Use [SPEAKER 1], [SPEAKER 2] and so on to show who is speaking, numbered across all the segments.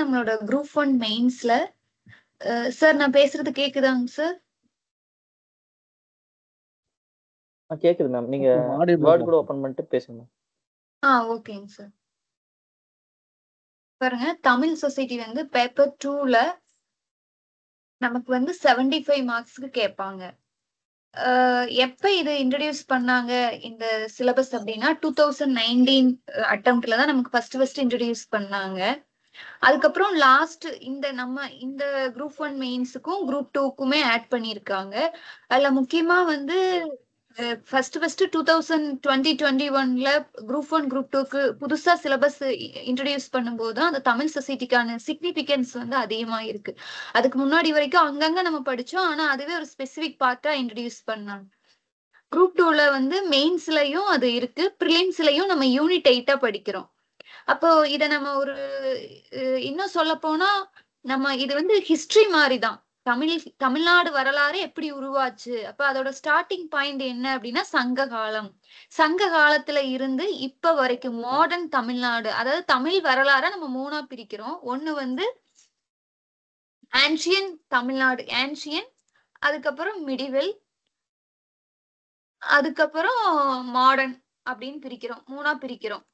[SPEAKER 1] நம்மளோட group one மெயின்ஸ்ல sir நான் பேசுறது கேக்குதாங்க சார்
[SPEAKER 2] கேக்குது மேம் நீங்க வேர்ட் கூட ஓபன் பண்ணிட்டு பேசுங்க
[SPEAKER 1] ஆ ஓகேங்க சார்
[SPEAKER 2] பாருங்க தமிழ் சொசைட்டி வந்து பேப்பர் டூல நமக்கு வந்து செவன்டி ஃபைவ் மார்க்ஸ்க்கு கேட்பாங்க எப்ப இது இன்ட்ரடியூஸ் பண்ணாங்க இந்த சிலபஸ் அப்படின்னா டூ தௌசண்ட் நைன்டீன் அட்டம்ப்ட்ல தான் நமக்கு ஃபர்ஸ்ட் ஃபர்ஸ்ட் இன்ட்ரடியூஸ் பண்ணாங்க அதுக்கப்புறம் லாஸ்ட் இந்த நம்ம இந்த குரூப் ஒன் மெயின்ஸுக்கும் குரூப் டூக்குமே ஆட் பண்ணியிருக்காங்க அதுல முக்கியமா வந்து first first two thousand twenty twenty ஒன்ல குரூப் ஒன் குரூப் டூக்கு புதுசா சிலபஸ் இன்ட்ரடியூஸ் பண்ணும்போது அந்த தமிழ் சொசைட்டிக்கான சிக்னிபிகன்ஸ் வந்து அதிகமா இருக்கு அதுக்கு முன்னாடி வரைக்கும் அங்கங்க நம்ம படிச்சோம் ஆனா அதுவே ஒரு ஸ்பெசிபிக் பார்ட்டா இன்ட்ரடியூஸ் பண்ணாங்க குரூப் டூல வந்து மெயின்ஸ்லயும் அது இருக்கு ப்ரிலிம்ஸ்லயும் நம்ம யூனிட் எயிட்டா படிக்கிறோம் அப்போ இத நம்ம ஒரு இன்னும் சொல்ல போனா நம்ம இது வந்து ஹிஸ்டரி மாதிரிதான் தமிழ் தமிழ்நாடு வரலாறு எப்படி உருவாச்சு அப்ப அதோட ஸ்டார்டிங் பாயிண்ட் என்ன அப்படின்னா சங்க காலம் சங்க காலத்துல இருந்து இப்ப வரைக்கும் மாடர்ன் தமிழ்நாடு அதாவது தமிழ் வரலாற நம்ம மூணா பிரிக்கிறோம் ஒண்ணு வந்து ஆன்சியன் தமிழ்நாடு ஆன்சியன் அதுக்கப்புறம் மிடிவெல் அதுக்கப்புறம் மாடர்ன் அப்படின்னு பிரிக்கிறோம் மூணா பிரிக்கிறோம்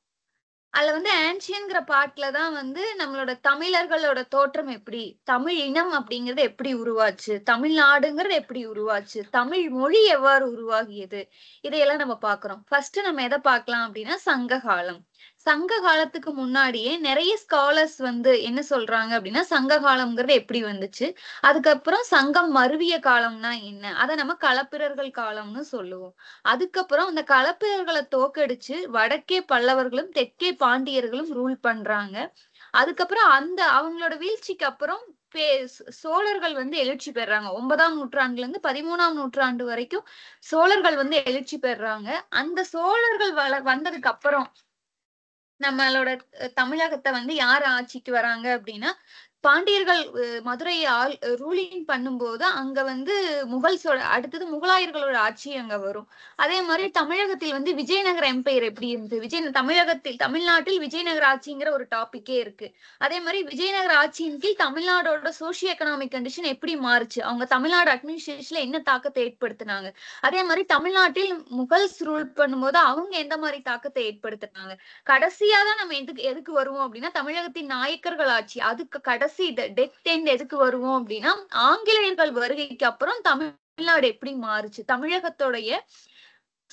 [SPEAKER 2] அதுல வந்து ஆன்சியன்கிற பாட்டுல தான் வந்து நம்மளோட தமிழர்களோட தோற்றம் எப்படி தமிழ் இனம் அப்படிங்கறது எப்படி உருவாச்சு தமிழ்நாடுங்கிறது எப்படி உருவாச்சு தமிழ் மொழி எவ்வாறு உருவாகியது இதையெல்லாம் நம்ம பாக்குறோம் ஃபர்ஸ்ட் நம்ம எதை பார்க்கலாம் அப்படின்னா சங்க காலம் சங்க காலத்துக்கு முன்னாடியே நிறைய ஸ்காலர்ஸ் வந்து என்ன சொல்றாங்க அப்படின்னா சங்க காலம்ங்கிறது எப்படி வந்துச்சு அதுக்கப்புறம் சங்கம் மருவிய காலம்னா என்ன அதை நம்ம களப்பிரர்கள் காலம்னு சொல்லுவோம் அதுக்கப்புறம் அந்த களப்பிரர்களை தோக்கடிச்சு வடக்கே பல்லவர்களும் தெற்கே பாண்டியர்களும் ரூல் பண்றாங்க அதுக்கப்புறம் அந்த அவங்களோட வீழ்ச்சிக்கு அப்புறம் சோழர்கள் வந்து எழுச்சி பெறாங்க ஒன்பதாம் நூற்றாண்டுல இருந்து பதிமூணாம் நூற்றாண்டு வரைக்கும் சோழர்கள் வந்து எழுச்சி பெறாங்க அந்த சோழர்கள் வள வந்ததுக்கு அப்புறம் நம்மளோட தமிழகத்தை வந்து யார் ஆட்சிக்கு வராங்க அப்படின்னா பாண்டியர்கள் மதுரை ஆள் ரூலிங் பண்ணும்போது அங்க வந்து முகல்ஸோட அடுத்தது முகலாயர்களோட ஆட்சி அங்க வரும் அதே மாதிரி தமிழகத்தில் வந்து விஜயநகர எம்பையர் எப்படி இருந்தது விஜய் தமிழகத்தில் தமிழ்நாட்டில் விஜயநகர ஆட்சிங்கிற ஒரு டாபிக்கே இருக்கு அதே மாதிரி விஜயநகர ஆட்சியின் கீழ் தமிழ்நாடோட சோசியோ எக்கனாமிக் கண்டிஷன் எப்படி மாறுச்சு அவங்க தமிழ்நாடு அட்மினிஸ்ட்ரேஷன்ல என்ன தாக்கத்தை ஏற்படுத்தினாங்க அதே மாதிரி தமிழ்நாட்டில் முகல்ஸ் ரூல் பண்ணும்போது அவங்க எந்த மாதிரி தாக்கத்தை ஏற்படுத்தினாங்க கடைசியா தான் நம்ம எதுக்கு எதுக்கு வருவோம் அப்படின்னா தமிழகத்தின் நாயக்கர்கள் ஆட்சி அதுக்கு கடைசி கடைசி இந்த டெத் எண்ட் எதுக்கு வருவோம் அப்படின்னா ஆங்கிலேயர்கள் வருகைக்கு அப்புறம் தமிழ்நாடு எப்படி மாறுச்சு தமிழகத்தோடைய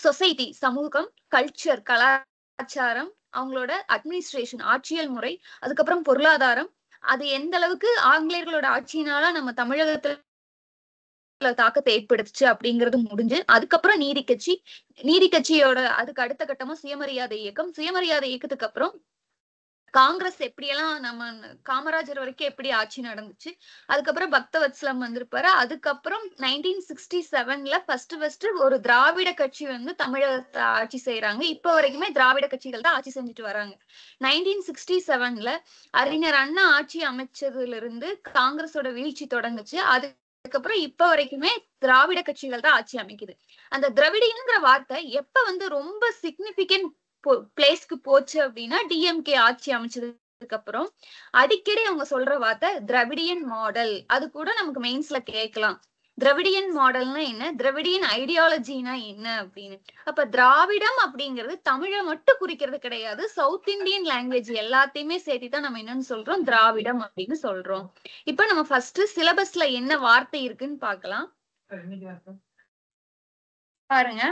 [SPEAKER 2] சொசைட்டி சமூகம் கல்ச்சர் கலாச்சாரம் அவங்களோட அட்மினிஸ்ட்ரேஷன் ஆட்சியல் முறை அதுக்கப்புறம் பொருளாதாரம் அது எந்த அளவுக்கு ஆங்கிலேயர்களோட ஆட்சியினால நம்ம தமிழகத்துல தாக்கத்தை ஏற்படுத்துச்சு அப்படிங்கறது முடிஞ்சு அதுக்கப்புறம் நீதி கட்சி நீதி கட்சியோட அதுக்கு அடுத்த கட்டமா சுயமரியாதை இயக்கம் சுயமரியாதை இயக்கத்துக்கு அப்புறம் காங்கிரஸ் எப்படியெல்லாம் நம்ம காமராஜர் வரைக்கும் எப்படி ஆட்சி நடந்துச்சு அதுக்கப்புறம் பக்தவத்சலம் வந்திருப்பாரு அதுக்கப்புறம் நைன்டீன் சிக்ஸ்டி செவன்ல ஃபர்ஸ்ட் ஃபர்ஸ்ட் ஒரு திராவிட கட்சி வந்து தமிழகத்தை ஆட்சி செய்யறாங்க இப்ப வரைக்குமே திராவிட கட்சிகள் தான் ஆட்சி செஞ்சுட்டு வராங்க நைன்டீன் சிக்ஸ்டி செவன்ல அறிஞர் அண்ணா ஆட்சி அமைச்சதுல இருந்து காங்கிரஸோட வீழ்ச்சி தொடங்குச்சு அது அதுக்கப்புறம் இப்ப வரைக்குமே திராவிட கட்சிகள் தான் ஆட்சி அமைக்குது அந்த திராவிடியன்ங்கிற வார்த்தை எப்ப வந்து ரொம்ப சிக்னிபிகண்ட் பிளேஸ்க்கு போச்சு அப்படின்னா டிஎம்கே ஆட்சி அமைச்சதுக்கு அப்புறம் அடிக்கடி அவங்க சொல்ற வார்த்தை திராவிடியன் மாடல் அது கூட நமக்கு மெயின்ஸ்ல கேட்கலாம் திரவிடியன் மாடல்னா என்ன திரவிடியன் ஐடியாலஜினா என்ன அப்படின்னு அப்ப திராவிடம் அப்படிங்கிறது தமிழை மட்டும் குறிக்கிறது கிடையாது சவுத் இந்தியன் லாங்குவேஜ் எல்லாத்தையுமே சேர்த்து தான் நம்ம என்னன்னு சொல்றோம் திராவிடம் அப்படின்னு சொல்றோம் இப்ப நம்ம ஃபர்ஸ்ட் சிலபஸ்ல என்ன வார்த்தை இருக்குன்னு பாக்கலாம் பாருங்க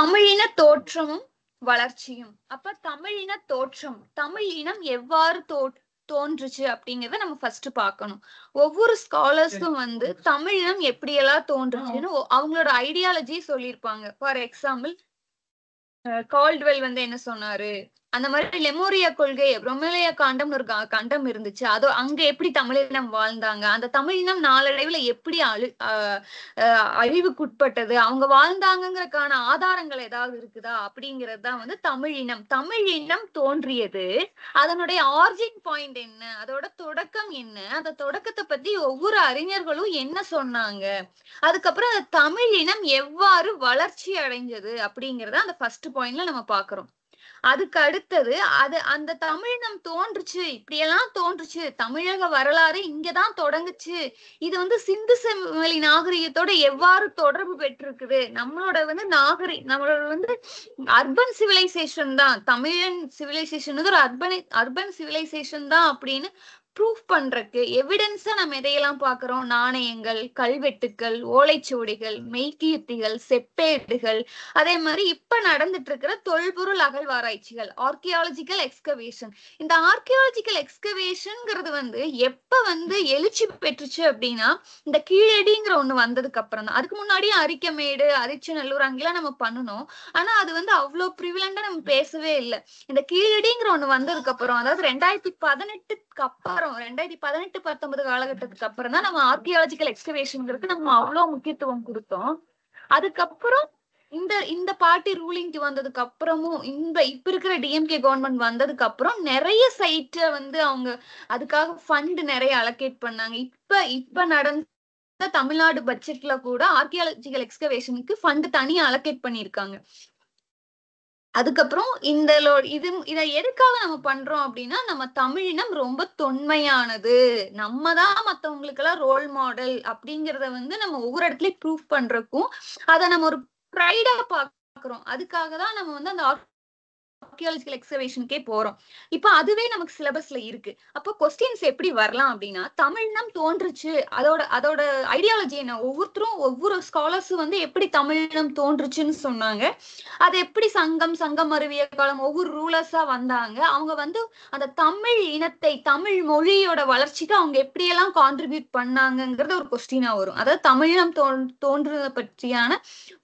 [SPEAKER 2] தமிழின தோற்றமும் வளர்ச்சியும் அப்ப தமிழின தோற்றம் தமிழ் இனம் எவ்வாறு தோ தோன்றுச்சு அப்படிங்கறத நம்ம ஃபர்ஸ்ட் பார்க்கணும் ஒவ்வொரு ஸ்காலர்ஸும் வந்து தமிழினம் எப்படி எல்லாம் தோன்றுச்சுன்னு அவங்களோட ஐடியாலஜி சொல்லியிருப்பாங்க ஃபார் எக்ஸாம்பிள் கால்ட்வெல் வந்து என்ன சொன்னாரு அந்த மாதிரி லெமோரியா கொள்கை ரொமேலியா காண்டம் ஒரு கண்டம் இருந்துச்சு அதோ அங்க எப்படி தமிழினம் வாழ்ந்தாங்க அந்த தமிழினம் நாளடைவுல எப்படி அழி அழிவுக்குட்பட்டது அவங்க வாழ்ந்தாங்கிறதுக்கான ஆதாரங்கள் ஏதாவது இருக்குதா அப்படிங்கிறது தான் வந்து தமிழினம் தமிழினம் தோன்றியது அதனுடைய ஆர்ஜின் பாயிண்ட் என்ன அதோட தொடக்கம் என்ன அந்த தொடக்கத்தை பத்தி ஒவ்வொரு அறிஞர்களும் என்ன சொன்னாங்க அதுக்கப்புறம் அந்த தமிழினம் எவ்வாறு வளர்ச்சி அடைஞ்சது அப்படிங்கறத அந்த ஃபர்ஸ்ட் பாயிண்ட்ல நம்ம பாக்குறோம் அதுக்கு அடுத்தது அது அந்த தமிழினம் தோன்றுச்சு இப்படியெல்லாம் தோன்றுச்சு தமிழக வரலாறு இங்கதான் தொடங்குச்சு இது வந்து சிந்து செம்மொழி நாகரிகத்தோட எவ்வாறு தொடர்பு பெற்றிருக்குது நம்மளோட வந்து நாகரி நம்மளோட வந்து அர்பன் சிவிலைசேஷன் தான் தமிழன் சிவிலைசேஷன் ஒரு அர்பன் அர்பன் சிவிலைசேஷன் தான் அப்படின்னு ப்ரூஃப் பண்றதுக்கு எவிடன்ஸா நம்ம எதையெல்லாம் பாக்குறோம் நாணயங்கள் கல்வெட்டுக்கள் ஓலைச்சுவடிகள் மெய்கீர்த்திகள் செப்பேடுகள் அதே மாதிரி இப்ப நடந்துட்டு இருக்கிற தொல்பொருள் அகழ்வாராய்ச்சிகள் ஆர்கியாலஜிக்கல் எக்ஸ்கவேஷன் இந்த ஆர்கியாலஜிக்கல் எக்ஸ்கவேஷன்ங்கிறது வந்து எப்ப வந்து எழுச்சி பெற்றுச்சு அப்படின்னா இந்த கீழடிங்கிற ஒண்ணு வந்ததுக்கு அப்புறம் தான் அதுக்கு முன்னாடியே அரிக்கமேடு அரிச்சநல்லூர் அங்கெல்லாம் நம்ம பண்ணணும் ஆனா அது வந்து அவ்வளோ பிரிவிலண்டா நம்ம பேசவே இல்லை இந்த கீழடிங்கிற ஒண்ணு வந்ததுக்கு அப்புறம் அதாவது ரெண்டாயிரத்தி பதினெட்டுக்கு அப்புறம் அப்புறம் ரெண்டாயிரத்தி பதினெட்டு பத்தொன்பது காலகட்டத்துக்கு அப்புறம் தான் நம்ம ஆர்கியாலஜிக்கல் எக்ஸ்கவேஷனுங்கிறதுக்கு நம்ம அவ்வளவு முக்கியத்துவம் கொடுத்தோம் அதுக்கப்புறம் இந்த இந்த பார்ட்டி ரூலிங்க்கு வந்ததுக்கு அப்புறமும் இந்த இப்ப இருக்கிற டிஎம்கே கவர்மெண்ட் வந்ததுக்கு அப்புறம் நிறைய சைட்ட வந்து அவங்க அதுக்காக ஃபண்ட் நிறைய அலோகேட் பண்ணாங்க இப்ப இப்ப நடந்த தமிழ்நாடு பட்ஜெட்ல கூட ஆர்கியாலஜிக்கல் எக்ஸ்கவேஷனுக்கு ஃபண்ட் தனியா அலோகேட் பண்ணிருக்காங்க அதுக்கப்புறம் இந்த இது இதை எதுக்காக நம்ம பண்றோம் அப்படின்னா நம்ம தமிழினம் ரொம்ப தொன்மையானது நம்ம தான் மத்தவங்களுக்கெல்லாம் ரோல் மாடல் அப்படிங்கிறத வந்து நம்ம ஒவ்வொரு இடத்துலயும் ப்ரூவ் பண்றக்கும் அதை நம்ம ஒரு ப்ரைடா பாக்குறோம் அதுக்காக தான் நம்ம வந்து அந்த ஆர்கியாலஜிக்கல் எக்ஸ்கவேஷனுக்கே போறோம் இப்ப அதுவே நமக்கு சிலபஸ்ல இருக்கு அப்போ கொஸ்டின்ஸ் எப்படி வரலாம் அப்படின்னா தமிழ்னம் தோன்றுச்சு அதோட அதோட ஐடியாலஜி என்ன ஒவ்வொருத்தரும் ஒவ்வொரு ஸ்காலர்ஸும் வந்து எப்படி தமிழ்னம் தோன்றுச்சுன்னு சொன்னாங்க அது எப்படி சங்கம் சங்கம் அருவிய காலம் ஒவ்வொரு ரூலர்ஸா வந்தாங்க அவங்க வந்து அந்த தமிழ் இனத்தை தமிழ் மொழியோட வளர்ச்சிக்கு அவங்க எப்படியெல்லாம் கான்ட்ரிபியூட் பண்ணாங்கங்கிறது ஒரு கொஸ்டினா வரும் அதாவது தமிழ்னம் தோன்றுறத பற்றியான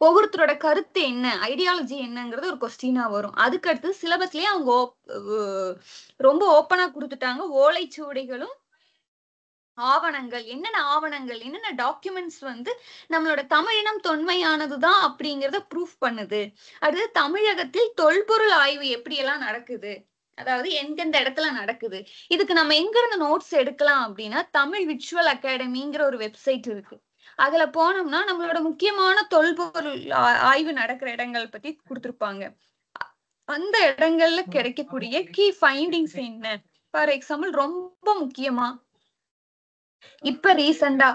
[SPEAKER 2] ஒவ்வொருத்தரோட கருத்து என்ன ஐடியாலஜி என்னங்கிறது ஒரு கொஸ்டினா வரும் அதுக்கு அது சிலபஸ்லயே அவங்க ரொம்ப ஓப்பனா கொடுத்துட்டாங்க ஓலைச்சுவடிகளும் ஆவணங்கள் என்னென்ன ஆவணங்கள் என்னென்ன டாக்குமெண்ட்ஸ் வந்து நம்மளோட தமிழினம் தொன்மையானதுதான் அப்படிங்கிறத ப்ரூஃப் பண்ணுது அடுத்து தமிழகத்தில் தொல்பொருள் ஆய்வு எப்படியெல்லாம் நடக்குது அதாவது எந்தெந்த இடத்துல நடக்குது இதுக்கு நம்ம எங்க இருந்து நோட்ஸ் எடுக்கலாம் அப்படின்னா தமிழ் விச்சுவல் அகாடமிங்கிற ஒரு வெப்சைட் இருக்கு அதுல போனோம்னா நம்மளோட முக்கியமான தொல்பொருள் ஆய்வு நடக்கிற இடங்கள் பத்தி கொடுத்துருப்பாங்க அந்த இடங்கள்ல கிடைக்கக்கூடிய கீ ஃபைண்டிங்ஸ் என்ன ஃபார் எக்ஸாம்பிள் ரொம்ப முக்கியமா இப்ப ரீசெண்டா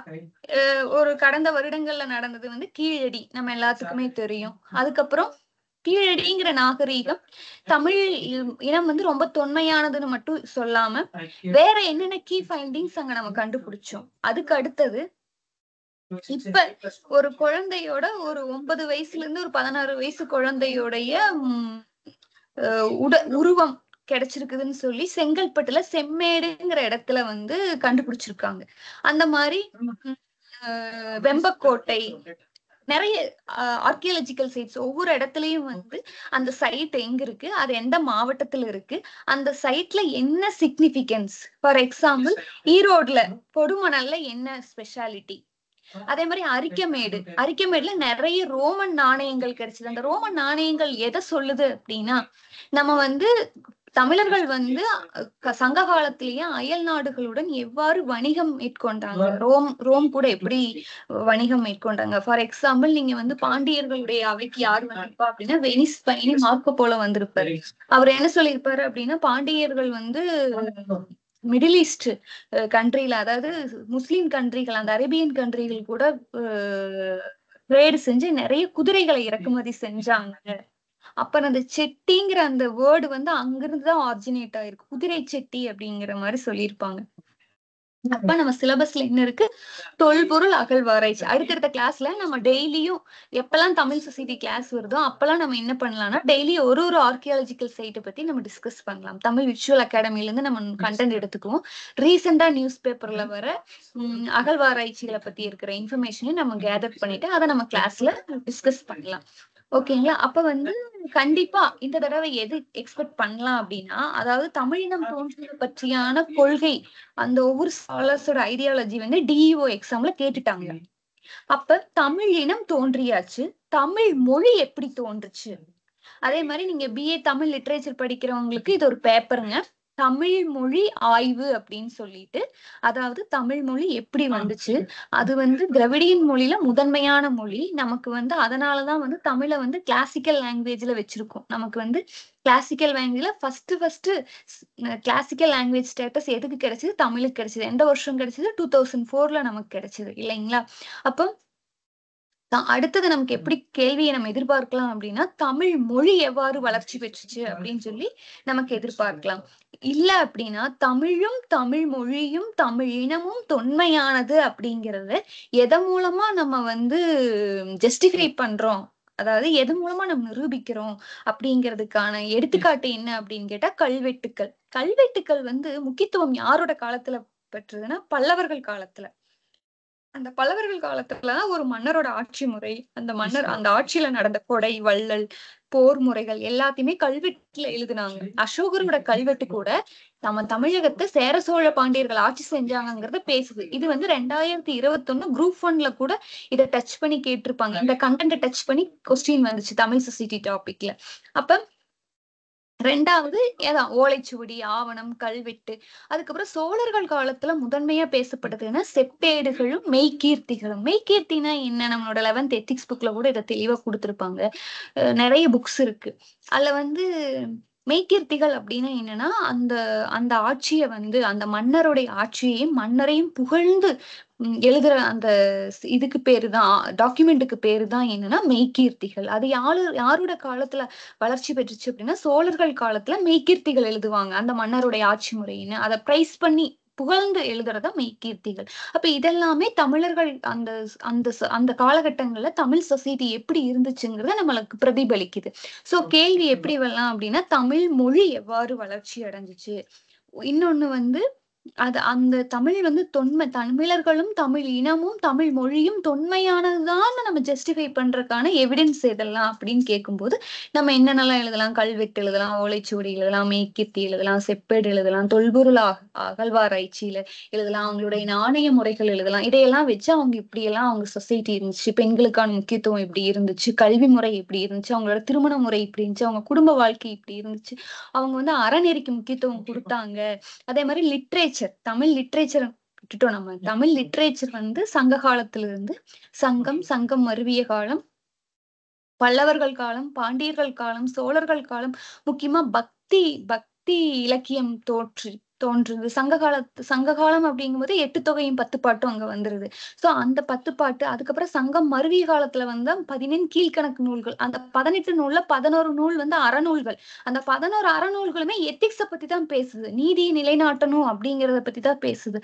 [SPEAKER 2] ஒரு கடந்த வருடங்கள்ல நடந்தது வந்து கீழடி நம்ம எல்லாத்துக்குமே தெரியும் அதுக்கப்புறம் கீழடிங்கிற நாகரீகம் தமிழ் இனம் வந்து ரொம்ப தொன்மையானதுன்னு மட்டும் சொல்லாம வேற என்னென்ன கீ ஃபைண்டிங்ஸ் அங்க நம்ம கண்டுபிடிச்சோம் அதுக்கு அடுத்தது இப்ப ஒரு குழந்தையோட ஒரு ஒன்பது வயசுல இருந்து ஒரு பதினாறு வயசு குழந்தையோடைய உட உருவம் கிடைச்சிருக்குதுன்னு சொல்லி செங்கல்பட்டுல செம்மேடுங்கிற இடத்துல வந்து கண்டுபிடிச்சிருக்காங்க அந்த மாதிரி வெம்பக்கோட்டை நிறைய ஆர்கியாலஜிக்கல் சைட்ஸ் ஒவ்வொரு இடத்துலயும் வந்து அந்த சைட் எங்க இருக்கு அது எந்த மாவட்டத்துல இருக்கு அந்த சைட்ல என்ன சிக்னிபிகன்ஸ் ஃபார் எக்ஸாம்பிள் ஈரோட்ல கொடுமணல்ல என்ன ஸ்பெஷாலிட்டி அதே மாதிரி அரிக்கமேடு அரிக்கமேடுல நிறைய ரோமன் நாணயங்கள் கிடைச்சது அந்த ரோமன் நாணயங்கள் எதை சொல்லுது அப்படின்னா நம்ம வந்து தமிழர்கள் வந்து சங்க காலத்திலேயே அயல் நாடுகளுடன் எவ்வாறு வணிகம் மேற்கொண்டாங்க ரோம் ரோம் கூட எப்படி வணிகம் மேற்கொண்டாங்க ஃபார் எக்ஸாம்பிள் நீங்க வந்து பாண்டியர்களுடைய அவைக்கு யார் வந்திருப்பா அப்படின்னா வெனிஸ் பயணி மார்க்கோ போல வந்திருப்பாரு அவர் என்ன சொல்லியிருப்பாரு அப்படின்னா பாண்டியர்கள் வந்து மிடில் ஈஸ்ட் கண்ட்ரியில அதாவது முஸ்லீம் கண்ட்ரிகள் அந்த அரேபியன் கண்ட்ரிகள் கூட ட்ரேடு uh, செஞ்சு நிறைய குதிரைகளை இறக்குமதி செஞ்சாங்க அப்புறம் அந்த செட்டிங்கிற அந்த வேர்டு வந்து அங்கிருந்து தான் ஆர்ஜினேட் ஆயிருக்கு குதிரை செட்டி அப்படிங்கிற மாதிரி சொல்லியிருப்பாங்க அப்ப நம்ம சிலபஸ்ல என்ன இருக்கு தொல்பொருள் அகழ்வாராய்ச்சி அடுத்தடுத்த கிளாஸ்ல நம்ம டெய்லியும் எப்பெல்லாம் தமிழ் சொசைட்டி கிளாஸ் வருதோ அப்பெல்லாம் நம்ம என்ன பண்ணலாம்னா டெய்லி ஒரு ஒரு ஆர்கியாலஜிக்கல் சைட்டை பத்தி நம்ம டிஸ்கஸ் பண்ணலாம் தமிழ் விர்ச்சுவல் அகாடமில இருந்து நம்ம கண்டென்ட் எடுத்துக்குவோம் ரீசெண்டா நியூஸ் பேப்பர்ல வர அகழ்வாராய்ச்சிகளை பத்தி இருக்கிற இன்ஃபர்மேஷனையும் நம்ம கேதர் பண்ணிட்டு அதை நம்ம கிளாஸ்ல டிஸ்கஸ் பண்ணலாம் ஓகேங்களா அப்ப வந்து கண்டிப்பா இந்த தடவை எது எக்ஸ்பெக்ட் பண்ணலாம் அப்படின்னா அதாவது தமிழினம் தோன்றியது பற்றியான கொள்கை அந்த ஒவ்வொரு ஸ்காலர்ஸோட ஐடியாலஜி வந்து டிஇஓ எக்ஸாம்ல e கேட்டுட்டாங்க அப்ப தமிழ் இனம் தோன்றியாச்சு தமிழ் மொழி எப்படி தோன்றுச்சு அதே மாதிரி நீங்க பிஏ தமிழ் லிட்ரேச்சர் படிக்கிறவங்களுக்கு இது ஒரு பேப்பருங்க தமிழ் மொழி ஆய்வு அப்படின்னு சொல்லிட்டு அதாவது தமிழ் மொழி எப்படி வந்துச்சு அது வந்து திரவிடியின் மொழியில முதன்மையான மொழி நமக்கு வந்து அதனாலதான் வந்து தமிழை வந்து கிளாசிக்கல் லாங்குவேஜ்ல வச்சிருக்கோம் நமக்கு வந்து கிளாசிக்கல் லாங்குவேஜ்ல first first classical language status எதுக்கு கிடைச்சது தமிழுக்கு கிடைச்சது எந்த வருஷம் கிடைச்சது டூ தௌசண்ட் ஃபோர்ல நமக்கு கிடைச்சது இல்லைங்களா அப்போ தான் அடுத்தது நமக்கு எப்படி கேள்வியை நம்ம எதிர்பார்க்கலாம் அப்படின்னா தமிழ் மொழி எவ்வாறு வளர்ச்சி பெற்றுச்சு அப்படின்னு சொல்லி நமக்கு எதிர்பார்க்கலாம் இல்ல அப்படின்னா தமிழும் தமிழ் மொழியும் தமிழ் இனமும் தொன்மையானது அப்படிங்கறது எதன் மூலமா நம்ம வந்து ஜஸ்டிஃபை பண்றோம் அதாவது எது மூலமா நம்ம நிரூபிக்கிறோம் அப்படிங்கிறதுக்கான எடுத்துக்காட்டு என்ன அப்படின்னு கேட்டா கல்வெட்டுக்கள் கல்வெட்டுக்கள் வந்து முக்கியத்துவம் யாரோட காலத்துல பெற்றதுன்னா பல்லவர்கள் காலத்துல அந்த பல்லவர்கள் காலத்துல ஒரு மன்னரோட ஆட்சி முறை அந்த மன்னர் அந்த ஆட்சியில நடந்த கொடை வள்ளல் போர் முறைகள் எல்லாத்தையுமே கல்வெட்டுல எழுதினாங்க அசோகரோட கல்வெட்டு கூட நம்ம தமிழகத்தை சேர சோழ பாண்டியர்கள் ஆட்சி செஞ்சாங்கிறத பேசுது இது வந்து ரெண்டாயிரத்தி இருபத்தி ஒண்ணு குரூப் ஒன்ல கூட இதை டச் பண்ணி கேட்டிருப்பாங்க இந்த கண்டென்ட் டச் பண்ணி கொஸ்டின் வந்துச்சு தமிழ் சொசைட்டி டாபிக்ல அப்ப ரெண்டாவது ஏதா ஓலைச்சுவடி ஆவணம் கல்வெட்டு அதுக்கப்புறம் சோழர்கள் காலத்துல முதன்மையா பேசப்படுதுன்னா செப்பேடுகளும் மெய்கீர்த்திகளும் மெய்கீர்த்தினா என்ன நம்மளோட லெவன்த் எத்திக்ஸ் புக்ல கூட இதை தெளிவா கொடுத்துருப்பாங்க நிறைய புக்ஸ் இருக்கு அதுல வந்து மெய்கீர்த்திகள் அப்படின்னா என்னன்னா அந்த அந்த ஆட்சியை வந்து அந்த மன்னருடைய ஆட்சியையும் மன்னரையும் புகழ்ந்து எழுதுற அந்த இதுக்கு பேரு தான் டாக்குமெண்ட்டுக்கு பேரு தான் என்னன்னா மெய்கீர்த்திகள் அது யாரு யாரோட காலத்துல வளர்ச்சி பெற்றுச்சு அப்படின்னா சோழர்கள் காலத்துல மெய்கீர்த்திகள் எழுதுவாங்க அந்த மன்னருடைய ஆட்சி முறைன்னு அதை பிரைஸ் பண்ணி புகழ்ந்து எழுதுறதா மெய்கீர்த்திகள் அப்ப இதெல்லாமே தமிழர்கள் அந்த அந்த அந்த காலகட்டங்கள்ல தமிழ் சொசைட்டி எப்படி இருந்துச்சுங்கிறத நம்மளுக்கு பிரதிபலிக்குது சோ கேள்வி எப்படி வரலாம் அப்படின்னா தமிழ் மொழி எவ்வாறு வளர்ச்சி அடைஞ்சிச்சு இன்னொன்னு வந்து அது அந்த தமிழ் வந்து தொன்மை தமிழர்களும் தமிழ் இனமும் தமிழ் மொழியும் தொன்மையானதுதான் நம்ம ஜஸ்டிஃபை பண்றதுக்கான எவிடன்ஸ் எதெல்லாம் அப்படின்னு கேட்கும்போது நம்ம என்னென்னலாம் எழுதலாம் கல்வெட்டு எழுதலாம் ஓலைச்சுவடி எழுதலாம் மேய்கித்தி எழுதலாம் செப்பேடு எழுதலாம் தொல்பொருள் அகழ்வாராய்ச்சியில எழுதலாம் அவங்களுடைய நாணய முறைகள் எழுதலாம் இதையெல்லாம் வச்சு அவங்க இப்படியெல்லாம் அவங்க சொசைட்டி இருந்துச்சு பெண்களுக்கான முக்கியத்துவம் இப்படி இருந்துச்சு கல்வி முறை இப்படி இருந்துச்சு அவங்களோட திருமண முறை இப்படி இருந்துச்சு அவங்க குடும்ப வாழ்க்கை இப்படி இருந்துச்சு அவங்க வந்து அறநெறிக்கு முக்கியத்துவம் கொடுத்தாங்க அதே மாதிரி லிட்ரேச்சர் லிட்ரேச்சர் தமிழ் லிட்ரேச்சர் விட்டுட்டோம் நம்ம தமிழ் லிட்ரேச்சர் வந்து சங்க காலத்துல இருந்து சங்கம் சங்கம் மருவிய காலம் பல்லவர்கள் காலம் பாண்டியர்கள் காலம் சோழர்கள் காலம் முக்கியமா பக்தி பக்தி இலக்கியம் தோற்றி தோன்றுது சங்க காலத்து சங்க காலம் அப்படிங்கும்போது எட்டு தொகையும் பத்து பாட்டும் அங்க வந்துருது சோ அந்த பத்து பாட்டு அதுக்கப்புறம் சங்கம் மருவிய காலத்துல வந்து பதினெண் கீழ்கணக்கு நூல்கள் அந்த பதினெட்டு நூல்ல பதினோரு நூல் வந்து அறநூல்கள் அந்த பதினோரு அறநூல்களுமே எத்திக்ஸ பத்தி தான் பேசுது நீதியை நிலைநாட்டணும் அப்படிங்கறத பத்தி தான் பேசுது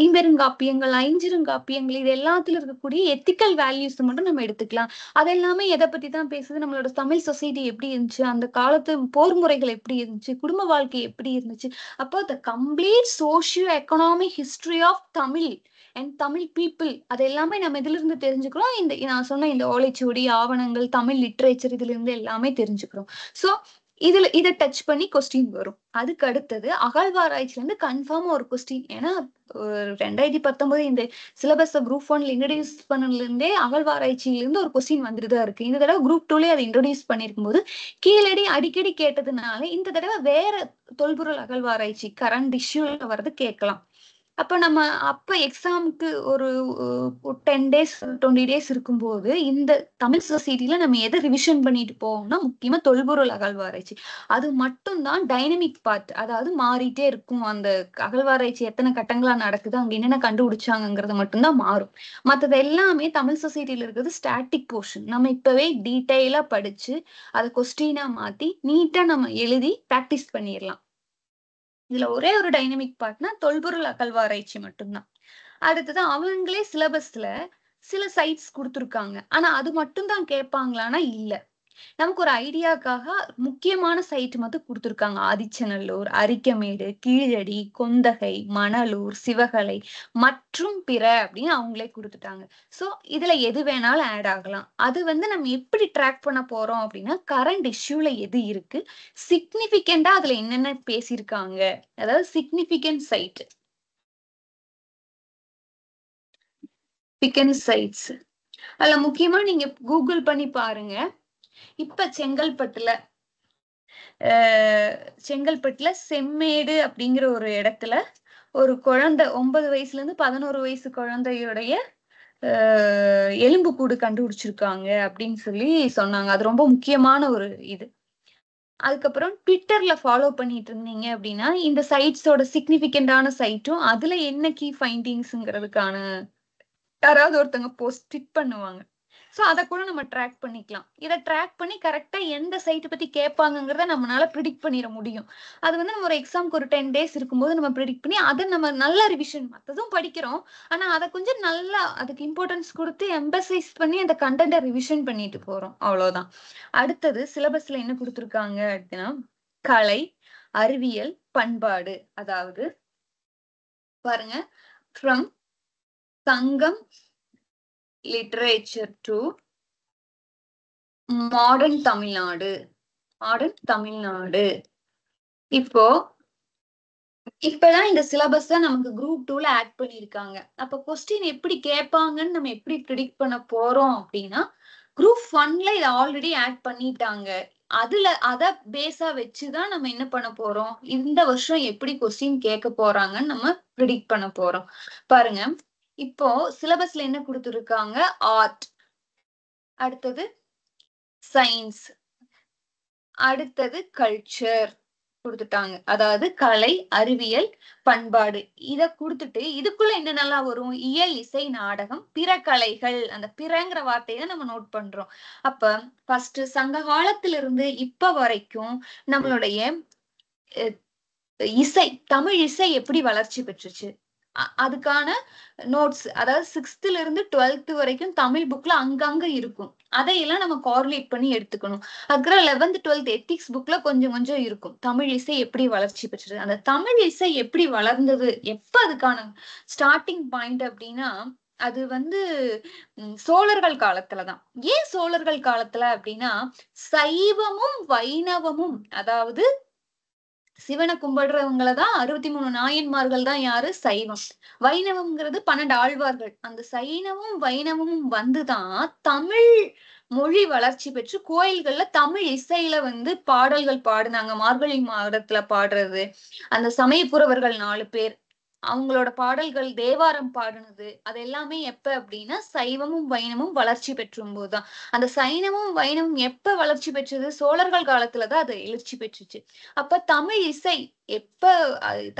[SPEAKER 2] ஐம்பெருங்காப்பியங்கள் ஐஞ்சிருங்காப்பியங்கள் இது எல்லாத்துல இருக்கக்கூடிய எத்திக்கல் வேல்யூஸ் மட்டும் நம்ம எடுத்துக்கலாம் அதெல்லாமே எதை பத்தி தான் பேசுது நம்மளோட தமிழ் சொசைட்டி எப்படி இருந்துச்சு அந்த காலத்து போர் முறைகள் எப்படி இருந்துச்சு குடும்ப வாழ்க்கை எப்படி இருந்துச்சு அப்போ complete socio economic history of Tamil and Tamil people அது எல்லாமே நம்ம இதுல இருந்து தெரிஞ்சுக்கிறோம் இந்த நான் சொன்ன இந்த ஓலைச்சுவடி ஆவணங்கள் தமிழ் லிட்ரேச்சர் இதுல இருந்து எல்லாமே தெரிஞ்சுக்கிறோம் ஸோ இதுல இதை டச் பண்ணி கொஸ்டின் வரும் அதுக்கு அடுத்தது அகழ்வாராய்ச்சில இருந்து கன்ஃபார்மா ஒரு கொஸ்டின் ஏன்னா ரெண்டாயிரத்தி பத்தொன்பது இந்த சிலபஸ் குரூப் ஒன்ல இன்ட்ரடியூஸ் பண்ணல இருந்தே அகழ்வாராய்ச்சியில இருந்து ஒரு கொஸ்டின் வந்துட்டு தான் இருக்கு இந்த தடவை குரூப் டூலயே அதை இன்ட்ரடியூஸ் பண்ணிருக்கும் போது கீழடி அடிக்கடி கேட்டதுனால இந்த தடவை வேற தொல்பொருள் அகழ்வாராய்ச்சி கரண்ட் இஷ்யூல வர்றது கேட்கலாம் அப்ப நம்ம அப்ப எக்ஸாமுக்கு ஒரு டென் டேஸ் டுவெண்ட்டி டேஸ் இருக்கும்போது இந்த தமிழ் சொசைட்டில நம்ம எதை ரிவிஷன் பண்ணிட்டு போவோம்னா முக்கியமா தொல்பொருள் அகழ்வாராய்ச்சி அது மட்டும்தான் டைனமிக் பார்ட் அதாவது மாறிட்டே இருக்கும் அந்த அகழ்வாராய்ச்சி எத்தனை கட்டங்களா நடக்குது அங்க என்னென்ன கண்டுபிடிச்சாங்கிறது மட்டும்தான் மாறும் மற்றது எல்லாமே தமிழ் சொசைட்டில இருக்கிறது ஸ்டாட்டிக் போர்ஷன் நம்ம இப்பவே டீட்டெயிலா படிச்சு அதை கொஸ்டினா மாத்தி நீட்டா நம்ம எழுதி ப்ராக்டிஸ் பண்ணிடலாம் இதுல ஒரே ஒரு டைனமிக் பார்ட்னா தொல்பொருள் அகழ்வாராய்ச்சி மட்டும்தான் அடுத்தது அவங்களே சிலபஸ்ல சில சைட்ஸ் கொடுத்துருக்காங்க ஆனா அது மட்டும் தான் கேட்பாங்களான்னா இல்ல நமக்கு ஒரு ஐடியாக்காக முக்கியமான சைட் மட்டும் கொடுத்துருக்காங்க ஆதிச்சநல்லூர் அரிக்கமேடு கீழடி கொந்தகை மணலூர் சிவகலை மற்றும் பிற அப்படின்னு அவங்களே கொடுத்துட்டாங்க ஸோ இதுல எது வேணாலும் ஆட் ஆகலாம் அது வந்து நம்ம எப்படி ட்ராக் பண்ண போறோம் அப்படின்னா கரண்ட் இஷ்யூல எது இருக்கு சிக்னிபிகண்டா அதுல என்னென்ன பேசியிருக்காங்க அதாவது சிக்னிபிகண்ட் சைட் சைட்ஸ் அதுல முக்கியமா நீங்க கூகுள் பண்ணி பாருங்க இப்ப செங்கல்பட்டுல செங்கல்பட்டுல செம்மேடு அப்படிங்கிற ஒரு இடத்துல ஒரு குழந்தை ஒன்பது வயசுல இருந்து பதினோரு வயசு குழந்தையுடைய எலும்பு கூடு கண்டுபிடிச்சிருக்காங்க அப்படின்னு சொல்லி சொன்னாங்க அது ரொம்ப முக்கியமான ஒரு இது அதுக்கப்புறம் ட்விட்டர்ல ஃபாலோ பண்ணிட்டு இருந்தீங்க அப்படின்னா இந்த சைட்ஸோட சிக்னிபிகண்டான சைட்டும் அதுல என்ன கீ ஃபைண்டிங்ஸுங்கிறதுக்கான யாராவது ஒருத்தங்க போஸ்ட் ட்விட் பண்ணுவாங்க ஸோ அதை கூட நம்ம ட்ராக் பண்ணிக்கலாம் இதை ட்ராக் பண்ணி கரெக்டாக எந்த சைட்டை பற்றி கேட்பாங்கிறத நம்மளால ப்ரிடிக் பண்ணிட முடியும் அது வந்து நம்ம ஒரு எக்ஸாம்க்கு ஒரு டென் டேஸ் இருக்கும்போது நம்ம ப்ரிடிக் பண்ணி அதை நம்ம நல்ல ரிவிஷன் மற்றதும் படிக்கிறோம் ஆனால் அதை கொஞ்சம் நல்லா அதுக்கு இம்பார்ட்டன்ஸ் கொடுத்து எம்பசைஸ் பண்ணி அந்த கண்டென்ட்டை ரிவிஷன் பண்ணிட்டு போகிறோம் அவ்வளோதான் அடுத்தது சிலபஸில் என்ன கொடுத்துருக்காங்க அப்படின்னா கலை அறிவியல் பண்பாடு அதாவது பாருங்க from Sangam literature to modern Tamil Nadu modern Tamil Nadu இப்போ இப்பதான் இந்த சிலபஸ் நமக்கு குரூப் டூல ஆட் பண்ணிருக்காங்க அப்ப கொஸ்டின் எப்படி கேட்பாங்கன்னு நம்ம எப்படி ப்ரிடிக்ட் பண்ண போறோம் அப்படின்னா குரூப் ஒன்ல இதை ஆல்ரெடி ஆட் பண்ணிட்டாங்க அதுல அத பேஸா வச்சுதான் நம்ம என்ன பண்ண போறோம் இந்த வருஷம் எப்படி கொஸ்டின் கேட்க போறாங்கன்னு நம்ம ப்ரிடிக்ட் பண்ண போறோம் பாருங்க இப்போ சிலபஸ்ல என்ன கொடுத்துருக்காங்க ஆர்ட் அடுத்தது சயின்ஸ் அடுத்தது கல்ச்சர் கொடுத்துட்டாங்க அதாவது கலை அறிவியல் பண்பாடு இத கொடுத்துட்டு இதுக்குள்ள என்னென்னலாம் வரும் இயல் இசை நாடகம் பிற கலைகள் அந்த பிறங்கிற வார்த்தையை நம்ம நோட் பண்றோம் அப்ப ஃபர்ஸ்ட் சங்க காலத்திலிருந்து இப்ப வரைக்கும் நம்மளுடைய இசை தமிழ் இசை எப்படி வளர்ச்சி பெற்றுச்சு அதுக்கான நோட்ஸ் அதாவது சிக்ஸ்த்ல இருந்து டுவெல்த் வரைக்கும் தமிழ் புக்ல அங்கங்க இருக்கும் அதையெல்லாம் நம்ம கார்லேட் பண்ணி எடுத்துக்கணும் அதுக்கப்புறம் லெவன்த் டுவெல்த் எத்திக்ஸ் புக்ல கொஞ்சம் கொஞ்சம் இருக்கும் தமிழ் இசை எப்படி வளர்ச்சி பெற்றது அந்த தமிழ் இசை எப்படி வளர்ந்தது எப்ப அதுக்கான ஸ்டார்டிங் பாயிண்ட் அப்படின்னா அது வந்து சோழர்கள் காலத்துலதான் ஏன் சோழர்கள் காலத்துல அப்படின்னா சைவமும் வைணவமும் அதாவது சிவனை கும்பிடுறவங்கள தான் அறுபத்தி மூணு நாயன்மார்கள் தான் யாரு சைவம் வைணவம்ங்கிறது பன்னெண்டு ஆழ்வார்கள் அந்த சைனமும் வைணவமும் வந்துதான் தமிழ் மொழி வளர்ச்சி பெற்று கோயில்கள்ல தமிழ் இசையில வந்து பாடல்கள் பாடினாங்க மார்கழி மாதத்துல பாடுறது அந்த சமயப்புறவர்கள் நாலு பேர் அவங்களோட பாடல்கள் தேவாரம் பாடினது அது எல்லாமே எப்ப அப்படின்னா சைவமும் வைணமும் வளர்ச்சி பெற்றும் போதுதான் அந்த சைனமும் வைணமும் எப்ப வளர்ச்சி பெற்றது சோழர்கள் காலத்துலதான் அது எழுச்சி பெற்றுச்சு அப்ப தமிழ் இசை எப்ப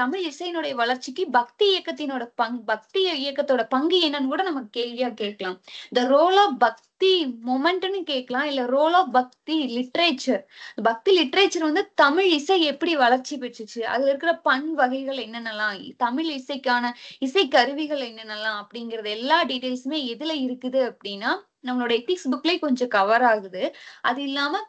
[SPEAKER 2] தமிழ் இசையினுடைய வளர்ச்சிக்கு பக்தி இயக்கத்தினோட பங் பக்தி இயக்கத்தோட பங்கு என்னன்னு கூட நம்ம கேள்வியா கேட்கலாம் த ரோல் ஆஃப் பக்தி பக்தி மொமெண்ட்னு கேட்கலாம் இல்ல role of Bhakti literature Bhakti literature வந்து தமிழ் இசை எப்படி வளர்ச்சி பெற்றுச்சு அதுல இருக்கிற பண் வகைகள் என்னென்னலாம் தமிழ் இசைக்கான இசை கருவிகள் என்னென்னலாம் அப்படிங்கறது எல்லா டீடைல்ஸுமே எதுல இருக்குது அப்படின்னா நம்மளோட எத்திக்ஸ் புக்லயே கொஞ்சம் கவர் ஆகுது அது இல்லாம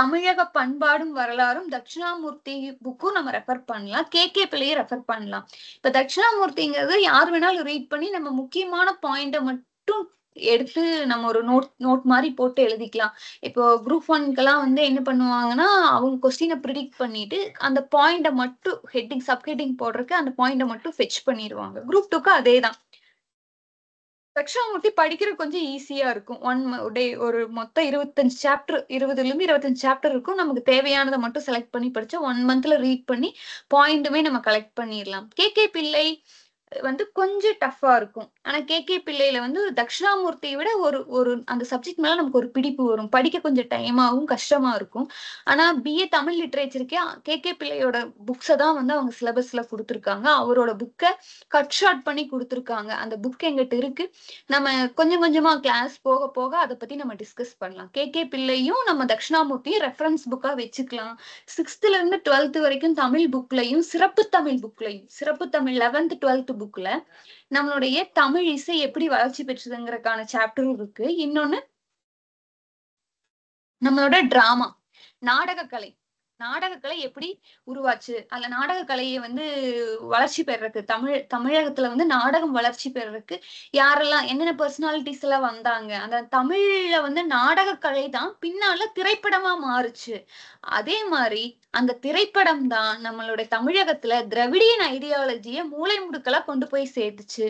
[SPEAKER 2] தமிழக பண்பாடும் வரலாறும் தட்சிணாமூர்த்தி புக்கும் நம்ம ரெஃபர் பண்ணலாம் கே கே பிள்ளையை ரெஃபர் பண்ணலாம் இப்ப தட்சிணாமூர்த்திங்கிறது யார் வேணாலும் ரீட் பண்ணி நம்ம முக்கியமான பாயிண்ட மட்டும் எடுத்து நம்ம ஒரு நோட் நோட் மாதிரி போட்டு எழுதிக்கலாம் இப்போ குரூப் ஒன்க்கெல்லாம் வந்து என்ன பண்ணுவாங்கன்னா அவங்க கொஸ்டினை ப்ரிடிக்ட் பண்ணிட்டு அந்த பாயிண்ட மட்டும் ஹெட்டிங் சப் ஹெட்டிங் போடுறதுக்கு அந்த பாயிண்டை மட்டும் ஃபெச் பண்ணிடுவாங்க குரூப் டூக்கு அதே தான் செக்ஷன் படிக்கிற கொஞ்சம் ஈஸியா இருக்கும் ஒன் டே ஒரு மொத்தம் இருபத்தஞ்சு சாப்டர் இருபதுல இருந்து இருபத்தஞ்சு சாப்டர் இருக்கும் நமக்கு தேவையானதை மட்டும் செலக்ட் பண்ணி படிச்சா ஒன் மந்த்ல ரீட் பண்ணி பாயிண்ட்டுமே நம்ம கலெக்ட் பண்ணிடலாம் கே கே பிள்ளை வந்து கொஞ்சம் டஃப்பா இருக்கும் ஆனா கே கே பிள்ளையில வந்து ஒரு தக்ஷணாமூர்த்தியை விட ஒரு ஒரு அந்த சப்ஜெக்ட் மேல நமக்கு ஒரு பிடிப்பு வரும் படிக்க கொஞ்சம் ஆகும் கஷ்டமா இருக்கும் ஆனா பிஏ தமிழ் லிட்ரேச்சருக்கே கே கே பிள்ளையோட புக்ஸை தான் வந்து அவங்க சிலபஸ்ல கொடுத்துருக்காங்க அவரோட புக்கை கட் ஷார்ட் பண்ணி கொடுத்துருக்காங்க அந்த புக் எங்கிட்ட இருக்கு நம்ம கொஞ்சம் கொஞ்சமா கிளாஸ் போக போக அதை பத்தி நம்ம டிஸ்கஸ் பண்ணலாம் கே கே பிள்ளையும் நம்ம தட்சிணாமூர்த்தியும் ரெஃபரன்ஸ் புக்கா வச்சுக்கலாம் சிக்ஸ்த்ல இருந்து டுவெல்த் வரைக்கும் தமிழ் புக்லையும் சிறப்பு தமிழ் புக்லையும் சிறப்பு தமிழ் லெவன்த் டுவெல்த் புக்ல நம்மளுடைய தமிழ் இசை எப்படி வளர்ச்சி பெற்றதுங்கிறதுக்கான சாப்டரும் இருக்கு இன்னொன்னு நம்மளோட டிராமா நாடகக்கலை நாடகக்கலை எப்படி உருவாச்சு அந்த நாடக கலையை வந்து வளர்ச்சி பெறதுக்கு தமிழ் தமிழகத்துல வந்து நாடகம் வளர்ச்சி பெறறதுக்கு யாரெல்லாம் என்னென்ன பர்சனாலிட்டிஸ் எல்லாம் வந்தாங்க அந்த தமிழ்ல வந்து நாடக கலை தான் பின்னால திரைப்படமா மாறுச்சு அதே மாதிரி அந்த திரைப்படம் தான் நம்மளுடைய தமிழகத்துல திரவிடியன் ஐடியாலஜியை மூளை முடுக்கலா கொண்டு போய் சேர்த்துச்சு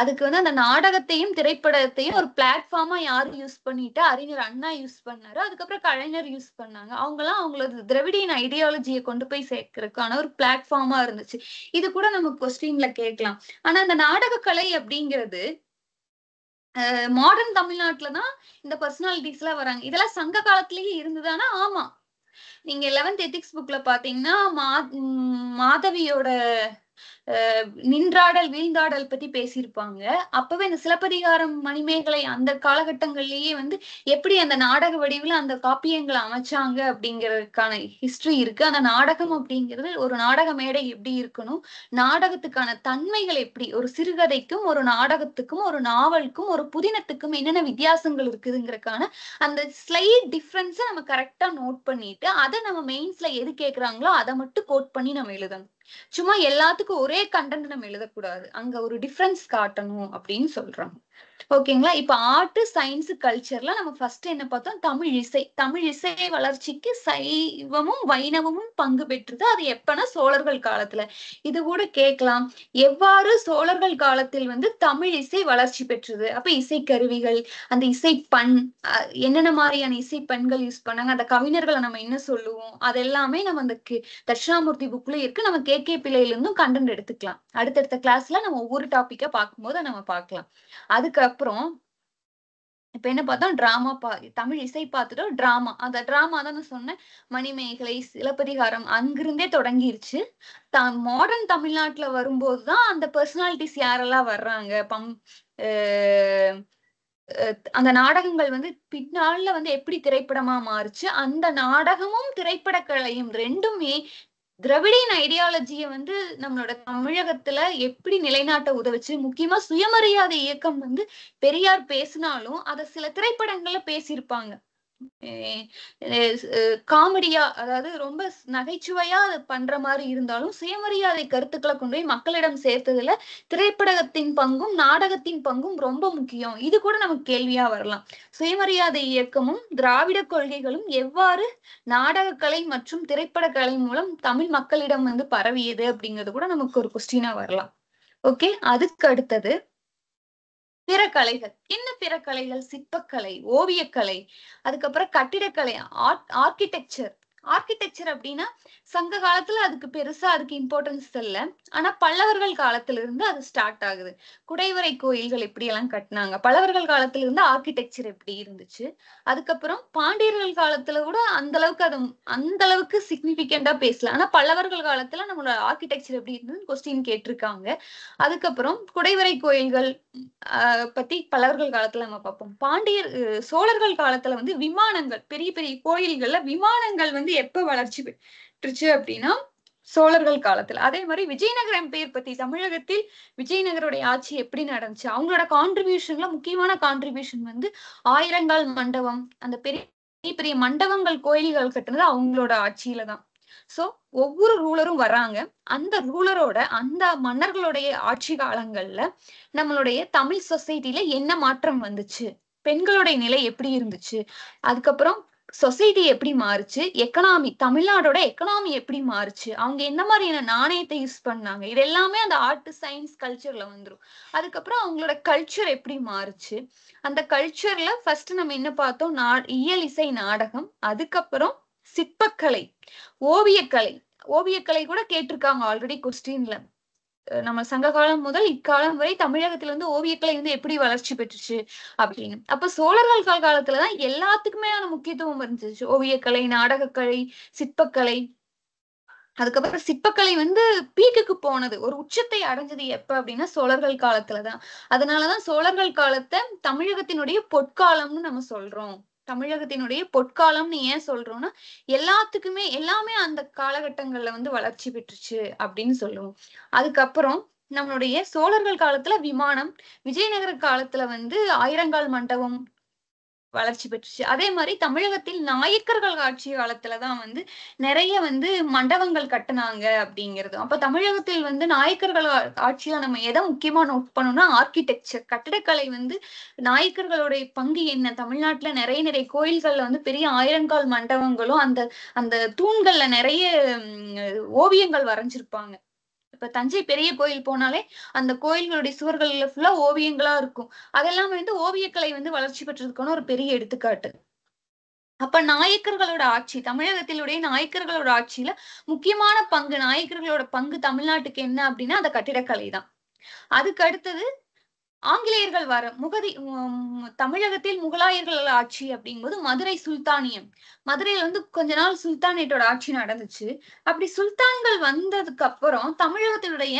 [SPEAKER 2] அதுக்கு வந்து அந்த நாடகத்தையும் திரைப்படத்தையும் ஒரு பிளாட்ஃபார்மா யாரு யூஸ் பண்ணிட்டு அறிஞர் அண்ணா யூஸ் பண்ணாரு அதுக்கப்புறம் கலைஞர் யூஸ் பண்ணாங்க அவங்கலாம் அவங்களோட திரவிடியன் கிறிஸ்டின் ஐடியாலஜியை கொண்டு போய் சேர்க்கறதுக்கான ஒரு பிளாட்ஃபார்மா இருந்துச்சு இது கூட நம்ம கொஸ்டின்ல கேட்கலாம் ஆனா அந்த நாடக கலை அப்படிங்கிறது மாடர்ன் தமிழ்நாட்டுல தான் இந்த பர்சனாலிட்டிஸ் எல்லாம் வராங்க இதெல்லாம் சங்க காலத்திலேயே இருந்ததுன்னா ஆமா நீங்க லெவன்த் எத்திக்ஸ் புக்ல பாத்தீங்கன்னா மாதவியோட நின்றாடல் வீழ்ந்தாடல் பத்தி பேசியிருப்பாங்க அப்பவே இந்த சிலப்பதிகாரம் மணிமேகலை அந்த காலகட்டங்கள்லயே வந்து எப்படி அந்த நாடக வடிவில் அந்த காப்பியங்களை அமைச்சாங்க அப்படிங்கிறதுக்கான ஹிஸ்டரி இருக்கு அந்த நாடகம் அப்படிங்கிறது ஒரு நாடக மேடை எப்படி இருக்கணும் நாடகத்துக்கான தன்மைகள் எப்படி ஒரு சிறுகதைக்கும் ஒரு நாடகத்துக்கும் ஒரு நாவலுக்கும் ஒரு புதினத்துக்கும் என்னென்ன வித்தியாசங்கள் இருக்குதுங்கிறதுக்கான அந்த ஸ்லைட் டிஃப்ரென்ஸை நம்ம கரெக்டா நோட் பண்ணிட்டு அதை நம்ம மெயின்ஸ்ல எது கேட்கறாங்களோ அதை மட்டும் கோட் பண்ணி நம்ம எழுதணும் சும்மா எல்லாத்துக்கும் ஒரு ஒரே கண்டென்ட் நம்ம எழுதக்கூடாது அங்க ஒரு டிஃப்ரென்ஸ் காட்டணும் அப்படின்னு சொல்றாங்க ஓகேங்களா இப்ப ஆர்ட் சயின்ஸ் கல்ச்சர்ல நம்ம ஃபர்ஸ்ட் என்ன பார்த்தோம் தமிழ் இசை தமிழ் இசை வளர்ச்சிக்கு சைவமும் வைணவமும் பங்கு பெற்றது அது எப்பனா சோழர்கள் காலத்துல இது கூட கேட்கலாம் எவ்வாறு சோழர்கள் காலத்தில் வந்து தமிழ் இசை வளர்ச்சி பெற்றது அப்ப இசை கருவிகள் அந்த இசை பண் என்னென்ன மாதிரியான இசை பண்கள் யூஸ் பண்ணாங்க அந்த கவிஞர்களை நம்ம என்ன சொல்லுவோம் அதெல்லாமே நம்ம அந்த தட்சிணாமூர்த்தி புக்ல இருக்கு நம்ம கே கே பிள்ளையில இருந்தும் கண்டென்ட் எடுத்துக்கலாம் அடுத்தடுத்த கிளாஸ்ல நம்ம ஒவ்வொரு டாபிக்கா பார்க்கும்போது நம்ம பார்க்கலாம் அதுக்கு அதுக்கப்புறம் இப்ப என்ன பார்த்தோம் டிராமா பா தமிழ் இசை பார்த்துட்டோம் டிராமா அந்த டிராமா தான் நான் சொன்னேன் மணிமேகலை சிலப்பதிகாரம் அங்கிருந்தே தொடங்கிருச்சு மாடர்ன் தமிழ்நாட்டுல வரும்போதுதான் அந்த பர்சனாலிட்டிஸ் யாரெல்லாம் வர்றாங்க பம் அந்த நாடகங்கள் வந்து பின்னால வந்து எப்படி திரைப்படமா மாறுச்சு அந்த நாடகமும் திரைப்படக்கலையும் ரெண்டுமே திரவிடியன் ஐடியாலஜியை வந்து நம்மளோட தமிழகத்துல எப்படி நிலைநாட்ட உதவுச்சு முக்கியமா சுயமரியாதை இயக்கம் வந்து பெரியார் பேசினாலும் அதை சில திரைப்படங்கள்ல பேசியிருப்பாங்க காமெடியா அதாவது ரொம்ப நகைச்சுவையா அது பண்ற மாதிரி இருந்தாலும் சுயமரியாதை கருத்துக்களை கொண்டு போய் மக்களிடம் சேர்த்ததுல திரைப்படத்தின் பங்கும் நாடகத்தின் பங்கும் ரொம்ப முக்கியம் இது கூட நமக்கு கேள்வியா வரலாம் சுயமரியாதை இயக்கமும் திராவிட கொள்கைகளும் எவ்வாறு நாடக கலை மற்றும் திரைப்பட கலை மூலம் தமிழ் மக்களிடம் வந்து பரவியது அப்படிங்கிறது கூட நமக்கு ஒரு கொஸ்டினா வரலாம் ஓகே அதுக்கு அடுத்தது பிற கலைகள் என்ன பிற கலைகள் சிற்பக்கலை ஓவியக்கலை அதுக்கப்புறம் கட்டிடக்கலை ஆர்கிடெக்சர் ஆர்கிடெக்சர் அப்படின்னா சங்க காலத்துல அதுக்கு பெருசா அதுக்கு இம்பார்ட்டன்ஸ் இல்ல ஆனா பல்லவர்கள் காலத்துல இருந்து அது ஸ்டார்ட் ஆகுது குடைவரை கோயில்கள் எப்படி எல்லாம் கட்டினாங்க பல்லவர்கள் காலத்துல இருந்து ஆர்கிடெக்சர் எப்படி இருந்துச்சு அதுக்கப்புறம் பாண்டியர்கள் காலத்துல கூட அந்த அளவுக்கு அது அந்த அளவுக்கு சிக்னிபிகண்டா பேசல ஆனா பல்லவர்கள் காலத்துல நம்மளோட ஆர்கிடெக்சர் எப்படி இருந்ததுன்னு கொஸ்டின் கேட்டிருக்காங்க அதுக்கப்புறம் குடைவரை கோயில்கள் பத்தி பல்லவர்கள் காலத்துல நம்ம பார்ப்போம் பாண்டியர் சோழர்கள் காலத்துல வந்து விமானங்கள் பெரிய பெரிய கோயில்கள்ல விமானங்கள் வந்து வந்து எப்ப வளர்ச்சி பெற்றுச்சு அப்படின்னா சோழர்கள் காலத்துல அதே மாதிரி விஜயநகரம் எம்பையர் பத்தி தமிழகத்தில் விஜயநகருடைய ஆட்சி எப்படி நடந்துச்சு அவங்களோட கான்ட்ரிபியூஷன்ல முக்கியமான கான்ட்ரிபியூஷன் வந்து ஆயிரங்கால் மண்டபம் அந்த பெரிய பெரிய மண்டபங்கள் கோயில்கள் கட்டுனது அவங்களோட ஆட்சியில தான் சோ ஒவ்வொரு ரூலரும் வராங்க அந்த ரூலரோட அந்த மன்னர்களுடைய ஆட்சி காலங்கள்ல நம்மளுடைய தமிழ் சொசைட்டில என்ன மாற்றம் வந்துச்சு பெண்களுடைய நிலை எப்படி இருந்துச்சு அதுக்கப்புறம் சொசைட்டி எப்படி மாறுச்சு எக்கனாமி தமிழ்நாடோட எக்கனாமி எப்படி மாறுச்சு அவங்க என்ன மாதிரியான நாணயத்தை யூஸ் பண்ணாங்க இது எல்லாமே அந்த ஆர்ட் சயின்ஸ் கல்ச்சர்ல வந்துடும் அதுக்கப்புறம் அவங்களோட கல்ச்சர் எப்படி மாறுச்சு அந்த கல்ச்சர்ல ஃபர்ஸ்ட் நம்ம என்ன பார்த்தோம் நா இயல் இசை நாடகம் அதுக்கப்புறம் சிற்பக்கலை ஓவியக்கலை ஓவியக்கலை கூட கேட்டிருக்காங்க ஆல்ரெடி கொஸ்டின்ல நம்ம சங்க காலம் முதல் இக்காலம் வரை தமிழகத்துல வந்து ஓவியக்கலை வந்து எப்படி வளர்ச்சி பெற்றுச்சு அப்படின்னு அப்ப சோழர்கள் கால காலத்துலதான் எல்லாத்துக்குமே முக்கியத்துவம் இருந்துச்சு ஓவியக்கலை நாடகக்கலை சிற்பக்கலை அதுக்கப்புறம் சிற்பக்கலை வந்து பீக்குக்கு போனது ஒரு உச்சத்தை அடைஞ்சது எப்ப அப்படின்னா சோழர்கள் காலத்துலதான் அதனாலதான் சோழர்கள் காலத்தை தமிழகத்தினுடைய பொற்காலம்னு நம்ம சொல்றோம் தமிழகத்தினுடைய பொற்காலம்னு ஏன் சொல்றோம்னா எல்லாத்துக்குமே எல்லாமே அந்த காலகட்டங்கள்ல வந்து வளர்ச்சி பெற்றுச்சு அப்படின்னு சொல்லுவோம் அதுக்கப்புறம் நம்மளுடைய சோழர்கள் காலத்துல விமானம் விஜயநகர காலத்துல வந்து ஆயிரங்கால் மண்டபம் வளர்ச்சி பெற்றுச்சு அதே மாதிரி தமிழகத்தில் நாயக்கர்கள் ஆட்சி காலத்துலதான் வந்து நிறைய வந்து மண்டபங்கள் கட்டினாங்க அப்படிங்கிறது அப்ப தமிழகத்தில் வந்து நாயக்கர்கள் ஆட்சியில நம்ம எதை முக்கியமா நோட் பண்ணோம்னா ஆர்கிடெக்சர் கட்டிடக்கலை வந்து நாயக்கர்களுடைய பங்கு என்ன தமிழ்நாட்டுல நிறைய நிறைய கோயில்கள்ல வந்து பெரிய ஆயிரங்கால் மண்டபங்களும் அந்த அந்த தூண்கள்ல நிறைய ஓவியங்கள் வரைஞ்சிருப்பாங்க இப்ப தஞ்சை பெரிய கோயில் போனாலே அந்த கோயில்களுடைய சுவர்கள்ல ஃபுல்லா ஓவியங்களா இருக்கும் அதெல்லாம் வந்து ஓவியக்கலை வந்து வளர்ச்சி பெற்றதுக்கான ஒரு பெரிய எடுத்துக்காட்டு அப்ப நாயக்கர்களோட ஆட்சி தமிழகத்திலுடைய நாயக்கர்களோட ஆட்சியில முக்கியமான பங்கு நாயக்கர்களோட பங்கு தமிழ்நாட்டுக்கு என்ன அப்படின்னா அந்த கட்டிடக்கலை தான் அதுக்கு அடுத்தது ஆங்கிலேயர்கள் வர முகதி தமிழகத்தில் முகலாயர்கள் ஆட்சி அப்படிங்கும்போது மதுரை சுல்தானியம் மதுரையில வந்து கொஞ்ச நாள் சுல்தானேட்டோட ஆட்சி நடந்துச்சு அப்படி சுல்தான்கள் வந்ததுக்கு அப்புறம் தமிழகத்தினுடைய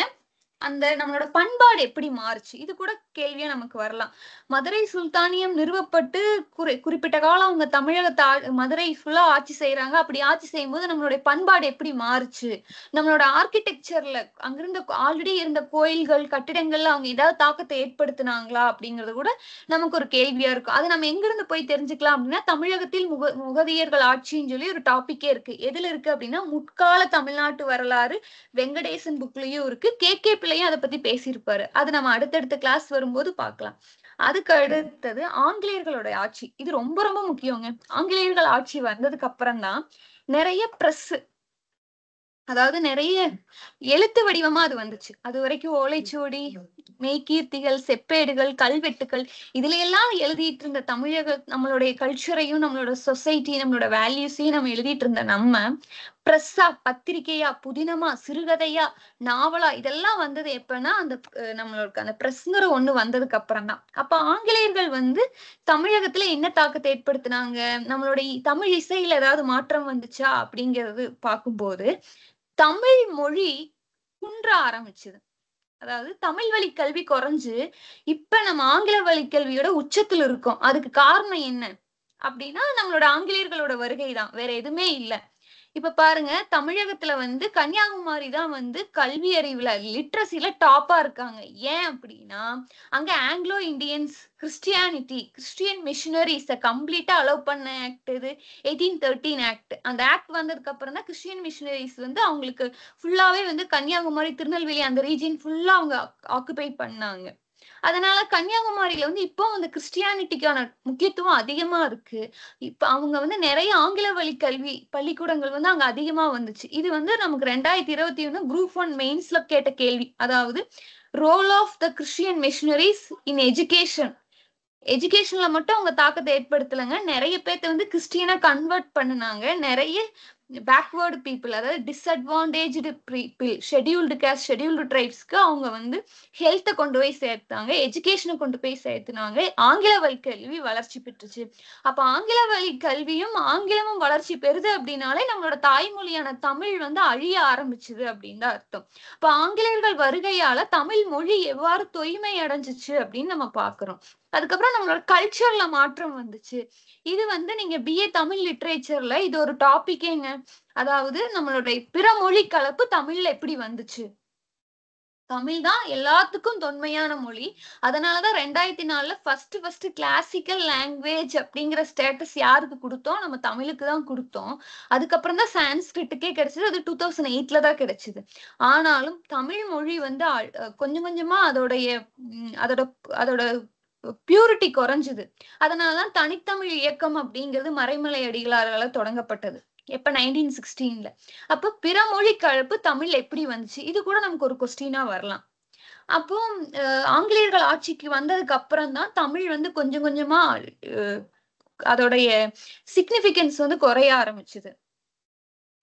[SPEAKER 2] அந்த நம்மளோட பண்பாடு எப்படி மாறுச்சு இது கூட கேள்வியா நமக்கு வரலாம் மதுரை சுல்தானியம் நிறுவப்பட்டு குறை குறிப்பிட்ட காலம் அவங்க தமிழகத்தை மதுரை ஃபுல்லா ஆட்சி செய்யறாங்க அப்படி ஆட்சி செய்யும் போது நம்மளுடைய பண்பாடு எப்படி மாறுச்சு நம்மளோட ஆர்கிடெக்சர்ல அங்கிருந்த ஆல்ரெடி இருந்த கோயில்கள் கட்டிடங்கள்ல அவங்க ஏதாவது தாக்கத்தை ஏற்படுத்தினாங்களா அப்படிங்கறது கூட நமக்கு ஒரு கேள்வியா இருக்கும் அது நம்ம எங்கிருந்து போய் தெரிஞ்சுக்கலாம் அப்படின்னா தமிழகத்தில் முக முகதியர்கள் ஆட்சின்னு சொல்லி ஒரு டாபிக்கே இருக்கு எதுல இருக்கு அப்படின்னா முற்கால தமிழ்நாட்டு வரலாறு வெங்கடேசன் புக்லயும் இருக்கு கே கே பிள்ளையும் அதை பத்தி பேசியிருப்பாரு அது நம்ம அடுத்தடுத்த கிளாஸ் வரும் வரும்போது பார்க்கலாம் அதுக்கு அடுத்தது ஆங்கிலேயர்களுடைய ஆட்சி இது ரொம்ப ரொம்ப முக்கியங்க ஆங்கிலேயர்கள் ஆட்சி வந்ததுக்கு அப்புறம் தான் நிறைய பிரஸ் அதாவது நிறைய எழுத்து வடிவமா அது வந்துச்சு அது வரைக்கும் ஓலைச்சுவடி மெய்கீர்த்திகள் செப்பேடுகள் கல்வெட்டுகள் இதுல எல்லாம் எழுதிட்டு இருந்த தமிழக நம்மளுடைய கல்ச்சரையும் நம்மளோட சொசைட்டி நம்மளோட வேல்யூஸையும் நம்ம எழுதிட்டு இருந்த நம்ம பிரஸ்ஸா பத்திரிகையா புதினமா சிறுகதையா நாவலா இதெல்லாம் வந்தது எப்பன்னா அந்த நம்மளுக்கு அந்த பிரஸ்ங்கிற ஒண்ணு வந்ததுக்கு அப்புறம் தான் அப்ப ஆங்கிலேயர்கள் வந்து தமிழகத்துல என்ன தாக்கத்தை ஏற்படுத்தினாங்க நம்மளுடைய தமிழ் இசையில ஏதாவது மாற்றம் வந்துச்சா அப்படிங்கிறது பார்க்கும்போது தமிழ் மொழி குன்ற ஆரம்பிச்சது அதாவது தமிழ் வழி கல்வி குறைஞ்சு இப்ப நம்ம ஆங்கில வழி கல்வியோட உச்சத்துல இருக்கோம் அதுக்கு காரணம் என்ன அப்படின்னா நம்மளோட ஆங்கிலேயர்களோட வருகை தான் வேற எதுவுமே இல்லை இப்ப பாருங்க தமிழகத்துல வந்து கன்னியாகுமரி தான் வந்து கல்வி அறிவுல லிட்ரஸில டாப்பா இருக்காங்க ஏன் அப்படின்னா அங்க ஆங்கிலோ இண்டியன்ஸ் கிறிஸ்டியானிட்டி கிறிஸ்டியன் மிஷினரிஸை கம்ப்ளீட்டா அலோவ் பண்ண ஆக்ட் இது எயிட்டீன் தேர்ட்டீன் ஆக்ட் அந்த ஆக்ட் வந்ததுக்கு அப்புறம் தான் கிறிஸ்டியன் மிஷினரிஸ் வந்து அவங்களுக்கு ஃபுல்லாவே வந்து கன்னியாகுமரி திருநெல்வேலி அந்த ரீஜியன் ஃபுல்லா அவங்க ஆக்குபை பண்ணாங்க அதனால கன்னியாகுமரியில வந்து இப்போ அந்த கிறிஸ்டியானிட்டிக்கான முக்கியத்துவம் அதிகமா இருக்கு இப்ப அவங்க வந்து நிறைய ஆங்கில வழி கல்வி பள்ளிக்கூடங்கள் வந்து அங்க அதிகமா வந்துச்சு இது வந்து நமக்கு ரெண்டாயிரத்தி இருபத்தி ஒண்ணு குரூப் ஒன் மெயின்ஸ்ல கேட்ட கேள்வி அதாவது role of the Christian missionaries in education எஜுகேஷன்ல மட்டும் அவங்க தாக்கத்தை ஏற்படுத்தலைங்க நிறைய பேர்த்த வந்து கிறிஸ்டியனா கன்வெர்ட் பண்ணினாங்க நிறைய பேக்வேர்டு பீப்புள் அதாவது disadvantaged people scheduled caste scheduled ட்ரைப்ஸ்க்கு அவங்க வந்து ஹெல்த்தை கொண்டு போய் சேர்த்தாங்க எஜுகேஷனை கொண்டு போய் சேர்த்துனாங்க ஆங்கில வழி கல்வி வளர்ச்சி பெற்றுச்சு அப்போ ஆங்கில வழி கல்வியும் ஆங்கிலமும் வளர்ச்சி பெறுது அப்படின்னாலே நம்மளோட தாய்மொழியான தமிழ் வந்து அழிய ஆரம்பிச்சுது அப்படின்னு தான் அர்த்தம் இப்போ ஆங்கிலேயர்கள் வருகையால தமிழ் மொழி எவ்வாறு தொய்மை அடைஞ்சிச்சு அப்படின்னு நம்ம பார்க்குறோம் அதுக்கப்புறம் நம்மளோட கல்ச்சர்ல மாற்றம் வந்துச்சு இது வந்து நீங்க பிஏ தமிழ் லிட்ரேச்சர்ல இது ஒரு டாபிக்கேங்க அதாவது நம்மளுடைய பிற மொழி கலப்பு தமிழ்ல எப்படி வந்துச்சு தமிழ் தான் எல்லாத்துக்கும் தொன்மையான மொழி அதனாலதான் ரெண்டாயிரத்தி நாலுல ஃபர்ஸ்ட் ஃபர்ஸ்ட் கிளாசிக்கல் லாங்குவேஜ் அப்படிங்கிற ஸ்டேட்டஸ் யாருக்கு கொடுத்தோம் நம்ம தமிழுக்கு தான் கொடுத்தோம் அதுக்கப்புறம் தான் சான்ஸ்கிரிட்டுக்கே கிடைச்சது அது டூ தௌசண்ட் எயிட்ல தான் கிடைச்சது ஆனாலும் தமிழ் மொழி வந்து கொஞ்சம் கொஞ்சமா அதோடைய அதோட அதோட பியூரிட்டி குறைஞ்சுது அதனாலதான் தனித்தமிழ் இயக்கம் அப்படிங்கிறது மறைமலை அடிகளாரால தொடங்கப்பட்டது எப்ப நைன்டீன் சிக்ஸ்டீன்ல அப்ப பிற மொழி கலப்பு தமிழ் எப்படி வந்துச்சு இது கூட நமக்கு ஒரு கொஸ்டினா வரலாம் அப்போ ஆங்கிலேயர்கள் ஆட்சிக்கு வந்ததுக்கு அப்புறம் தான் தமிழ் வந்து கொஞ்சம் கொஞ்சமா அதோடைய சிக்னிபிகன்ஸ் வந்து குறைய ஆரம்பிச்சுது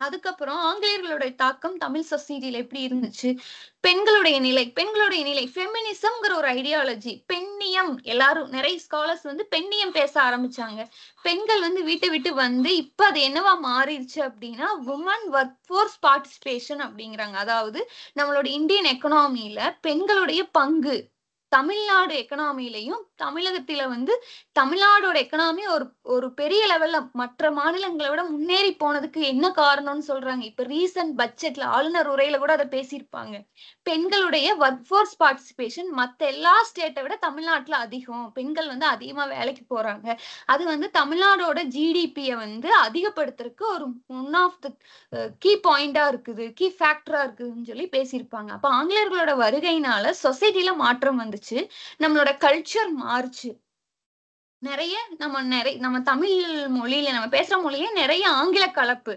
[SPEAKER 2] அதுக்கப்புறம் ஆங்கிலேயர்களுடைய தாக்கம் தமிழ் சொசைட்டியில எப்படி இருந்துச்சு பெண்களுடைய நிலை பெண்களுடைய நிலை ஃபெமினிசம்ங்கிற ஒரு ஐடியாலஜி பெண்ணியம் எல்லாரும் நிறைய ஸ்காலர்ஸ் வந்து பெண்ணியம் பேச ஆரம்பிச்சாங்க பெண்கள் வந்து வீட்டை விட்டு வந்து இப்ப அது என்னவா மாறிடுச்சு அப்படின்னா உமன் ஒர்க் ஃபோர்ஸ் பார்ட்டிசிபேஷன் அப்படிங்கிறாங்க அதாவது நம்மளோட இந்தியன் எக்கனாமியில பெண்களுடைய பங்கு தமிழ்நாடு எக்கனாமிலையும் தமிழகத்துல வந்து தமிழ்நாடோட எக்கனாமி ஒரு ஒரு பெரிய லெவல்ல மற்ற மாநிலங்களை விட முன்னேறி போனதுக்கு என்ன காரணம்னு சொல்றாங்க இப்ப ரீசன்ட் பட்ஜெட்ல ஆளுநர் உரையில கூட அதை பேசியிருப்பாங்க பெண்களுடைய ஒர்க் ஃபோர்ஸ் பார்ட்டிசிபேஷன் மத்த எல்லா ஸ்டேட்டை விட தமிழ்நாட்டுல அதிகம் பெண்கள் வந்து அதிகமா வேலைக்கு போறாங்க அது வந்து தமிழ்நாடோட ஜிடிபியை வந்து அதிகப்படுத்துறதுக்கு ஒரு ஒன் ஆஃப் த கீ பாயிண்டா இருக்குது கீ ஃபேக்டரா இருக்குதுன்னு சொல்லி பேசியிருப்பாங்க அப்ப ஆங்கிலேயர்களோட வருகையினால சொசைட்டில மாற்றம் வந்து மாறுச்சு நம்மளோட கல்ச்சர் மாறுச்சு நிறைய நம்ம நிறைய நம்ம தமிழ் மொழியில நம்ம பேசுற மொழியே நிறைய ஆங்கில கலப்பு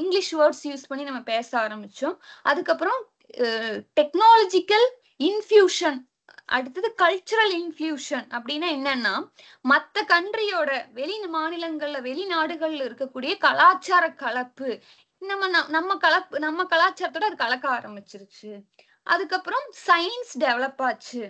[SPEAKER 2] இங்கிலீஷ் வேர்ட்ஸ் யூஸ் பண்ணி நம்ம பேச ஆரம்பிச்சோம் அதுக்கப்புறம் டெக்னாலஜிக்கல் இன்ஃபியூஷன் அடுத்தது கல்ச்சுரல் இன்ஃபியூஷன் அப்படின்னா என்னன்னா மற்ற கண்ட்ரியோட வெளி மாநிலங்கள்ல வெளிநாடுகள்ல இருக்கக்கூடிய கலாச்சார கலப்பு நம்ம நம்ம கலப்பு நம்ம கலாச்சாரத்தோட அது கலக்க ஆரம்பிச்சிருச்சு அதுக்கப்புறம் சயின்ஸ் டெவலப் ஆச்சு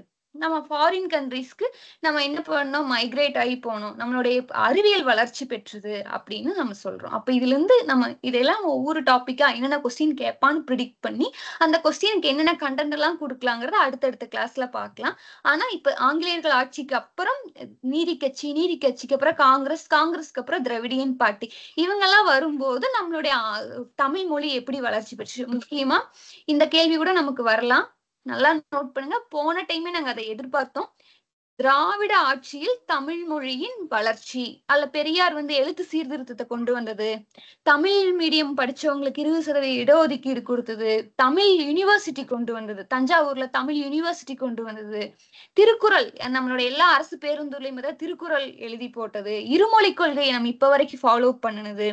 [SPEAKER 2] நம்ம ஃபாரின் கண்ட்ரிஸ்க்கு நம்ம என்ன பண்ணோம் மைக்ரேட் ஆகி போனோம் நம்மளுடைய அறிவியல் வளர்ச்சி பெற்றது அப்படின்னு நம்ம சொல்றோம் அப்ப இதுல இருந்து நம்ம இதெல்லாம் ஒவ்வொரு டாபிக்கா என்னென்ன கொஸ்டின் கேட்பான்னு ப்ரிடிக்ட் பண்ணி அந்த கொஸ்டினுக்கு என்னென்ன கண்டென்ட் எல்லாம் கொடுக்கலாங்கிறத அடுத்தடுத்த கிளாஸ்ல பாக்கலாம் ஆனா இப்ப ஆங்கிலேயர்கள் ஆட்சிக்கு அப்புறம் நீதி கட்சி நீதி கட்சிக்கு அப்புறம் காங்கிரஸ் காங்கிரஸ்க்கு அப்புறம் திராவிடியன் பார்ட்டி இவங்க எல்லாம் வரும்போது நம்மளுடைய தமிழ் மொழி எப்படி வளர்ச்சி பெற்று முக்கியமா இந்த கேள்வி கூட நமக்கு வரலாம் நல்லா நோட் பண்ணுங்க போன டைமே நாங்க அதை எதிர்பார்த்தோம் திராவிட ஆட்சியில் தமிழ் மொழியின் வளர்ச்சி அல்ல பெரியார் வந்து எழுத்து சீர்திருத்தத்தை கொண்டு வந்தது தமிழ் மீடியம் படிச்சவங்களுக்கு இருபது சதவீத இடஒதுக்கீடு கொடுத்தது தமிழ் யூனிவர்சிட்டி கொண்டு வந்தது தஞ்சாவூர்ல தமிழ் யூனிவர்சிட்டி கொண்டு வந்தது திருக்குறள் நம்மளோட எல்லா அரசு பேருந்துலையும் தான் திருக்குறள் எழுதி போட்டது இருமொழி கொள்கையை நம்ம இப்ப வரைக்கும் ஃபாலோ பண்ணினது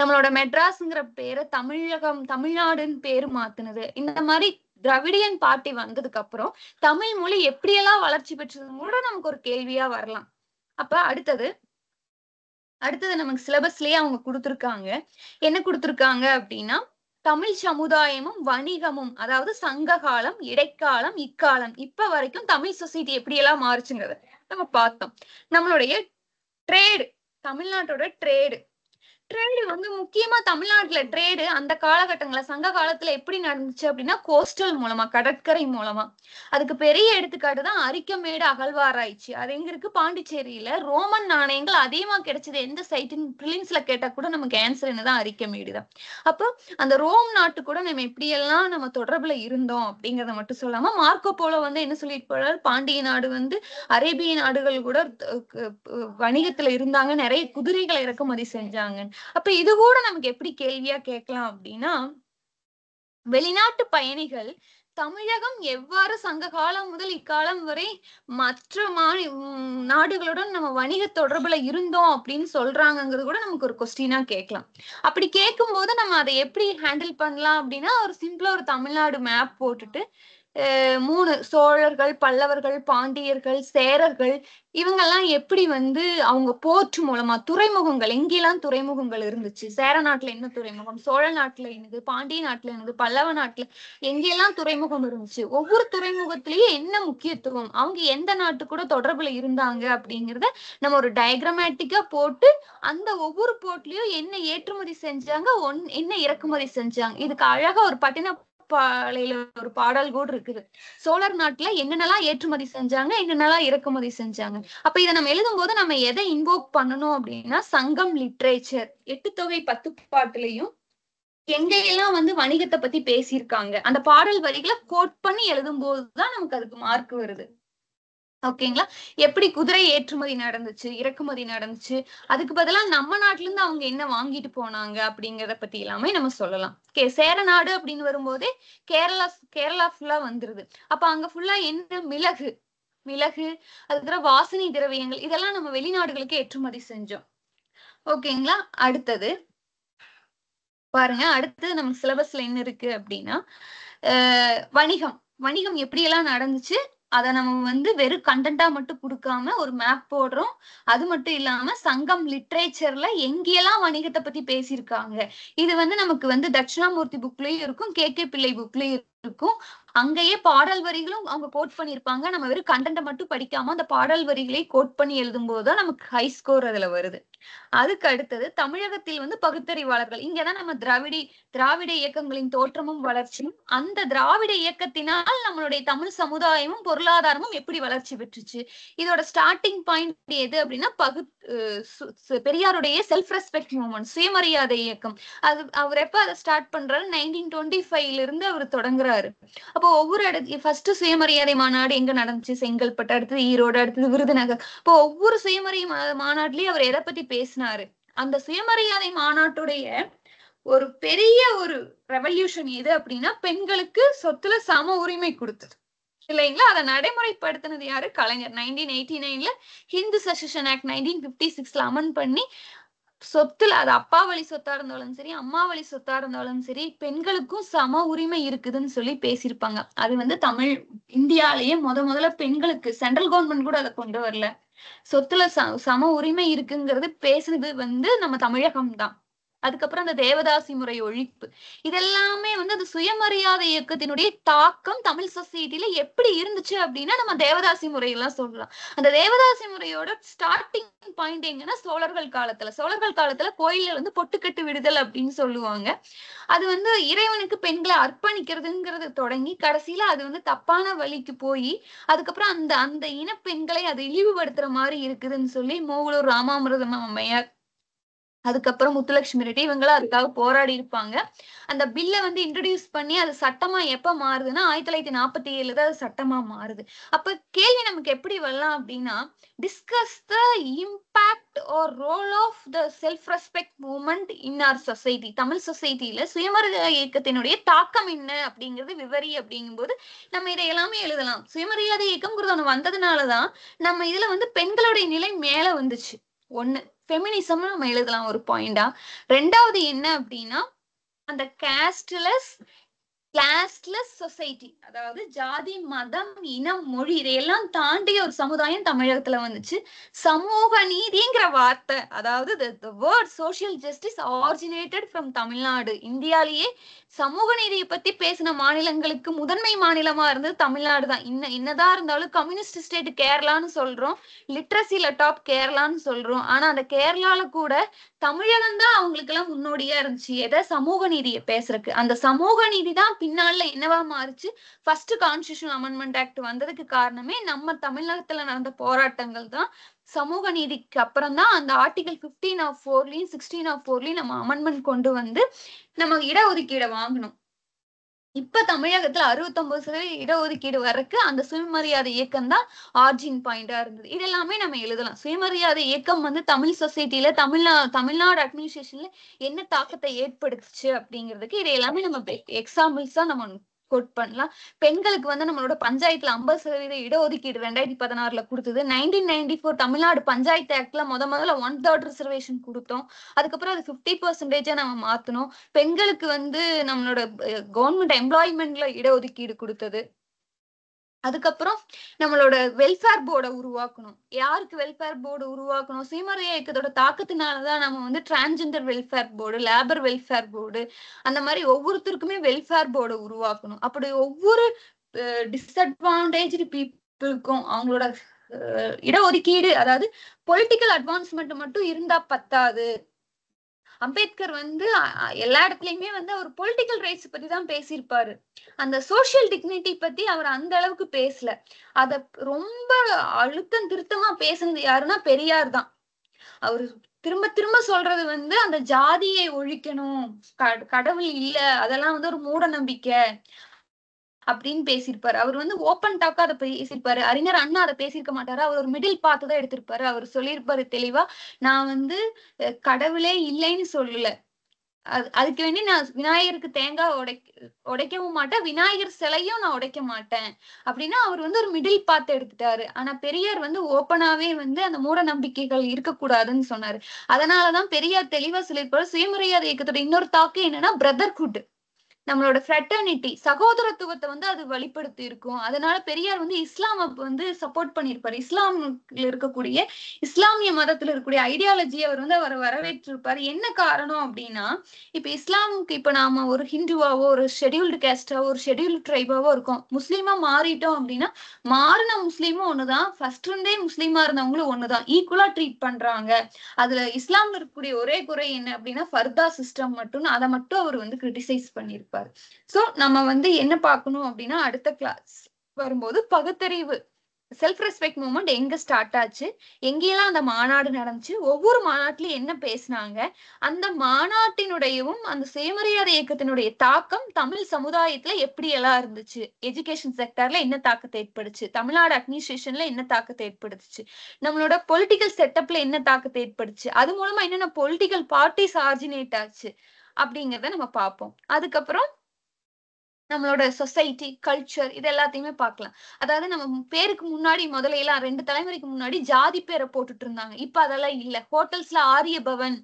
[SPEAKER 2] நம்மளோட மெட்ராஸ்ங்கிற பேரை தமிழகம் தமிழ்நாடுன்னு பேரு மாத்தினது இந்த மாதிரி திராவிடியன் பார்ட்டி வந்ததுக்கு அப்புறம் தமிழ் மொழி எப்படியெல்லாம் வளர்ச்சி பெற்றது கூட நமக்கு ஒரு கேள்வியா வரலாம் அப்ப அடுத்தது அடுத்தது நமக்கு சிலபஸ்லயே அவங்க கொடுத்துருக்காங்க என்ன கொடுத்துருக்காங்க அப்படின்னா தமிழ் சமுதாயமும் வணிகமும் அதாவது சங்க காலம் இடைக்காலம் இக்காலம் இப்ப வரைக்கும் தமிழ் சொசைட்டி எப்படியெல்லாம் மாறுச்சுங்கிறத நம்ம பார்த்தோம் நம்மளுடைய ட்ரேடு தமிழ்நாட்டோட ட்ரேடு ட்ரேடு வந்து முக்கியமா தமிழ்நாட்டுல ட்ரேடு அந்த காலகட்டங்கள சங்க காலத்துல எப்படி நடந்துச்சு அப்படின்னா கோஸ்டல் மூலமா கடற்கரை மூலமா அதுக்கு பெரிய எடுத்துக்காட்டு தான் அரிக்கமேடு அகழ்வாராய்ச்சி அது எங்க இருக்கு பாண்டிச்சேரியில ரோமன் நாணயங்கள் அதிகமா கிடைச்சது எந்த சைட்டின் பிலிம்ஸ்ல கேட்டா கூட நமக்கு ஆன்சர் என்னதான் அரிக்கமேடு தான் அப்போ அந்த ரோம் நாட்டு கூட நம்ம எப்படியெல்லாம் நம்ம தொடர்புல இருந்தோம் அப்படிங்கறத மட்டும் சொல்லாம மார்க்கோ போலோ வந்து என்ன சொல்லிட்டு போறாரு பாண்டிய நாடு வந்து அரேபிய நாடுகள் கூட வணிகத்துல இருந்தாங்க நிறைய குதிரைகளை இறக்குமதி செஞ்சாங்க அப்ப இது கூட நமக்கு எப்படி கேள்வியா கேட்கலாம் அப்படின்னா வெளிநாட்டு பயணிகள் தமிழகம் எவ்வாறு சங்க காலம் முதல் இக்காலம் வரை மற்ற மா நாடுகளுடன் நம்ம வணிக தொடர்புல இருந்தோம் அப்படின்னு சொல்றாங்கிறது கூட நமக்கு ஒரு கொஸ்டினா கேட்கலாம் அப்படி கேட்கும் போது நம்ம அதை எப்படி ஹேண்டில் பண்ணலாம் அப்படின்னா ஒரு சிம்பிளா ஒரு தமிழ்நாடு மேப் போட்டுட்டு மூணு சோழர்கள் பல்லவர்கள் பாண்டியர்கள் சேரர்கள் இவங்கெல்லாம் எப்படி வந்து அவங்க போர்ட் மூலமா துறைமுகங்கள் எங்கெல்லாம் துறைமுகங்கள் இருந்துச்சு சேர நாட்டுல என்ன துறைமுகம் சோழ நாட்டுல என்னது பாண்டிய நாட்டுல என்னது பல்லவ நாட்டுல எங்கெல்லாம் துறைமுகம் இருந்துச்சு ஒவ்வொரு துறைமுகத்திலயும் என்ன முக்கியத்துவம் அவங்க எந்த நாட்டு கூட தொடர்புல இருந்தாங்க அப்படிங்கிறத நம்ம ஒரு டயக்ராமேட்டிக்கா போட்டு அந்த ஒவ்வொரு போர்ட்லயும் என்ன ஏற்றுமதி செஞ்சாங்க ஒன் என்ன இறக்குமதி செஞ்சாங்க இதுக்கு அழகா ஒரு பட்டின பாலையில ஒரு பாடல் கூட இருக்குது சோழர் நாட்டுல என்னென்னலாம் ஏற்றுமதி செஞ்சாங்க என்னென்னலாம் இறக்குமதி செஞ்சாங்க அப்ப இதை நம்ம எழுதும் போது நம்ம எதை இன்வோக் பண்ணணும் அப்படின்னா சங்கம் லிட்ரேச்சர் எட்டு தொகை பத்து பாட்டுலயும் எங்கெல்லாம் வந்து வணிகத்தை பத்தி பேசியிருக்காங்க அந்த பாடல் வரிகளை கோட் பண்ணி எழுதும் போதுதான் நமக்கு அதுக்கு மார்க் வருது ஓகேங்களா எப்படி குதிரை ஏற்றுமதி நடந்துச்சு இறக்குமதி நடந்துச்சு அதுக்கு பதிலா நம்ம நாட்டுல இருந்து அவங்க என்ன வாங்கிட்டு போனாங்க அப்படிங்கறத பத்தி எல்லாமே நம்ம சொல்லலாம் சேர நாடு அப்படின்னு வரும்போதே கேரளா கேரளா ஃபுல்லா வந்துருது அப்ப அங்க ஃபுல்லா என்ன மிளகு மிளகு அதுக்கப்புறம் வாசனை திரவியங்கள் இதெல்லாம் நம்ம வெளிநாடுகளுக்கு ஏற்றுமதி செஞ்சோம் ஓகேங்களா அடுத்தது பாருங்க அடுத்து நம்ம சிலபஸ்ல என்ன இருக்கு அப்படின்னா வணிகம் வணிகம் எப்படியெல்லாம் நடந்துச்சு அதை நம்ம வந்து வெறும் கண்டா மட்டும் கொடுக்காம ஒரு மேப் போடுறோம் அது மட்டும் இல்லாம சங்கம் லிட்ரேச்சர்ல எங்கெல்லாம் வணிகத்தை பத்தி பேசியிருக்காங்க இது வந்து நமக்கு வந்து தட்சிணாமூர்த்தி புக்லயும் இருக்கும் கே கே பிள்ளை புக்லயும் இருக்கும் அங்கேயே பாடல் வரிகளும் அவங்க கோட் பண்ணியிருப்பாங்க நம்ம வெறும் கண்டென்ட்டை மட்டும் படிக்காம அந்த பாடல் வரிகளை கோட் பண்ணி எழுதும் போதுதான் நமக்கு ஹை ஸ்கோர் அதுல வருது அதுக்கு அடுத்தது தமிழகத்தில் வந்து பகுத்தறிவாளர்கள் இங்கதான் நம்ம திராவிடி திராவிட இயக்கங்களின் தோற்றமும் வளர்ச்சியும் அந்த திராவிட இயக்கத்தினால் நம்மளுடைய தமிழ் சமுதாயமும் பொருளாதாரமும் எப்படி வளர்ச்சி பெற்றுச்சு இதோட ஸ்டார்டிங் பாயிண்ட் எது அப்படின்னா பகு பெரியாருடைய செல்ஃப் ரெஸ்பெக்ட் மூமெண்ட் சுயமரியாதை இயக்கம் அது அவர் எப்ப அதை ஸ்டார்ட் பண்றாரு நைன்டீன் டுவெண்ட்டி ஃபைவ்ல இருந்து அவர் தொடங்குறாரு அப்ப அப்போ ஒவ்வொரு இடத்துல ஃபர்ஸ்ட் சுயமரியாதை மாநாடு எங்க நடந்துச்சு செங்கல்பட்டு அடுத்தது ஈரோடு அடுத்தது விருதுநகர் இப்போ ஒவ்வொரு சுயமரி மாநாட்டிலயும் அவர் எதை பத்தி பேசினாரு அந்த சுயமரியாதை மாநாட்டுடைய ஒரு பெரிய ஒரு ரெவல்யூஷன் எது அப்படின்னா பெண்களுக்கு சொத்துல சம உரிமை கொடுத்தது இல்லைங்களா அதை நடைமுறைப்படுத்தினது யாரு கலைஞர் நைன்டீன் எயிட்டி நைன்ல Hindu succession act nineteen fifty சிக்ஸ்ல அமன் பண்ணி சொத்துல அது அப்பா வழி சொத்தா இருந்தாலும் சரி அம்மா வழி சொத்தா இருந்தாலும் சரி பெண்களுக்கும் சம உரிமை இருக்குதுன்னு சொல்லி பேசியிருப்பாங்க அது வந்து தமிழ் இந்தியாலேயே முத முதல்ல பெண்களுக்கு சென்ட்ரல் கவர்மெண்ட் கூட அதை கொண்டு வரல சொத்துல சம உரிமை இருக்குங்கிறது பேசுனது வந்து நம்ம தமிழகம் தான் அதுக்கப்புறம் அந்த தேவதாசி முறை ஒழிப்பு இதெல்லாமே வந்து அந்த சுயமரியாதை இயக்கத்தினுடைய தாக்கம் தமிழ் சொசைட்டில எப்படி இருந்துச்சு அப்படின்னா நம்ம தேவதாசி முறையெல்லாம் சொல்லலாம் அந்த தேவதாசி முறையோட ஸ்டார்டிங் பாயிண்ட் எங்கன்னா சோழர்கள் காலத்துல சோழர்கள் காலத்துல கோயில்ல வந்து பொட்டுக்கட்டு விடுதல் அப்படின்னு சொல்லுவாங்க அது வந்து இறைவனுக்கு பெண்களை அர்ப்பணிக்கிறதுங்கிறது தொடங்கி கடைசியில அது வந்து தப்பான வழிக்கு போய் அதுக்கப்புறம் அந்த அந்த இன பெண்களை அதை இழிவுபடுத்துற மாதிரி இருக்குதுன்னு சொல்லி மூவலூர் ராமாமிரதம் அம்மையார் அதுக்கப்புறம் முத்துலட்சுமி ரெட்டி இவங்களாம் அதுக்காக போராடி இருப்பாங்க அந்த பில்லை வந்து இன்ட்ரடியூஸ் பண்ணி அது சட்டமா எப்ப மாறுதுன்னா ஆயிரத்தி தொள்ளாயிரத்தி நாற்பத்தி ஏழுல தான் அது சட்டமா மாறுது அப்ப கேள்வி நமக்கு எப்படி வரலாம் அப்படின்னா discuss the impact or role of the self respect movement in our society Tamil சொசைட்டில சுயமரித இயக்கத்தினுடைய தாக்கம் என்ன அப்படிங்கிறது விவரி அப்படிங்கும்போது நம்ம இதை எல்லாமே எழுதலாம் சுயமரியாதை இயக்கம்ங்கிறது ஒன்று வந்ததுனாலதான் நம்ம இதுல வந்து பெண்களுடைய நிலை மேல வந்துச்சு ஒண்ணு ஃபெமினிசம்னு நம்ம எழுதலாம் ஒரு பாயிண்டா ரெண்டாவது என்ன அப்படின்னா அந்த கேஸ்ட்லெஸ் கிளாஸ்லெஸ் சொசைட்டி அதாவது ஜாதி மதம் இனம் மொழி இதையெல்லாம் தாண்டிய ஒரு சமுதாயம் தமிழகத்துல வந்துச்சு சமூக நீதிங்கிற வார்த்தை அதாவது word social justice originated from Tamil Nadu இந்தியாலேயே சமூக நீதியை பத்தி பேசின மாநிலங்களுக்கு முதன்மை மாநிலமா இருந்தது தமிழ்நாடு தான் இன்ன என்னதான் இருந்தாலும் கம்யூனிஸ்ட் ஸ்டேட் கேரளான்னு சொல்றோம் லிட்ரஸில டாப் கேரளான்னு சொல்றோம் ஆனா அந்த கேரளால கூட தமிழகம் தான் அவங்களுக்கு எல்லாம் முன்னோடியா இருந்துச்சு எதை சமூக நீதியை பேசுறதுக்கு அந்த சமூக நீதி தான் பின்னால என்னவா மாறுச்சு ஃபர்ஸ்ட் கான்ஸ்டியூஷன் அமெண்ட்மெண்ட் ஆக்ட் வந்ததுக்கு காரணமே நம்ம தமிழகத்துல நடந்த போராட்டங்கள் தான் சமூக நீதிக்கு அப்புறம் தான் அந்த ஆர்டிகல் பிப்டீன் ஆஃப் ஃபோர்லயும் சிக்ஸ்டீன் ஆஃப் ஃபோர்லயும் நம்ம அமெண்ட்மெண்ட் கொண்டு வந்து நம்ம இடஒதுக்கீடை வாங்கணும் இப்ப தமிழகத்துல அறுபத்தொன்பது சதவீத இடஒதுக்கீடு வர்றதுக்கு அந்த சுயமரியாதை இயக்கம் தான் ஆர்ஜின் பாயிண்டா இருந்தது இதெல்லாமே நம்ம எழுதலாம் சுயமரியாதை இயக்கம் வந்து தமிழ் சொசைட்டில தமிழ்நா தமிழ்நாடு அட்மினிஸ்ட்ரேஷன்ல என்ன தாக்கத்தை ஏற்படுத்துச்சு அப்படிங்கிறதுக்கு இதை எல்லாமே நம்ம எக்ஸாம்பிள்ஸா நம்ம கோட் பண்ணலாம் பெண்களுக்கு வந்து நம்மளோட பஞ்சாயத்துல ஐம்பது சதவீத இடஒதுக்கீடு ரெண்டாயிரத்தி பதினாறுல கொடுத்தது nineteen ninety four Tamil Nadu panchayat ஆக்ட்ல முத முதல்ல ஒன் தேர்ட் ரிசர்வேஷன் கொடுத்தோம் அதுக்கப்புறம் அது ஃபிஃப்டி பர்சன்டேஜா நம்ம மாத்தணும் பெண்களுக்கு வந்து நம்மளோட கவர்மெண்ட் எம்ப்ளாய்மெண்ட்ல இடஒதுக்கீடு கொடுத்தது அதுக்கப்புறம் நம்மளோட வெல்ஃபேர் போர்டை உருவாக்கணும் யாருக்கு வெல்ஃபேர் போர்டு உருவாக்கணும் சீமரைய இயக்கத்தோட தாக்கத்தினாலதான் நம்ம வந்து transgender welfare board labour welfare board அந்த மாதிரி ஒவ்வொருத்தருக்குமே வெல்ஃபேர் போர்டை உருவாக்கணும் அப்படி ஒவ்வொரு டிஸ்அட்வான்டேஜ் பீப்புளுக்கும் அவங்களோட இடஒதுக்கீடு அதாவது பொலிட்டிக்கல் அட்வான்ஸ்மெண்ட் மட்டும் இருந்தா பத்தாது அம்பேத்கர் வந்து எல்லா இடத்துலயுமே வந்து அவர் பொலிட்டிக்கல் ரைட்ஸ் பத்தி தான் பேசியிருப்பாரு அந்த சோசியல் டிக்னிட்டி பத்தி அவர் அந்த அளவுக்கு பேசல அத ரொம்ப அழுத்தம் திருத்தமா பேசுனது யாருன்னா பெரியார் தான் அவர் திரும்ப திரும்ப சொல்றது வந்து அந்த ஜாதியை ஒழிக்கணும் கடவுள் இல்ல அதெல்லாம் வந்து ஒரு மூட நம்பிக்கை அப்படின்னு பேசியிருப்பாரு அவர் வந்து ஓப்பன் டாக்கா அதை பேசியிருப்பாரு அறிஞர் அண்ணா அதை பேசியிருக்க மாட்டாரு அவர் ஒரு மிடில் பார்த்து தான் எடுத்திருப்பாரு அவர் சொல்லியிருப்பாரு தெளிவா நான் வந்து கடவுளே இல்லைன்னு சொல்லல அது அதுக்கு வேண்டி நான் விநாயகருக்கு தேங்காய் உடை உடைக்கவும் மாட்டேன் விநாயகர் சிலையும் நான் உடைக்க மாட்டேன் அப்படின்னா அவர் வந்து ஒரு மிடில் பாத் எடுத்துட்டாரு ஆனா பெரியார் வந்து ஓப்பனாவே வந்து அந்த மூட நம்பிக்கைகள் இருக்கக்கூடாதுன்னு சொன்னாரு அதனாலதான் பெரியார் தெளிவா சொல்லியிருப்பாரு சுயமரியாதை இயக்கத்தோட இன்னொரு தாக்கு என்னன்னா பிரதர்ஹுட் நம்மளோட ஃப்ரெட்டர்னிட்டி சகோதரத்துவத்தை வந்து அது வெளிப்படுத்தி இருக்கும் அதனால பெரியார் வந்து இஸ்லாம் வந்து சப்போர்ட் பண்ணியிருப்பாரு இஸ்லாம்ல இருக்கக்கூடிய இஸ்லாமிய மதத்துல இருக்கக்கூடிய ஐடியாலஜி அவர் வந்து அவரை வரவேற்றிருப்பாரு என்ன காரணம் அப்படின்னா இப்ப இஸ்லாமுக்கு இப்ப நாம ஒரு ஹிந்துவாவோ ஒரு ஷெடியூல்டு கேஸ்டாவோ ஒரு ஷெடியூல்டு ட்ரைபாவோ இருக்கும் முஸ்லீமா மாறிட்டோம் அப்படின்னா மாறின முஸ்லீமும் ஒண்ணுதான் ஃபர்ஸ்ட் இருந்தே முஸ்லீமா இருந்தவங்களும் ஒண்ணுதான் ஈக்குவலா ட்ரீட் பண்றாங்க அதுல இஸ்லாம்ல இருக்கக்கூடிய ஒரே குறை என்ன அப்படின்னா ஃபர்தா சிஸ்டம் மட்டும் அதை மட்டும் அவர் வந்து கிரிட்டிசைஸ் பண்ணிருப்பார் இருப்பாரு சோ நம்ம வந்து என்ன பார்க்கணும் அப்படின்னா அடுத்த கிளாஸ் வரும்போது பகுத்தறிவு செல்ஃப் ரெஸ்பெக்ட் மூமெண்ட் எங்க ஸ்டார்ட் ஆச்சு எங்கெல்லாம் அந்த மாநாடு நடந்துச்சு ஒவ்வொரு மாநாட்டிலும் என்ன பேசினாங்க அந்த மாநாட்டினுடையவும் அந்த சுயமரியாதை இயக்கத்தினுடைய தாக்கம் தமிழ் சமுதாயத்துல எப்படி எல்லாம் இருந்துச்சு எஜுகேஷன் செக்டர்ல என்ன தாக்கத்தை ஏற்படுச்சு தமிழ்நாடு அட்மினிஸ்ட்ரேஷன்ல என்ன தாக்கத்தை ஏற்படுத்துச்சு நம்மளோட பொலிட்டிக்கல் செட்டப்ல என்ன தாக்கத்தை ஏற்படுச்சு அது மூலமா என்னென்ன பொலிட்டிக்கல் பார்ட்டிஸ் ஆர்ஜினேட் ஆச்சு அப்படிங்கிறத நம்ம பார்ப்போம் அதுக்கப்புறம் நம்மளோட சொசைட்டி கல்ச்சர் இது எல்லாத்தையுமே பார்க்கலாம் அதாவது நம்ம பேருக்கு முன்னாடி முதல்ல எல்லாம் ரெண்டு தலைமுறைக்கு முன்னாடி ஜாதி பேரை போட்டுட்டு இருந்தாங்க இப்ப அதெல்லாம் இல்ல ஹோட்டல்ஸ்ல ஆரிய பவன்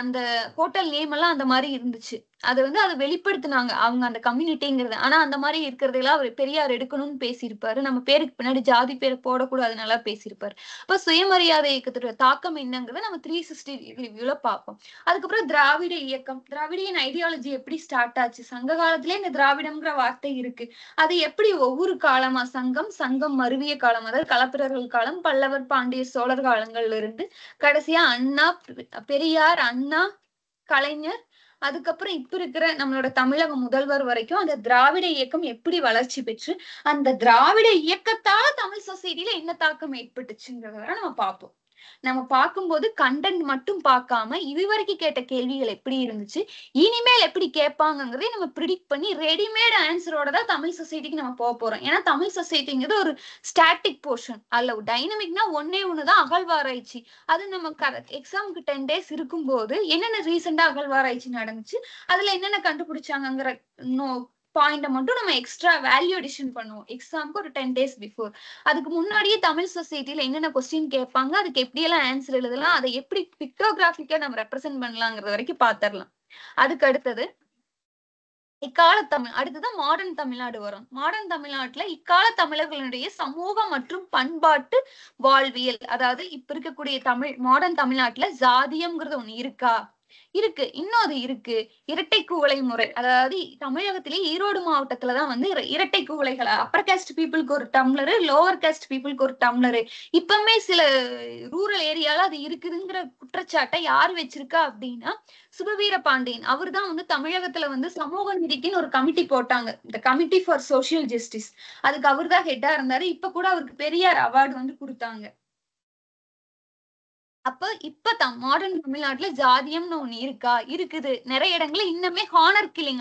[SPEAKER 2] அந்த ஹோட்டல் நேம் எல்லாம் அந்த மாதிரி இருந்துச்சு அது வந்து அதை வெளிப்படுத்தினாங்க அவங்க அந்த கம்யூனிட்டிங்கிறது ஆனா அந்த மாதிரி எல்லாம் அவர் பெரியார் எடுக்கணும்னு பேசியிருப்பாரு நம்ம பேருக்கு பின்னாடி ஜாதி பேரை போடக்கூடாது நல்லா பேசியிருப்பாரு இப்ப சுயமரியாதை இயக்கத்தோட தாக்கம் என்னங்கிறத நம்ம த்ரீ சிக்ஸ்டி ரிவ்யூல பார்ப்போம் அதுக்கப்புறம் திராவிட இயக்கம் திராவிடியின் ஐடியாலஜி எப்படி ஸ்டார்ட் ஆச்சு சங்க காலத்திலே இந்த திராவிடம் சங்கம்ன்ற வார்த்தை இருக்கு அது எப்படி ஒவ்வொரு காலமா சங்கம் சங்கம் மருவிய காலம் அதாவது களப்பிரர்கள் காலம் பல்லவர் பாண்டிய சோழர் காலங்கள்ல இருந்து கடைசியா அண்ணா பெரியார் அண்ணா கலைஞர் அதுக்கப்புறம் இப்ப இருக்கிற நம்மளோட தமிழக முதல்வர் வரைக்கும் அந்த திராவிட இயக்கம் எப்படி வளர்ச்சி பெற்று அந்த திராவிட இயக்கத்தால தமிழ் சொசைட்டில என்ன தாக்கம் ஏற்பட்டுச்சுங்கிறத நம்ம பார்ப்போம் நம்ம பார்க்கும்போது கண்டென்ட் மட்டும் பார்க்காம இது வரைக்கும் கேட்ட கேள்விகள் எப்படி இருந்துச்சு இனிமேல் எப்படி கேட்பாங்கிறதே நம்ம ப்ரிடிக்ட் பண்ணி ரெடிமேட் ஆன்சரோட தான் தமிழ் சொசைட்டிக்கு நம்ம போக போறோம் ஏன்னா தமிழ் சொசைட்டிங்கிறது ஒரு ஸ்டாட்டிக் போர்ஷன் அல்ல டைனமிக்னா ஒன்னே ஒண்ணுதான் அகழ்வாராய்ச்சி அது நம்ம எக்ஸாமுக்கு டென் டேஸ் இருக்கும்போது என்னென்ன ரீசெண்டா அகழ்வாராய்ச்சி நடந்துச்சு அதுல என்னென்ன கண்டுபிடிச்சாங்கிற நோ பாயிண்ட மட்டும் நம்ம எக்ஸ்ட்ரா வேல்யூ அடிஷன் பண்ணுவோம் எக்ஸாம்க்கு ஒரு டென் டேஸ் பிஃபோர் அதுக்கு முன்னாடியே தமிழ் சொசைட்டில என்னென்ன கொஸ்டின் கேட்பாங்க அதுக்கு எப்படி எல்லாம் ஆன்சர் எழுதலாம் அதை எப்படி பிக்டோகிராபிக்கா நம்ம ரெப்ரசென்ட் பண்ணலாங்கிறது வரைக்கும் பாத்திரலாம் அதுக்கு அடுத்தது இக்கால தமிழ் அடுத்ததான் மாடர்ன் தமிழ்நாடு வரும் மாடர்ன் தமிழ்நாட்டுல இக்கால தமிழர்களுடைய சமூக மற்றும் பண்பாட்டு வாழ்வியல் அதாவது இப்ப இருக்கக்கூடிய தமிழ் மாடர்ன் தமிழ்நாட்டுல ஜாதியம்ங்கிறது ஒண்ணு இருக்கா இருக்கு இன்னும் அது இருக்கு இரட்டை குவளை முறை அதாவது தமிழகத்திலே ஈரோடு மாவட்டத்துலதான் வந்து இரட்டை குவளைகள் அப்பர் காஸ்ட் பீப்புளுக்கு ஒரு டம்ளரு லோவர் காஸ்ட் பீப்புளுக்கு ஒரு டம்ளரு இப்பவுமே சில ரூரல் ஏரியால அது இருக்குதுங்கிற குற்றச்சாட்டை யார் வச்சிருக்கா அப்படின்னா சுபவீர பாண்டியன் அவர் தான் வந்து தமிழகத்துல வந்து சமூக நீதிக்குன்னு ஒரு கமிட்டி போட்டாங்க இந்த கமிட்டி ஃபார் சோசியல் ஜஸ்டிஸ் அதுக்கு அவர் தான் ஹெட்டா இருந்தாரு இப்ப கூட அவருக்கு பெரியார் அவார்டு வந்து கொடுத்தாங்க அப்ப இப்ப தான் மாடர்ன் தமிழ்நாட்டுல ஜாதியம்னு ஒண்ணு இருக்கா இருக்குது நிறைய இடங்கள்ல இன்னுமே ஹானர் கில்லிங்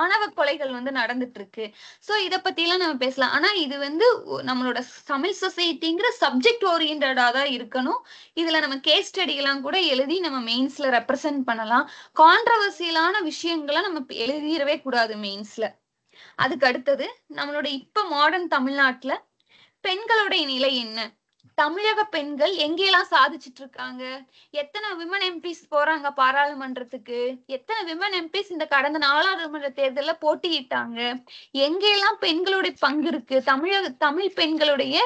[SPEAKER 2] ஆணவ கொலைகள் வந்து நடந்துட்டு இருக்கு சோ இத பத்தி எல்லாம் நம்ம பேசலாம் ஆனா இது வந்து நம்மளோட தமிழ் சொசைட்டிங்கிற சப்ஜெக்ட் ஓரியன்டா தான் இருக்கணும் இதுல நம்ம கேஸ் ஸ்டடி எல்லாம் கூட எழுதி நம்ம மெயின்ஸ்ல ரெப்ரசென்ட் பண்ணலாம் கான்ட்ரவர்சியலான விஷயங்களை நம்ம எழுதிடவே கூடாது மெயின்ஸ்ல அதுக்கு அடுத்தது நம்மளோட இப்ப மாடர்ன் தமிழ்நாட்டுல பெண்களுடைய நிலை என்ன தமிழக பெண்கள் எங்கெல்லாம் சாதிச்சிட்டு இருக்காங்க எத்தனை விமன் எம்பிஸ் போறாங்க பாராளுமன்றத்துக்கு எத்தனை விமன் எம்பிஸ் இந்த கடந்த நாடாளுமன்ற தேர்தலில் போட்டியிட்டாங்க எங்கெல்லாம் பெண்களுடைய பங்கு இருக்கு தமிழக தமிழ் பெண்களுடைய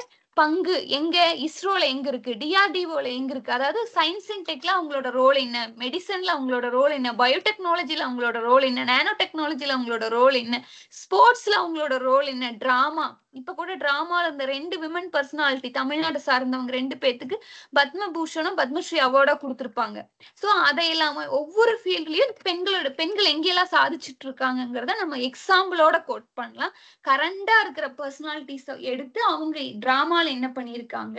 [SPEAKER 2] பங்கு எங்க இஸ்ரோல எங்க இருக்கு டிஆர்டிஓல எங்க இருக்கு அதாவது சயின்ஸ் அண்ட் டெக்ல அவங்களோட ரோல் என்ன மெடிசன்ல அவங்களோட ரோல் என்ன பயோடெக்னாலஜில அவங்களோட ரோல் என்ன நானோ டெக்னாலஜில அவங்களோட ரோல் என்ன ஸ்போர்ட்ஸ்ல அவங்களோட ரோல் என்ன டிராமா இப்ப கூட டிராமால இந்த ரெண்டு விமன் பர்சனாலிட்டி தமிழ்நாடு சார்ந்தவங்க ரெண்டு பேத்துக்கு பூஷனும் பத்மஸ்ரீ அவார்டா கொடுத்துருப்பாங்க சோ அதை இல்லாம ஒவ்வொரு ஃபீல்ட்லயும் பெண்களோட பெண்கள் எங்கெல்லாம் சாதிச்சுட்டு இருக்காங்கிறத நம்ம எக்ஸாம்பிளோட கோட் பண்ணலாம் கரண்டா இருக்கிற பர்சனாலிட்டிஸ் எடுத்து அவங்க டிராமால என்ன பண்ணியிருக்காங்க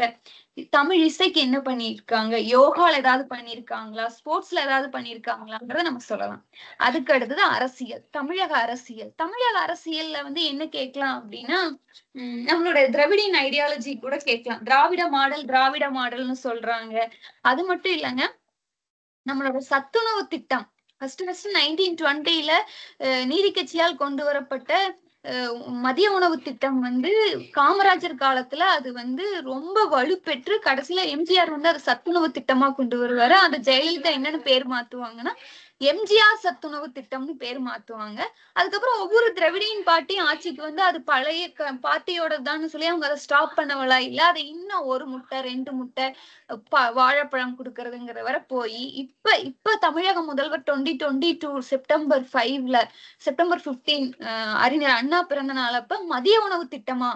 [SPEAKER 2] தமிழ் இசைக்கு என்ன பண்ணிருக்காங்க யோகால ஏதாவது பண்ணிருக்காங்களா ஸ்போர்ட்ஸ்ல ஏதாவது பண்ணிருக்காங்களாங்கிறத நம்ம சொல்லலாம் அதுக்கு அடுத்தது அரசியல் தமிழக அரசியல் தமிழக அரசியல்ல வந்து என்ன கேட்கலாம் அப்படின்னா நம்மளோட திராவிடின் ஐடியாலஜி கூட கேட்கலாம் திராவிட மாடல் திராவிட மாடல்னு சொல்றாங்க அது மட்டும் இல்லைங்க நம்மளோட சத்துணவு திட்டம் ஃபர்ஸ்ட் ஃபர்ஸ்ட் நைன்டீன் டுவெண்ட்டில நீதி கட்சியால் கொண்டு வரப்பட்ட மதிய உணவு திட்டம் வந்து காமராஜர் காலத்துல அது வந்து ரொம்ப வலுப்பெற்று கடைசியில எம்ஜிஆர் வந்து அதை சத்துணவு திட்டமா கொண்டு வருவாரு அந்த ஜெயலலிதா என்னன்னு பேர் மாத்துவாங்கன்னா எம்ஜிஆர் சத்துணவு திட்டம்னு பேர் மாத்துவாங்க அதுக்கப்புறம் ஒவ்வொரு திரவிடியின் பாட்டியும் ஆட்சிக்கு வந்து அது பழைய தான் சொல்லி அவங்க அதை ஸ்டாப் பண்ணவளா இல்ல அதை இன்னும் ஒரு முட்டை ரெண்டு முட்டை வாழைப்பழம் கொடுக்கறதுங்கிற வரை போய் இப்ப இப்ப தமிழக முதல்வர் டுவெண்ட்டி டுவெண்ட்டி டூ செப்டம்பர் ஃபைவ்ல செப்டம்பர் பிப்டீன் அறிஞர் அண்ணா பிறந்த அப்ப மதிய உணவு திட்டமா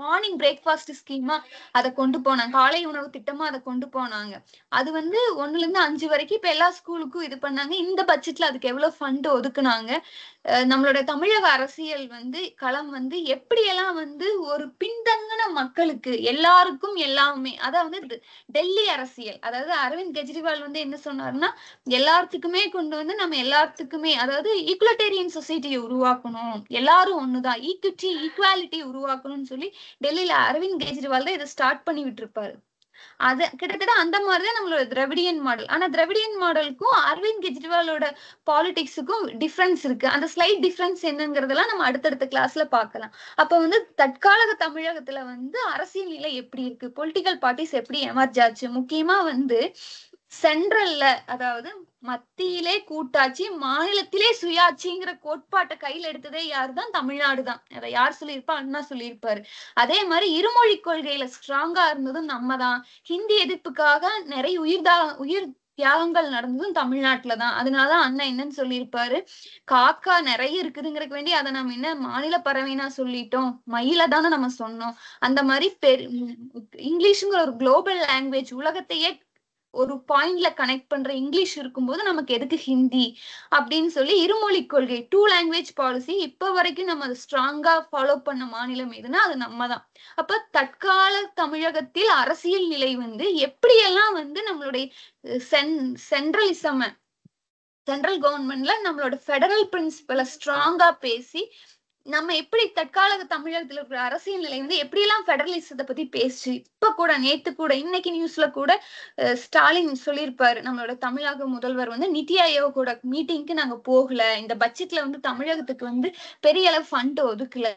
[SPEAKER 2] மார்னிங் பிரேக்ஃபாஸ்ட் ஸ்கீமா அதை கொண்டு போனாங்க காலை உணவு திட்டமா அதை கொண்டு போனாங்க அது வந்து ஒண்ணுல இருந்து அஞ்சு வரைக்கும் இப்ப எல்லா ஸ்கூலுக்கும் இது பண்ணாங்க இந்த பட்ஜெட்ல அதுக்கு எவ்வளவு ஃபண்ட் ஒதுக்குனாங்க நம்மளோட தமிழக அரசியல் வந்து களம் வந்து எப்படியெல்லாம் வந்து ஒரு பின்தங்கின மக்களுக்கு எல்லாருக்கும் எல்லாமே அதாவது டெல்லி அரசியல் அதாவது அரவிந்த் கெஜ்ரிவால் வந்து என்ன சொன்னார்னா எல்லாத்துக்குமே கொண்டு வந்து நம்ம எல்லாத்துக்குமே அதாவது ஈக்குவட்டேரியன் சொசைட்டியை உருவாக்கணும் எல்லாரும் ஒண்ணுதான் ஈக்விட்டி ஈக்குவாலிட்டி உருவாக்கணும்னு சொல்லி டெல்லியில அரவிந்த் கெஜ்ரிவால் தான் இதை ஸ்டார்ட் பண்ணி விட்டு இருப்பாரு அது கிட்டத்தட்ட அந்த மாதிரிதான் நம்மளோட திரவிடியன் மாடல் ஆனா திரவிடியன் மாடலுக்கும் அரவிந்த் கெஜ்ரிவாலோட பாலிடிக்ஸுக்கும் டிஃபரன்ஸ் இருக்கு அந்த ஸ்லைட் டிஃபரன்ஸ் என்னங்கிறதெல்லாம் நம்ம அடுத்தடுத்த கிளாஸ்ல பாக்கலாம் அப்ப வந்து தற்கால தமிழகத்துல வந்து அரசியல் நிலை எப்படி இருக்கு பொலிட்டிக்கல் பார்ட்டிஸ் எப்படி எமர்ஜ் ஆச்சு முக்கியமா வந்து சென்ட்ரல்ல அதாவது மத்தியிலே கூட்டாட்சி மாநிலத்திலே சுயாட்சிங்கிற கோட்பாட்டை கையில் எடுத்ததே யாருதான் தான் தமிழ்நாடு தான் அதை யார் சொல்லியிருப்பா அண்ணா சொல்லியிருப்பாரு அதே மாதிரி இருமொழி கொள்கையில ஸ்ட்ராங்கா இருந்ததும் நம்ம தான் ஹிந்தி எதிர்ப்புக்காக நிறைய உயிர் உயிர் தியாகங்கள் நடந்ததும் தமிழ்நாட்டுல தான் அதனாலதான் அண்ணா என்னன்னு சொல்லியிருப்பாரு காக்கா நிறைய இருக்குதுங்கிறக்கு வேண்டி அதை நம்ம என்ன மாநில பறவைனா சொல்லிட்டோம் மயில தானே நம்ம சொன்னோம் அந்த மாதிரி பெரு இங்கிலீஷுங்கிற ஒரு குளோபல் லாங்குவேஜ் உலகத்தையே ஒரு பாயிண்ட்ல கனெக்ட் பண்ற இங்கிலீஷ் இருக்கும்போது நமக்கு எதுக்கு ஹிந்தி அப்படின்னு சொல்லி இருமொழி கொள்கை டூ லாங்குவேஜ் பாலிசி இப்போ வரைக்கும் நம்ம அதை ஸ்ட்ராங்கா ஃபாலோ பண்ண மாநிலம் எதுனா அது நம்ம தான் அப்ப தற்கால தமிழகத்தில் அரசியல் நிலை வந்து எப்படியெல்லாம் வந்து நம்மளுடைய சென் சென்ட்ரலிசம் சென்ட்ரல் கவர்மெண்ட்ல நம்மளோட ஃபெடரல் பிரின்சிபலை ஸ்ட்ராங்கா பேசி நம்ம எப்படி தற்கால தமிழகத்துல இருக்கிற அரசியல் நிலை வந்து எப்படி எல்லாம் பெடரலிசத்தை பத்தி பேசுச்சு இப்ப கூட நேத்து கூட இன்னைக்கு நியூஸ்ல கூட ஸ்டாலின் சொல்லியிருப்பாரு நம்மளோட தமிழக முதல்வர் வந்து நிதி ஆயோக் கூட மீட்டிங்க்கு நாங்க போகல இந்த பட்ஜெட்ல வந்து தமிழகத்துக்கு வந்து பெரிய அளவு ஃபண்ட் ஒதுக்கல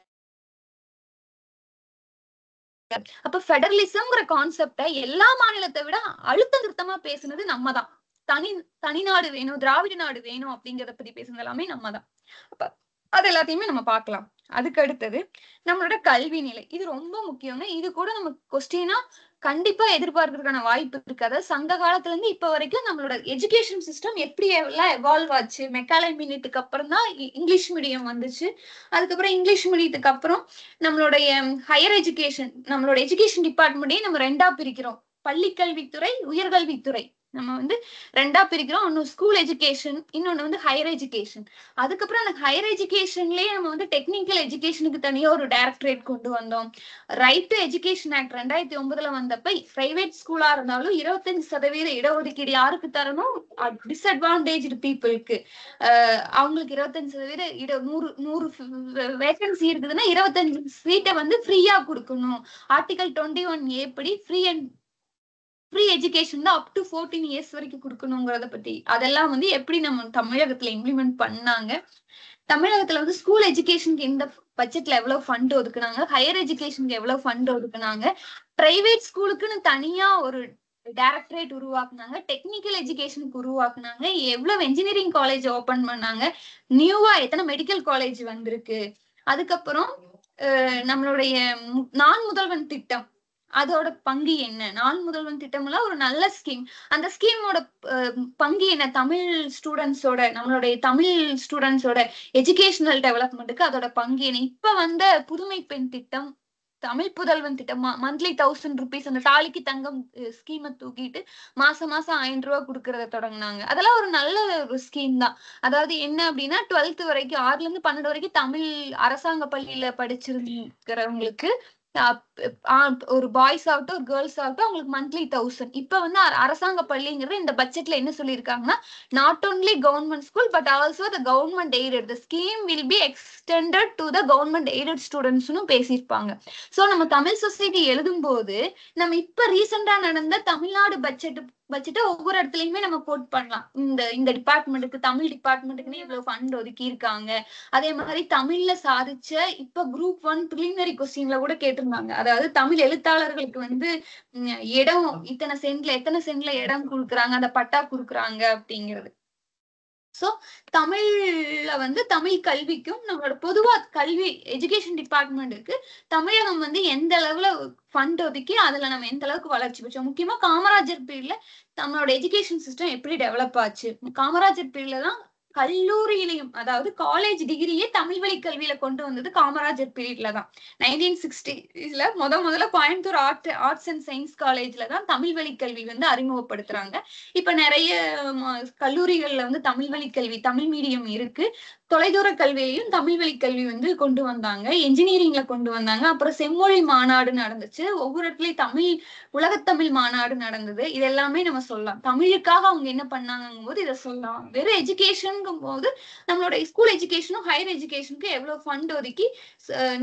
[SPEAKER 2] அப்ப பெடரலிசம்ங்கிற கான்செப்ட எல்லா மாநிலத்தை விட அழுத்த திருத்தமா பேசுனது நம்ம தான் தனி தனிநாடு வேணும் திராவிட நாடு வேணும் அப்படிங்கறத பத்தி பேசுனது எல்லாமே நம்ம தான் அப்ப அது எல்லாத்தையுமே நம்ம பார்க்கலாம் அதுக்கு அடுத்தது நம்மளோட கல்வி நிலை இது ரொம்ப முக்கியங்க இது கூட நம்ம கொஸ்டினா கண்டிப்பா எதிர்பார்க்கறதுக்கான வாய்ப்பு இருக்காது சங்க காலத்துல இருந்து இப்ப வரைக்கும் நம்மளோட எஜுகேஷன் சிஸ்டம் எப்படி எல்லாம் எவால்வ் ஆச்சு மெக்காலை மீடியத்துக்கு அப்புறம் தான் இங்கிலீஷ் மீடியம் வந்துச்சு அதுக்கப்புறம் இங்கிலீஷ் மீடியத்துக்கு அப்புறம் நம்மளுடைய ஹையர் எஜுகேஷன் நம்மளோட எஜுகேஷன் டிபார்ட்மெண்ட்டையும் நம்ம ரெண்டா பிரிக்கிறோம் பள்ளிக்கல்வித்துறை கல்வித்துறை உயர்கல்வித்துறை நம்ம வந்து ரெண்டா பிரிக்கிறோம் ஒன்னு ஸ்கூல் எஜுகேஷன் இன்னொன்னு வந்து ஹையர் எஜுகேஷன் அதுக்கப்புறம் அந்த ஹையர் எஜுகேஷன்லயே நம்ம வந்து டெக்னிக்கல் எஜுகேஷனுக்கு தனியா ஒரு டைரக்டரேட் கொண்டு வந்தோம் ரைட் டு எஜுகேஷன் ஆக்ட் ரெண்டாயிரத்தி ஒன்பதுல வந்தப்ப பிரைவேட் ஸ்கூலா இருந்தாலும் இருபத்தஞ்சு சதவீத இடஒதுக்கீடு யாருக்கு தரணும் டிஸ்அட்வான்டேஜ்டு பீப்புளுக்கு அவங்களுக்கு இருபத்தஞ்சு சதவீத இட நூறு நூறு வேகன்சி இருக்குதுன்னா இருபத்தஞ்சு சீட்டை வந்து ஃப்ரீயா கொடுக்கணும் ஆர்டிகல் டுவெண்ட்டி ஒன் ஏப்படி ஃப்ரீ அண்ட் ஃப்ரீ எஜுகேஷன் தான் அப் டு ஃபோர்டீன் இயர்ஸ் வரைக்கும் கொடுக்கணுங்கிறத பத்தி அதெல்லாம் வந்து எப்படி நம்ம தமிழகத்துல இம்ப்ளிமெண்ட் பண்ணாங்க தமிழகத்துல வந்து ஸ்கூல் எஜுகேஷனுக்கு எந்த பட்ஜெட்ல எவ்வளவு ஃபண்ட் ஒதுக்குனாங்க ஹையர் எஜுகேஷனுக்கு எவ்வளவு ஃபண்ட் ஒதுக்குனாங்க பிரைவேட் ஸ்கூலுக்குன்னு தனியா ஒரு டைரக்டரேட் உருவாக்குனாங்க டெக்னிக்கல் எஜுகேஷனுக்கு உருவாக்குனாங்க எவ்வளவு என்ஜினியரிங் காலேஜ் ஓபன் பண்ணாங்க நியூவா எத்தனை மெடிக்கல் காலேஜ் வந்திருக்கு அதுக்கப்புறம் நம்மளுடைய நான் முதல்வன் திட்டம் அதோட பங்கு என்ன நான் முதல்வன் திட்டம்லாம் ஒரு நல்ல ஸ்கீம் அந்த ஸ்கீமோட பங்கு என்ன தமிழ் ஸ்டூடெண்ட்ஸோட நம்மளுடைய தமிழ் ஸ்டூடெண்ட்ஸோட எஜுகேஷனல் டெவலப்மெண்ட்டுக்கு அதோட பங்கு என்ன இப்ப வந்த புதுமை பெண் திட்டம் தமிழ் புதல்வன் திட்டம் மந்த்லி தௌசண்ட் ருபீஸ் அந்த தாலிக்கு தங்கம் ஸ்கீமை தூக்கிட்டு மாசம் மாசம் ஆயிரம் ரூபாய் கொடுக்கறத தொடங்கினாங்க அதெல்லாம் ஒரு நல்ல ஒரு ஸ்கீம் தான் அதாவது என்ன அப்படின்னா டுவெல்த் வரைக்கும் ஆறுல இருந்து பன்னெண்டு வரைக்கும் தமிழ் அரசாங்க பள்ளியில படிச்சிருக்கிறவங்களுக்கு ஒரு பாய்ஸ் ஆகட்டும் ஒரு கேர்ள்ஸ் ஆகட்டும் அவங்களுக்கு மந்த்லி தௌசண்ட் இப்போ வந்து அரசாங்க பள்ளிங்கிறது இந்த பட்ஜெட்ல என்ன சொல்லியிருக்காங்கன்னா not only government school but also the government aided the scheme will be extended to the government aided ஸ்டூடெண்ட்ஸ்னு பேசியிருப்பாங்க ஸோ நம்ம தமிழ் சொசைட்டி எழுதும் போது நம்ம இப்போ ரீசெண்டா நடந்த தமிழ்நாடு பட்ஜெட் வச்சுட்டு ஒவ்வொரு இடத்துலயுமே நம்ம போட் பண்ணலாம் இந்த இந்த டிபார்ட்மெண்ட்டுக்கு தமிழ் டிபார்ட்மெண்ட்டுக்குன்னு இவ்வளவு ஃபண்ட் ஒதுக்கி இருக்காங்க அதே மாதிரி தமிழ்ல சாதிச்ச இப்ப குரூப் ஒன் பிரிலிமினரி கொஸ்டின்ல கூட கேட்டிருந்தாங்க அதாவது தமிழ் எழுத்தாளர்களுக்கு வந்து இடம் இத்தனை சென்ட்ல எத்தனை சென்ட்ல இடம் கொடுக்குறாங்க அந்த பட்டா கொடுக்குறாங்க அப்படிங்கிறது ஸோ தமிழ்ல வந்து தமிழ் கல்விக்கும் நம்மளோட பொதுவா கல்வி எஜுகேஷன் டிபார்ட்மெண்ட்டுக்கு தமிழகம் வந்து எந்த அளவுல ஃபண்ட் ஒதுக்கி அதுல நம்ம எந்த அளவுக்கு வளர்ச்சி பெற்றோம் முக்கியமா காமராஜர் பீரியட்ல நம்மளோட எஜுகேஷன் சிஸ்டம் எப்படி டெவலப் ஆச்சு காமராஜர் பீரியட்ல தான் கல்லூரியிலையும் அதாவது காலேஜ் டிகிரியே தமிழ் வழி கல்வியில கொண்டு வந்தது காமராஜர் பீரியட்ல தான் நைன்டீன் சிக்ஸ்டீஸ்ல முத முதல்ல Coimbatore art arts and science காலேஜ்ல தான் தமிழ் வழி கல்வி வந்து அறிமுகப்படுத்துறாங்க இப்ப நிறைய கல்லூரிகள்ல வந்து தமிழ் வழி கல்வி தமிழ் மீடியம் இருக்கு தொலைதூர கல்வியையும் தமிழ் வழி கல்வி வந்து கொண்டு வந்தாங்க என்ஜினியரிங்ல கொண்டு வந்தாங்க அப்புறம் செம்மொழி மாநாடு நடந்துச்சு ஒவ்வொரு இடத்துலயும் தமிழ் உலகத்தமிழ் மாநாடு நடந்தது இது எல்லாமே நம்ம சொல்லலாம் தமிழுக்காக அவங்க என்ன பண்ணாங்கும் போது இதை சொல்லலாம் வெறும் எஜுகேஷனுங்கும் போது நம்மளோட ஸ்கூல் எஜுகேஷனும் ஹையர் எஜுகேஷனுக்கும் எவ்வளவு ஃபண்ட் ஒதுக்கி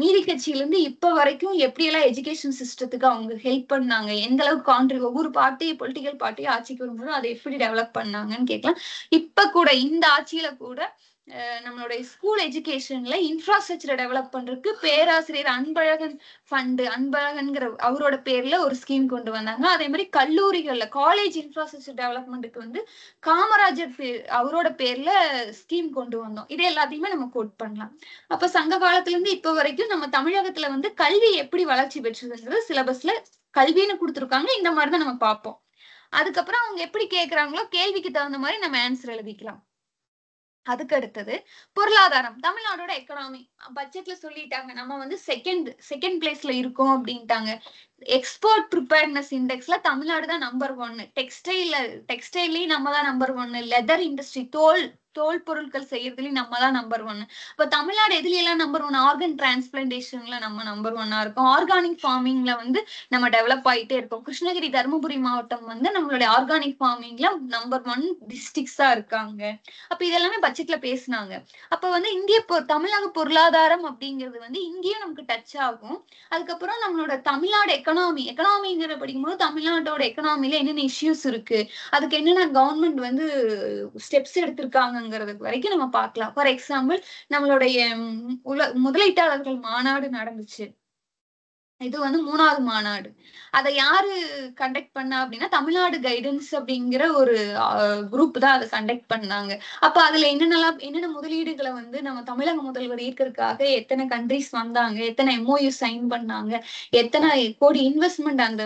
[SPEAKER 2] நீதி கட்சியிலிருந்து இப்ப வரைக்கும் எப்படியெல்லாம் எஜுகேஷன் சிஸ்டத்துக்கு அவங்க ஹெல்ப் பண்ணாங்க எந்த அளவுக்கு கான்ட்ரி ஒவ்வொரு பார்ட்டியும் பொலிட்டிக்கல் பார்ட்டி ஆட்சிக்கு வரும்போது அதை எப்படி டெவலப் பண்ணாங்கன்னு கேட்கலாம் இப்ப கூட இந்த ஆட்சியில கூட நம்மளுடைய ஸ்கூல் எஜுகேஷன்ல இன்ஃப்ராஸ்ட்ரக்சரை டெவலப் பண்றதுக்கு பேராசிரியர் அன்பழகன் ஃபண்டு அன்பழகன்கிற அவரோட பேர்ல ஒரு ஸ்கீம் கொண்டு வந்தாங்க அதே மாதிரி கல்லூரிகள்ல காலேஜ் இன்ஃப்ராஸ்ட்ரக்சர் டெவலப்மெண்ட்டுக்கு வந்து காமராஜர் பேர் அவரோட பேர்ல ஸ்கீம் கொண்டு வந்தோம் இதை எல்லாத்தையுமே நம்ம கோட் பண்ணலாம் அப்ப சங்க காலத்துல இருந்து இப்ப வரைக்கும் நம்ம தமிழகத்துல வந்து கல்வி எப்படி வளர்ச்சி பெற்றதுங்கிறது சிலபஸ்ல கல்வின்னு கொடுத்துருக்காங்க இந்த மாதிரிதான் நம்ம பார்ப்போம் அதுக்கப்புறம் அவங்க எப்படி கேட்கறாங்களோ கேள்விக்கு தகுந்த மாதிரி நம்ம ஆன்சர் எழுதிக்கலாம் அதுக்கு அடுத்தது பொருளாதாரம் தமிழ்நாடோட எக்கனாமி பட்ஜெட்ல சொல்லிட்டாங்க நம்ம வந்து செகண்ட் செகண்ட் பிளேஸ்ல இருக்கோம் அப்படின்ட்டாங்க எக்ஸ்போர்ட் ப்ரிப்பேர்னஸ் இண்டெக்ஸ்ல தமிழ்நாடு தான் நம்பர் ஒன்னு டெக்ஸ்டைல் டெக்ஸ்டைல்லையும் நம்ம தான் நம்பர் ஒன்னு லெதர் இண்டஸ்ட்ரி தோல் தோல் பொருட்கள் செய்யறதுலயும் நம்ம தான் நம்பர் ஒன் இப்ப தமிழ்நாடு எதுல எல்லாம் நம்பர் ஒன் ஆர்கன் டிரான்ஸ்பிளான்டேஷன்ல நம்ம நம்பர் ஒன்னா இருக்கும் ஆர்கானிக் ஃபார்மிங்ல வந்து நம்ம டெவலப் ஆயிட்டே இருக்கோம் கிருஷ்ணகிரி தருமபுரி மாவட்டம் வந்து நம்மளுடைய ஆர்கானிக் ஃபார்மிங்ல நம்பர் ஒன் டிஸ்ட்ரிக்ஸா இருக்காங்க அப்ப இதெல்லாமே பட்ஜெட்ல பேசினாங்க அப்ப வந்து இந்திய தமிழக பொருளாதாரம் அப்படிங்கிறது வந்து இங்கேயும் நமக்கு டச் ஆகும் அதுக்கப்புறம் நம்மளோட தமிழ்நாடு எக்கனாமி எக்கனாமிங்கிற படிக்கும்போது தமிழ்நாட்டோட எக்கனாமில என்னென்ன இஷ்யூஸ் இருக்கு அதுக்கு என்னென்ன கவர்மெண்ட் வந்து ஸ்டெப்ஸ் எடுத்திருக்காங்க நடக்குதுங்கிறதுக்கு வரைக்கும் நம்ம பார்க்கலாம் ஃபார் எக்ஸாம்பிள் நம்மளுடைய உல முதலீட்டாளர்கள் மாநாடு நடந்துச்சு இது வந்து மூணாவது மாநாடு அதை யாரு கண்டக்ட் பண்ணா அப்படின்னா தமிழ்நாடு கைடன்ஸ் அப்படிங்கிற ஒரு குரூப் தான் அதை கண்டக்ட் பண்ணாங்க அப்ப அதுல என்னென்னலாம் என்னென்ன முதலீடுகளை வந்து நம்ம தமிழக முதல்வர் ஈர்க்கறதுக்காக எத்தனை கண்ட்ரிஸ் வந்தாங்க எத்தனை எம்ஓயு சைன் பண்ணாங்க எத்தனை கோடி இன்வெஸ்ட்மெண்ட் அந்த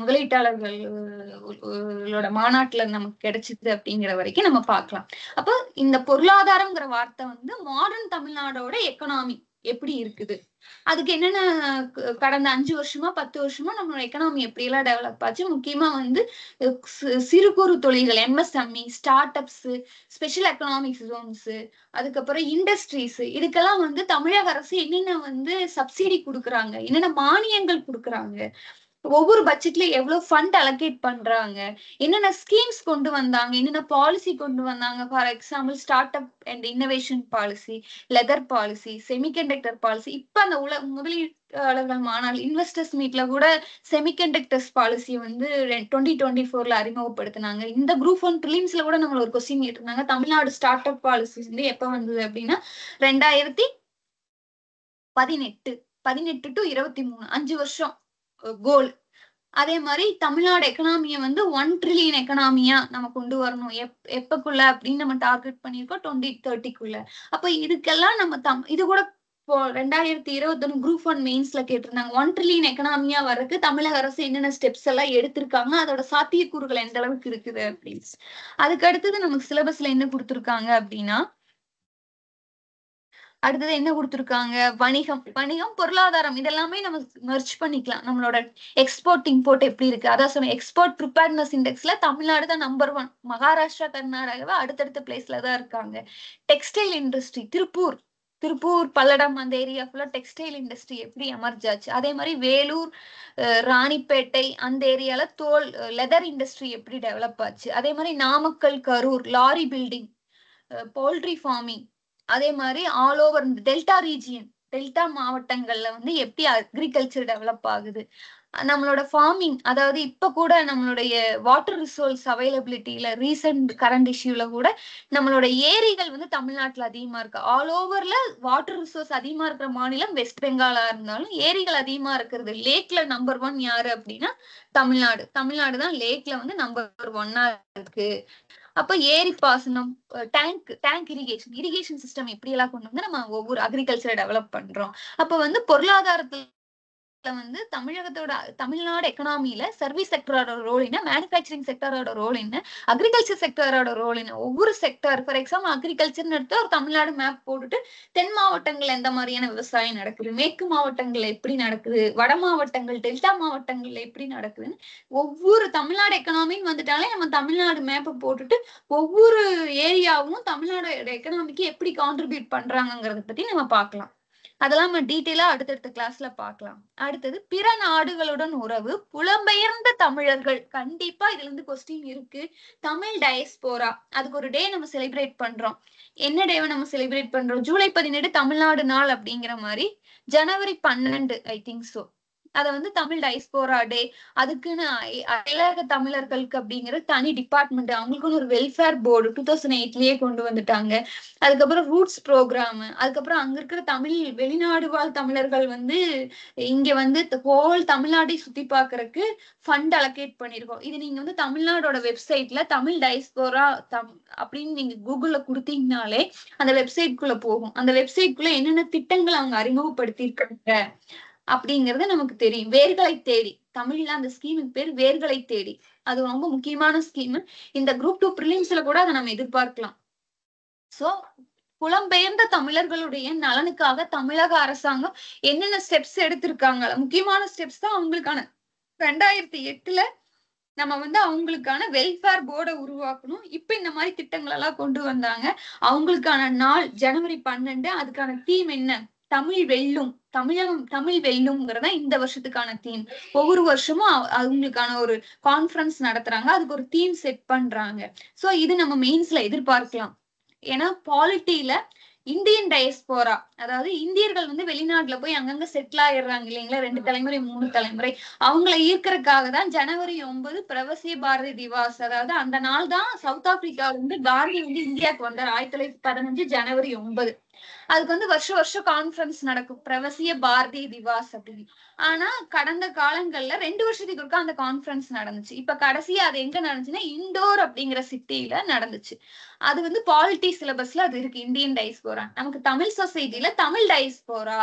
[SPEAKER 2] முதலீட்டாளர்களோட மாநாட்டுல நமக்கு கிடைச்சிது அப்படிங்கிற வரைக்கும் நம்ம பார்க்கலாம் அப்ப இந்த பொருளாதாரம்ங்கிற வார்த்தை வந்து மாடர்ன் தமிழ்நாடோட எக்கனாமி எப்படி இருக்குது அதுக்கு என்னென்ன கடந்த அஞ்சு வருஷமா பத்து வருஷமா நம்மளோட எக்கனாமி எப்படி எல்லாம் டெவலப் ஆச்சு முக்கியமா வந்து சிறு குறு தொழில்கள் MSME start ups special economic zones அதுக்கப்புறம் இண்டஸ்ட்ரீஸ் இதுக்கெல்லாம் வந்து தமிழக அரசு என்னென்ன வந்து சப்சிடி கொடுக்குறாங்க என்னென்ன மானியங்கள் கொடுக்குறாங்க ஒவ்வொரு பட்ஜெட்ல எவ்வளவு ஃபண்ட் அலோகேட் பண்றாங்க என்னென்ன ஸ்கீம்ஸ் கொண்டு வந்தாங்க என்னென்ன பாலிசி கொண்டு வந்தாங்க for example start up and innovation policy leather policy semiconductor policy இப்ப அந்த உல முதலீட்டாளர்கள் மாநாள் இன்வெஸ்டர்ஸ் மீட்ல கூட செமிகண்டக்டர்ஸ் பாலிசி வந்து டுவெண்ட்டி டுவெண்ட்டி ஃபோர்ல அறிமுகப்படுத்தினாங்க இந்த குரூப் ஒன் பிலிம்ஸ்ல கூட நம்மள ஒரு கொஸ்டின் கேட்டிருந்தாங்க தமிழ்நாடு ஸ்டார்ட் அப் பாலிசி வந்து எப்ப வந்தது அப்படின்னா ரெண்டாயிரத்தி பதினெட்டு பதினெட்டு டு இருபத்தி மூணு அஞ்சு வருஷம் கோல் அதே மாதிரி தமிழ்நாடு எக்கனாமிய வந்து ஒன் ட்ரில்லியன் எக்கனாமியா நம்ம கொண்டு வரணும் எப் எப்பக்குள்ள அப்படின்னு நம்ம டார்கெட் பண்ணியிருக்கோம் டுவெண்ட்டி தேர்ட்டிக்குள்ள அப்ப இதுக்கெல்லாம் நம்ம தம் இது கூட இப்போ ரெண்டாயிரத்தி ஒண்ணு குரூப் ஒன் மெயின்ஸ்ல கேட்டிருந்தாங்க ஒன் ட்ரில்லியன் எக்கனாமியா வர்றதுக்கு தமிழக அரசு என்னென்ன ஸ்டெப்ஸ் எல்லாம் எடுத்திருக்காங்க அதோட சாத்தியக்கூறுகள் எந்த அளவுக்கு இருக்குது அப்படின்னு அதுக்கு அடுத்தது நமக்கு சிலபஸ்ல என்ன கொடுத்துருக்காங்க அப்படின்னா அடுத்தது என்ன கொடுத்துருக்காங்க வணிகம் வணிகம் பொருளாதாரம் இதெல்லாமே நம்ம மர்ச் பண்ணிக்கலாம் நம்மளோட எக்ஸ்போர்ட் இம்போர்ட் எப்படி இருக்கு அதான் சொன்ன எக்ஸ்போர்ட் ப்ரிப்பேர்னஸ் இண்டெக்ஸ்ல தமிழ்நாடு தான் நம்பர் ஒன் மகாராஷ்டிரா கர்நாடகாவை அடுத்தடுத்த பிளேஸ்ல தான் இருக்காங்க டெக்ஸ்டைல் இண்டஸ்ட்ரி திருப்பூர் திருப்பூர் பல்லடம் அந்த ஏரியா ஃபுல்லா டெக்ஸ்டைல் இண்டஸ்ட்ரி எப்படி அமர்ஜாச்சு அதே மாதிரி வேலூர் ராணிப்பேட்டை அந்த ஏரியால தோல் லெதர் இண்டஸ்ட்ரி எப்படி டெவலப் ஆச்சு அதே மாதிரி Namakkal Karur lorry building poultry farming அதே மாதிரி all over delta region delta மாவட்டங்கள்ல வந்து எப்படி அக்ரிகல்ச்சர் டெவலப் ஆகுது நம்மளோட ஃபார்மிங் அதாவது இப்ப கூட நம்மளுடைய வாட்டர் ரிசோர்ஸ் அவைலபிலிட்டியில ரீசெண்ட் கரண்ட் இஷ்யூல கூட நம்மளோட ஏரிகள் வந்து தமிழ்நாட்டுல அதிகமா இருக்கு ஆல் ஓவர்ல வாட்டர் ரிசோர்ஸ் அதிகமா இருக்கிற மாநிலம் வெஸ்ட் பெங்காலா இருந்தாலும் ஏரிகள் அதிகமா இருக்கிறது லேக்ல நம்பர் ஒன் யாரு அப்படின்னா தமிழ்நாடு தமிழ்நாடு தான் லேக்ல வந்து நம்பர் ஒன்னா இருக்கு அப்ப ஏரி பாசனம் tank tank irrigation irrigation system எப்படி எல்லாம் கொண்டு வந்து நம்ம ஒவ்வொரு அக்ரிகல்ச்சரை டெவலப் பண்றோம் அப்ப வந்து பொருளாதாரத்துல வந்து தமிழகத்தோட தமிழ்நாடு எக்கனாமியில சர்வீஸ் செக்டரோட ரோல் என்ன மேனுஃபேக்சரிங் செக்டரோட ரோல் என்ன அக்ரிகல்ச்சர் செக்டரோட ரோல் என்ன ஒவ்வொரு செக்டர் ஃபார் எக்ஸாம்பிள் அக்ரிகல்ச்சர்னு எடுத்து ஒரு தமிழ்நாடு மேப் போட்டுட்டு தென் மாவட்டங்கள் எந்த மாதிரியான விவசாயம் நடக்குது மேற்கு மாவட்டங்கள் எப்படி நடக்குது வட மாவட்டங்கள் டெல்டா மாவட்டங்கள்ல எப்படி நடக்குதுன்னு ஒவ்வொரு தமிழ்நாடு எக்கனாமின்னு வந்துட்டாலே நம்ம தமிழ்நாடு மேப்பை போட்டுட்டு ஒவ்வொரு ஏரியாவும் தமிழ்நாடு எக்கனாமிக்கு எப்படி கான்ட்ரிபியூட் பண்றாங்கிறத பத்தி நம்ம பார்க்கலாம் அதெல்லாம் நம்ம டீட்டெயிலா அடுத்தடுத்த கிளாஸ்ல பாக்கலாம் அடுத்தது பிற நாடுகளுடன் உறவு புலம்பெயர்ந்த தமிழர்கள் கண்டிப்பா இதுல இருந்து கொஸ்டின் இருக்கு தமிழ் டயஸ்போரா அதுக்கு ஒரு டே நம்ம செலிப்ரேட் பண்றோம் என்ன டேவை நம்ம செலிப்ரேட் பண்றோம் ஜூலை பதினெட்டு தமிழ்நாடு நாள் அப்படிங்கிற மாதிரி ஜனவரி பன்னெண்டு ஐ திங்க் சோ அதை வந்து தமிழ் டைஸ்போரா டே அதுக்குன்னு அயலக தமிழர்களுக்கு அப்படிங்கிற தனி டிபார்ட்மெண்ட் அவங்களுக்குன்னு ஒரு வெல்ஃபேர் போர்டு டூ தௌசண்ட் எயிட்லயே கொண்டு வந்துட்டாங்க அதுக்கப்புறம் ரூட்ஸ் ப்ரோக்ராம் அதுக்கப்புறம் அங்க இருக்கிற தமிழ் வெளிநாடு வாழ் தமிழர்கள் வந்து இங்க வந்து ஹோல் தமிழ்நாடை சுத்தி பாக்குறதுக்கு ஃபண்ட் அலோகேட் பண்ணிருக்கோம் இது நீங்க வந்து தமிழ்நாடோட வெப்சைட்ல தமிழ் டைஸ்போரா தம் அப்படின்னு நீங்க கூகுள்ல கொடுத்தீங்கனாலே அந்த வெப்சைட் குள்ள போகும் அந்த வெப்சைட் குள்ள என்னென்ன திட்டங்கள் அவங்க இருக்காங்க அப்படிங்கிறது நமக்கு தெரியும் வேர்களை தேடி தமிழ்ல அந்த ஸ்கீமுக்கு பேர் வேர்களை தேடி அது ரொம்ப முக்கியமான ஸ்கீம் இந்த குரூப் டூ பிரிலிம்ஸ்ல கூட அதை நம்ம எதிர்பார்க்கலாம் சோ புலம்பெயர்ந்த தமிழர்களுடைய நலனுக்காக தமிழக அரசாங்கம் என்னென்ன ஸ்டெப்ஸ் எடுத்திருக்காங்க முக்கியமான ஸ்டெப்ஸ் தான் அவங்களுக்கான ரெண்டாயிரத்தி எட்டுல நம்ம வந்து அவங்களுக்கான வெல்ஃபேர் போர்டை உருவாக்கணும் இப்ப இந்த மாதிரி திட்டங்கள் எல்லாம் கொண்டு வந்தாங்க அவங்களுக்கான நாள் ஜனவரி பன்னெண்டு அதுக்கான தீம் என்ன தமிழ் வெல்லும் தமிழகம் தமிழ் வெல்லும்ங்கிறத இந்த வருஷத்துக்கான தீம் ஒவ்வொரு வருஷமும் அவங்களுக்கான ஒரு கான்ஃபரன்ஸ் நடத்துறாங்க அதுக்கு ஒரு தீம் செட் பண்றாங்க சோ இது நம்ம மெயின்ஸ்ல எதிர்பார்க்கலாம் ஏன்னா பாலிட்டியில இந்தியன் டயஸ்போரா அதாவது இந்தியர்கள் வந்து வெளிநாட்டுல போய் அங்கங்க செட்டில் ஆயிடுறாங்க இல்லைங்களா ரெண்டு தலைமுறை மூணு தலைமுறை அவங்கள ஈர்க்கறதுக்காக தான் ஜனவரி ஒன்பது பிரவசி பாரதி திவாஸ் அதாவது அந்த நாள் தான் சவுத் ஆப்பிரிக்கா வந்து பாரதி வந்து இந்தியாவுக்கு வந்தார் ஆயிரத்தி தொள்ளாயிரத்தி பதினஞ்சு ஜனவரி ஒன்பது அதுக்கு வந்து வருஷம் வருஷம் கான்ஃபரன்ஸ் நடக்கும் பிரவசிய பாரதி திவாஸ் அப்படின்னு ஆனா கடந்த காலங்கள்ல ரெண்டு வருஷத்துக்கு ஒருக்கா அந்த கான்ஃபரன்ஸ் நடந்துச்சு இப்ப கடைசியா அது எங்க நடந்துச்சுன்னா இண்டோர் அப்படிங்கிற சிட்டியில நடந்துச்சு அது வந்து பாலிட்டி சிலபஸ்ல அது இருக்கு இந்தியன் டைஸ் போரா நமக்கு தமிழ் சொசைட்டில தமிழ் டைஸ் போரா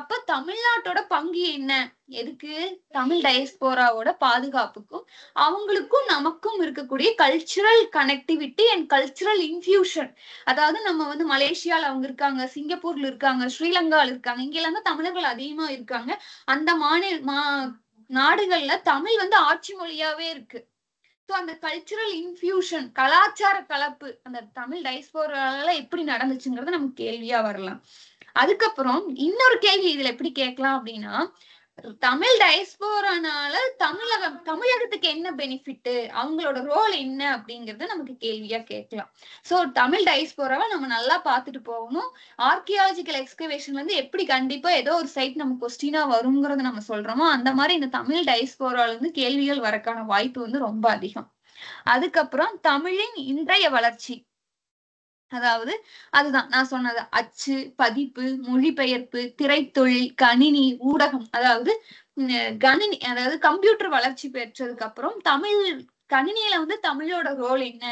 [SPEAKER 2] அப்ப தமிழ்நாட்டோட பங்கு என்ன எதுக்கு தமிழ் டயஸ்போராவோட பாதுகாப்புக்கும் அவங்களுக்கும் நமக்கும் இருக்கக்கூடிய cultural connectivity and cultural infusion அதாவது நம்ம வந்து மலேசியால அவங்க இருக்காங்க சிங்கப்பூர்ல இருக்காங்க ஸ்ரீலங்கால இருக்காங்க இங்கெல்லாம் தான் தமிழர்கள் அதிகமா இருக்காங்க அந்த மாநில மா நாடுகள்ல தமிழ் வந்து ஆட்சி மொழியாவே இருக்கு ஸோ அந்த கல்ச்சுரல் இன்ஃபியூஷன் கலாச்சார கலப்பு அந்த தமிழ் டைஸ்போரால எப்படி நடந்துச்சுங்கிறது நமக்கு கேள்வியா வரலாம் அதுக்கப்புறம் இன்னொரு கேள்வி இதுல எப்படி கேட்கலாம் அப்படின்னா தமிழ் டைஸ்போரானால தமிழக தமிழகத்துக்கு என்ன பெனிஃபிட் அவங்களோட ரோல் என்ன அப்படிங்கறத நமக்கு கேள்வியா கேட்கலாம் சோ தமிழ் டைஸ்போராவை நம்ம நல்லா பார்த்துட்டு போகணும் ஆர்கியாலஜிக்கல் எக்ஸ்கவேஷன்ல இருந்து எப்படி கண்டிப்பா ஏதோ ஒரு சைட் நம்ம கொஸ்டினா வருங்கிறத நம்ம சொல்றோமோ அந்த மாதிரி இந்த தமிழ் டைஸ்போரால இருந்து கேள்விகள் வரக்கான வாய்ப்பு வந்து ரொம்ப அதிகம் அதுக்கப்புறம் தமிழின் இன்றைய வளர்ச்சி அதாவது அதுதான் நான் சொன்னது அச்சு பதிப்பு மொழிபெயர்ப்பு திரைத்தொழில் கணினி ஊடகம் அதாவது கணினி அதாவது கம்ப்யூட்டர் வளர்ச்சி பெற்றதுக்கு அப்புறம் தமிழ் கணினியில வந்து தமிழோட ரோல் என்ன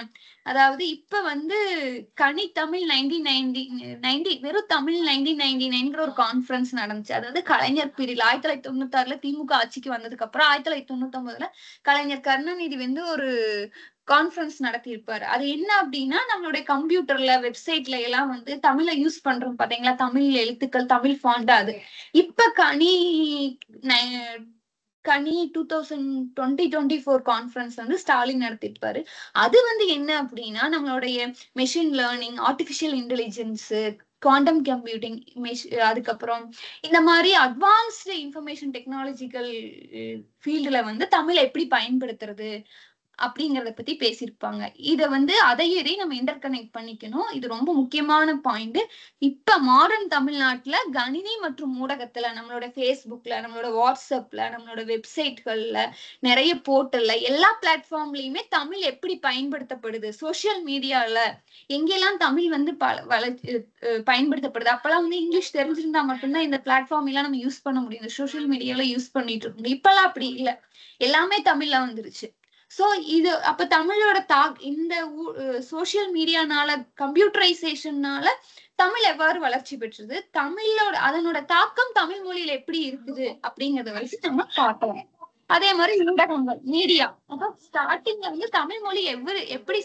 [SPEAKER 2] அதாவது இப்ப வந்து கனி தமிழ் நைன்டீன் நைன்டி நைன்டி வெறும் தமிழ் நைன்டீன் நைன்டி நைன்கிற ஒரு கான்ஃபரன்ஸ் நடந்துச்சு அதாவது கலைஞர் பிரிவில் ஆயிரத்தி தொள்ளாயிரத்தி தொண்ணூத்தி ஆறுல திமுக ஆட்சிக்கு வந்ததுக்கு அப்புறம் ஆயிரத்தி தொள்ளாயிரத்தி தொண்ணூத்தி ஒன்பதுல கலைஞர் கருணாநிதி வந்து ஒரு கான்ஃபரன்ஸ் நடத்தியிருப்பாரு அது என்ன அப்படின்னா நம்மளுடைய கம்ப்யூட்டர்ல வெப்சைட்ல எல்லாம் வந்து தமிழை யூஸ் பண்றோம் பாத்தீங்களா தமிழ் எழுத்துக்கள் தமிழ் ஃபாண்டா அது இப்ப கனி கனி two thousand twenty twenty four conference வந்து ஸ்டாலின் நடத்திருப்பாரு அது வந்து என்ன அப்படின்னா நம்மளுடைய machine learning artificial intelligence quantum computing அதுக்கப்புறம் இந்த மாதிரி அட்வான்ஸ்டு இன்ஃபர்மேஷன் டெக்னாலஜிக்கல் ஃபீல்டில் வந்து தமிழ் எப்படி பயன்படுத்துறது அப்படிங்கறத பத்தி பேசியிருப்பாங்க இத வந்து அதையறி நம்ம இன்டர் கனெக்ட் பண்ணிக்கணும் இது ரொம்ப முக்கியமான பாயிண்ட் இப்ப மாடர்ன் தமிழ்நாட்டுல கணினி மற்றும் ஊடகத்துல நம்மளோட பேஸ்புக்ல நம்மளோட வாட்ஸ்அப்ல நம்மளோட வெப்சைட்கள்ல நிறைய போர்ட்டல்ல எல்லா பிளாட்ஃபார்ம்லயுமே தமிழ் எப்படி பயன்படுத்தப்படுது சோசியல் மீடியால எங்கெல்லாம் தமிழ் வந்து பயன்படுத்தப்படுது அப்பெல்லாம் வந்து இங்கிலீஷ் தெரிஞ்சிருந்தா மட்டும்தான் இந்த பிளாட்ஃபார்ம் எல்லாம் நம்ம யூஸ் பண்ண முடியும் இந்த சோசியல் மீடியால யூஸ் பண்ணிட்டு இருக்கோம் இப்பெல்லாம் அப்படி இல்லை எல்லாமே தமிழ்ல வந்துருச்சு ஸோ இது அப்ப தமிழோட தா இந்த சோசியல் மீடியானால கம்ப்யூட்டரைசேஷன்னால தமிழ் எவ்வாறு வளர்ச்சி பெற்றது தமிழோட அதனோட தாக்கம் தமிழ் மொழியில எப்படி இருக்குது அப்படிங்கறத வச்சு நம்ம பார்க்கலாம் அதே மாதிரி ஊடகங்கள் மீடியா அப்போ ஸ்டார்டிங்ல வந்து தமிழ் மொழி எவ்வளவு எப்படி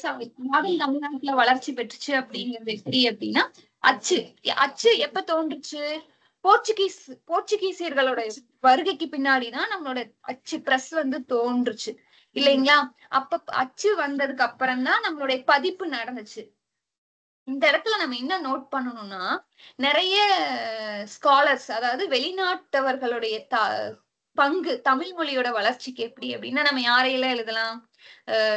[SPEAKER 2] நாவின் தமிழ்நாட்டுல வளர்ச்சி பெற்றுச்சு அப்படிங்கிறது எப்படி அப்படின்னா அச்சு அச்சு எப்ப தோன்றுச்சு போர்ச்சுகீஸ் போர்ச்சுகீசியர்களோட வருகைக்கு பின்னாடிதான் நம்மளோட அச்சு பிரஸ் வந்து தோன்றுச்சு இல்லைங்களா அப்ப அச்சு வந்ததுக்கு அப்புறம் தான் நம்மளுடைய பதிப்பு நடந்துச்சு இந்த இடத்துல நம்ம என்ன நோட் பண்ணணும்னா நிறைய ஸ்காலர்ஸ் அதாவது வெளிநாட்டவர்களுடைய த பங்கு தமிழ் மொழியோட வளர்ச்சிக்கு எப்படி அப்படின்னா நம்ம யாரையெல்லாம் எழுதலாம்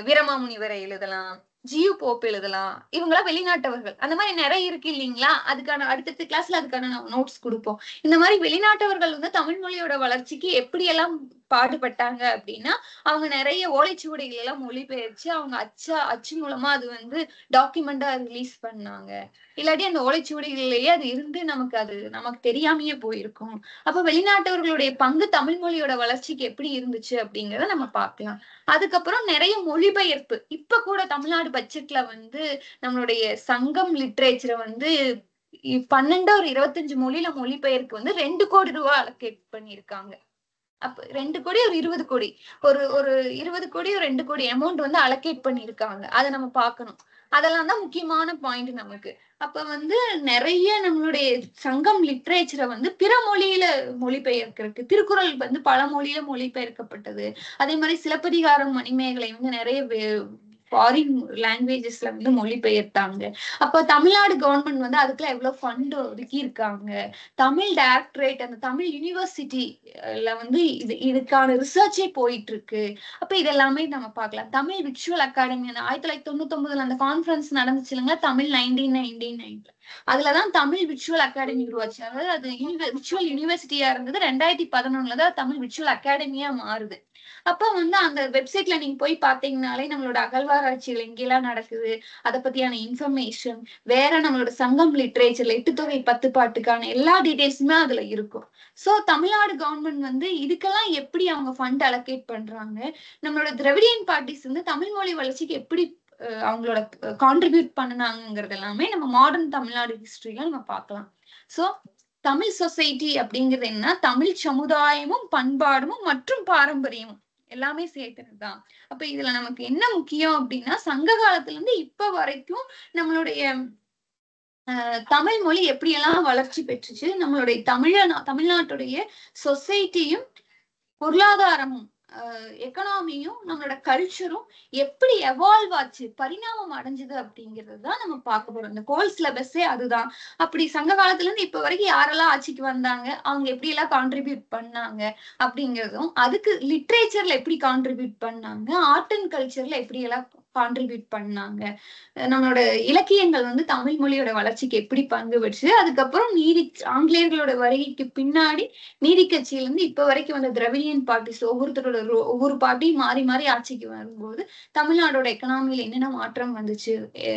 [SPEAKER 2] வீரமாமுனிவரை எழுதலாம் ஜியு போப் எழுதலாம் இவங்களா வெளிநாட்டவர்கள் அந்த மாதிரி நிறைய இருக்கு இல்லைங்களா அதுக்கான அடுத்தடுத்த கிளாஸ்ல அதுக்கான நோட்ஸ் கொடுப்போம் இந்த மாதிரி வெளிநாட்டவர்கள் வந்து தமிழ் மொழியோட வளர்ச்சிக்கு எப்படி எல்லாம் பாடுபட்டாங்க அப்படின்னா அவங்க நிறைய ஓலைச்சுவடிகள் எல்லாம் மொழிபெயர்ச்சு அவங்க அச்சா அச்சு மூலமா அது வந்து டாக்குமெண்டா ரிலீஸ் பண்ணாங்க இல்லாட்டி அந்த ஓலைச்சுவடிகள்லயே அது இருந்து நமக்கு அது நமக்கு தெரியாமையே போயிருக்கும் அப்ப வெளிநாட்டவர்களுடைய பங்கு தமிழ் மொழியோட வளர்ச்சிக்கு எப்படி இருந்துச்சு அப்படிங்கறத நம்ம பார்க்கலாம் அதுக்கப்புறம் நிறைய மொழிபெயர்ப்பு இப்ப கூட தமிழ்நாடு பட்ஜெட்ல வந்து நம்மளுடைய சங்கம் லிட்ரேச்சரை வந்து பன்னெண்டு ஒரு இருபத்தஞ்சு மொழியில மொழிபெயர்க்கு வந்து ரெண்டு கோடி ரூபாய் அலக்கேட் பண்ணியிருக்காங்க அப்ப ரெண்டு கோடி ஒரு இருபது கோடி ஒரு ஒரு இருபது கோடி ஒரு ரெண்டு கோடி அமௌண்ட் வந்து அலோகேட் பண்ணிருக்காங்க அதை நம்ம பார்க்கணும் அதெல்லாம் தான் முக்கியமான பாயிண்ட் நமக்கு அப்ப வந்து நிறைய நம்மளுடைய சங்கம் லிட்ரேச்சரை வந்து பிற மொழியில மொழிபெயர்க்கிறதுக்கு திருக்குறள் வந்து பல மொழியில மொழிபெயர்க்கப்பட்டது அதே மாதிரி சிலப்பதிகாரம் மணிமேகலை வந்து நிறைய ஃபாரின் லாங்குவேஜஸ்ல வந்து மொழிபெயர்த்தாங்க அப்ப தமிழ்நாடு கவர்மெண்ட் வந்து அதுக்குலாம் எவ்வளவு ஃபண்ட் ஒதுக்கி இருக்காங்க தமிழ் டைரக்டரேட் அந்த தமிழ் யூனிவர்சிட்டில வந்து இது இதுக்கான ரிசர்ச்சே போயிட்டு இருக்கு அப்ப இதெல்லாமே நம்ம பார்க்கலாம் தமிழ் விர்ச்சுவல் அகாடமி அந்த ஆயிரத்தி தொள்ளாயிரத்தி தொண்ணூத்தி ஒன்பதுல அந்த கான்ஃபரன்ஸ் நடந்துச்சு இல்லைங்களா தமிழ் நைன்டீன் நைன்டி நைன்ல அதுலதான் தமிழ் விர்ச்சுவல் அகாடமி உருவாச்சு அதாவது அது விர்ச்சுவல் யூனிவர்சிட்டியா இருந்தது ரெண்டாயிரத்தி பதினொன்னுல தான் தமிழ் விர்ச்சுவல் அகாடமியா மாறுது அப்ப வந்து அந்த வெப்சைட்ல நீங்க போய் பாத்தீங்கனாலே நம்மளோட அகழ்வாராய்ச்சிகள் எங்கெல்லாம் நடக்குது அதை பத்தியான இன்ஃபர்மேஷன் வேற நம்மளோட சங்கம் லிட்ரேச்சர்ல எட்டு தொகை பத்து பாட்டுக்கான எல்லா டீடைல்ஸுமே அதுல இருக்கும் சோ தமிழ்நாடு கவர்மெண்ட் வந்து இதுக்கெல்லாம் எப்படி அவங்க ஃபண்ட் அலோகேட் பண்றாங்க நம்மளோட திரவிடியன் பார்ட்டிஸ் வந்து தமிழ் மொழி வளர்ச்சிக்கு எப்படி அவங்களோட கான்ட்ரிபியூட் பண்ணினாங்கிறது எல்லாமே நம்ம மாடர்ன் தமிழ்நாடு ஹிஸ்டரியில நம்ம பார்க்கலாம் சோ தமிழ் சொசைட்டி அப்படிங்கிறது என்ன தமிழ் சமுதாயமும் பண்பாடும் மற்றும் பாரம்பரியமும் எல்லாமே சேர்த்துனதுதான் அப்ப இதுல நமக்கு என்ன முக்கியம் அப்படின்னா சங்க காலத்துல இருந்து இப்ப வரைக்கும் நம்மளுடைய தமிழ் மொழி எப்படி எல்லாம் வளர்ச்சி பெற்றுச்சு நம்மளுடைய தமிழ தமிழ்நாட்டுடைய சொசைட்டியும் பொருளாதாரமும் எக்கனாமியும் நம்மளோட கல்ச்சரும் எப்படி எவால்வ் ஆச்சு பரிணாமம் அடைஞ்சது அப்படிங்கிறது தான் நம்ம பார்க்க போறோம் இந்த கோல் சிலபஸே அதுதான் அப்படி சங்க காலத்துல இருந்து இப்ப வரைக்கும் யாரெல்லாம் ஆட்சிக்கு வந்தாங்க அவங்க எப்படி எல்லாம் கான்ட்ரிபியூட் பண்ணாங்க அப்படிங்கிறதும் அதுக்கு லிட்ரேச்சர்ல எப்படி கான்ட்ரிபியூட் பண்ணாங்க ஆர்ட் அண்ட் கல்ச்சர்ல எப்படி எல்லாம் கான்ட்ரிபியூட் பண்ணாங்க நம்மளோட இலக்கியங்கள் வந்து தமிழ் மொழியோட வளர்ச்சிக்கு எப்படி பங்கு பெற்று அதுக்கப்புறம் நீதி ஆங்கிலேயர்களோட வருகைக்கு பின்னாடி நீதி கட்சியில இருந்து இப்ப வரைக்கும் வந்த திரவிடியன் பார்ட்டிஸ் ஒவ்வொருத்தரோட ஒவ்வொரு பார்ட்டி மாறி மாறி ஆட்சிக்கு வரும்போது தமிழ்நாடோட எக்கனாமியில என்னென்ன மாற்றம் வந்துச்சு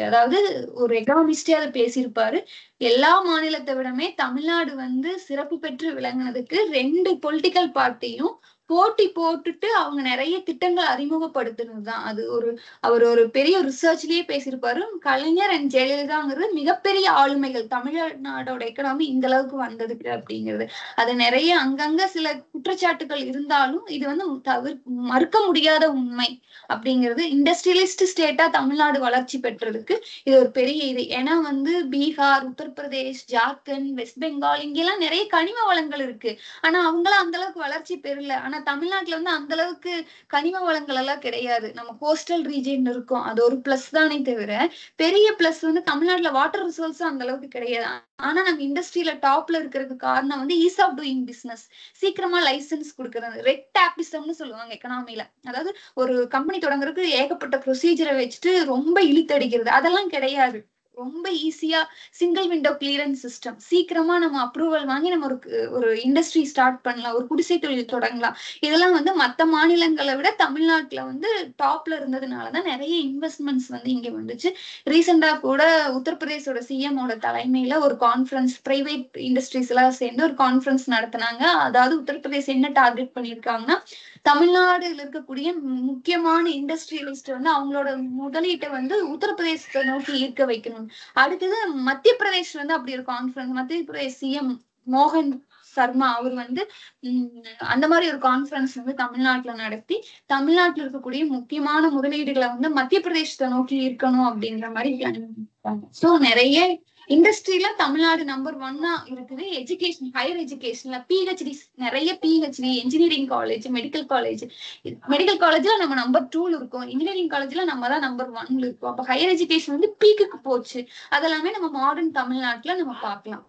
[SPEAKER 2] அதாவது ஒரு எக்கனாமிஸ்டே அதை பேசியிருப்பாரு எல்லா மாநிலத்தை விடமே தமிழ்நாடு வந்து சிறப்பு பெற்று விளங்கினதுக்கு ரெண்டு பொலிட்டிக்கல் பார்ட்டியும் போட்டி போட்டுட்டு அவங்க நிறைய திட்டங்கள் அறிமுகப்படுத்தினது தான் அது ஒரு அவர் ஒரு பெரிய ரிசர்ச்லயே பேசியிருப்பாரு கலைஞர் அண்ட் ஜெயலலிதாங்கிறது மிகப்பெரிய ஆளுமைகள் தமிழ்நாடோட எக்கனாமி இந்த அளவுக்கு வந்ததுக்கு அப்படிங்கிறது அது நிறைய அங்கங்க சில குற்றச்சாட்டுகள் இருந்தாலும் இது வந்து தவிர மறுக்க முடியாத உண்மை அப்படிங்கிறது இண்டஸ்ட்ரியலிஸ்ட் ஸ்டேட்டா தமிழ்நாடு வளர்ச்சி பெற்றதுக்கு இது ஒரு பெரிய இது ஏன்னா வந்து பீகார் உத்தர உத்தரப்பிரதேஷ் பிரதேஷ் ஜார்க்கண்ட் வெஸ்ட் பெங்கால் இங்கெல்லாம் நிறைய கனிம வளங்கள் இருக்கு ஆனா அவங்களாம் அந்த அளவுக்கு வளர்ச்சி பெறல ஆனா தமிழ்நாட்டுல வந்து அந்த அளவுக்கு கனிம வளங்கள் எல்லாம் கிடையாது நம்ம கோஸ்டல் ரீஜன் இருக்கோம் அது ஒரு பிளஸ் தானே தவிர பெரிய பிளஸ் வந்து தமிழ்நாட்டுல வாட்டர் ரிசோர்ஸும் அந்த அளவுக்கு கிடையாது ஆனா நம்ம இண்டஸ்ட்ரியில டாப்ல இருக்கிறதுக்கு காரணம் வந்து ஈஸ் ஆஃப் டூயிங் பிசினஸ் சீக்கிரமா லைசன்ஸ் கொடுக்கறது ரெட் டாபிசம்னு சொல்லுவாங்க எக்கனாமில அதாவது ஒரு கம்பெனி தொடங்குறதுக்கு ஏகப்பட்ட ப்ரொசீஜரை வச்சுட்டு ரொம்ப இழுத்தடிக்கிறது அதெல்லாம் கிடையாது ரொம்ப ஈஸியா சிங்கிள் விண்டோ கிளியரன்ஸ் சிஸ்டம் சீக்கிரமா நம்ம அப்ரூவல் வாங்கி நம்ம ஒரு ஒரு இண்டஸ்ட்ரி ஸ்டார்ட் பண்ணலாம் ஒரு குடிசை தொழில் தொடங்கலாம் இதெல்லாம் வந்து மற்ற மாநிலங்களை விட தமிழ்நாட்டுல வந்து டாப்ல இருந்ததுனாலதான் நிறைய இன்வெஸ்ட்மெண்ட்ஸ் வந்து இங்க வந்துச்சு ரீசெண்டா கூட உத்தரப்பிரதேசோட சிஎம்ஓட தலைமையில ஒரு கான்ஃபரன்ஸ் பிரைவேட் இண்டஸ்ட்ரீஸ் எல்லாம் சேர்ந்து ஒரு கான்ஃபரன்ஸ் நடத்தினாங்க அதாவது உத்தரப்பிரதேசம் என்ன டார்கெட் பண்ணிருக்காங்கன்னா தமிழ்நாடுல இருக்கக்கூடிய முக்கியமான இண்டஸ்ட்ரியலிஸ்ட் வந்து அவங்களோட முதலீட்டை வந்து உத்தரப்பிரதேசத்தை நோக்கி ஈர்க்க வைக்கணும் அடுத்தது மத்திய பிரதேஷ் வந்து அப்படி ஒரு கான்ஃபரன்ஸ் மத்திய பிரதேஷ் சிஎம் மோகன் சர்மா அவர் வந்து அந்த மாதிரி ஒரு கான்ஃபரன்ஸ் வந்து தமிழ்நாட்டுல நடத்தி தமிழ்நாட்டுல இருக்கக்கூடிய முக்கியமான முதலீடுகளை வந்து மத்திய பிரதேசத்தை நோக்கி இருக்கணும் அப்படின்ற மாதிரி சோ நிறைய இண்டஸ்ட்ரியில தமிழ்நாடு நம்பர் ஒன்னா இருக்குது எஜுகேஷன் ஹையர் எஜுகேஷன்ல பிஹெச்டி நிறைய PhD engineering college medical college medical காலேஜ்ல நம்ம நம்பர் டூல இருக்கும் இன்ஜினியரிங் காலேஜ்ல நம்ம தான் நம்பர் ஒன்ல இருக்கும் அப்ப ஹையர் எஜுகேஷன் வந்து பீக்குக்கு போச்சு அதெல்லாமே நம்ம மாடர்ன் தமிழ்நாட்டுல நம்ம பார்க்கலாம்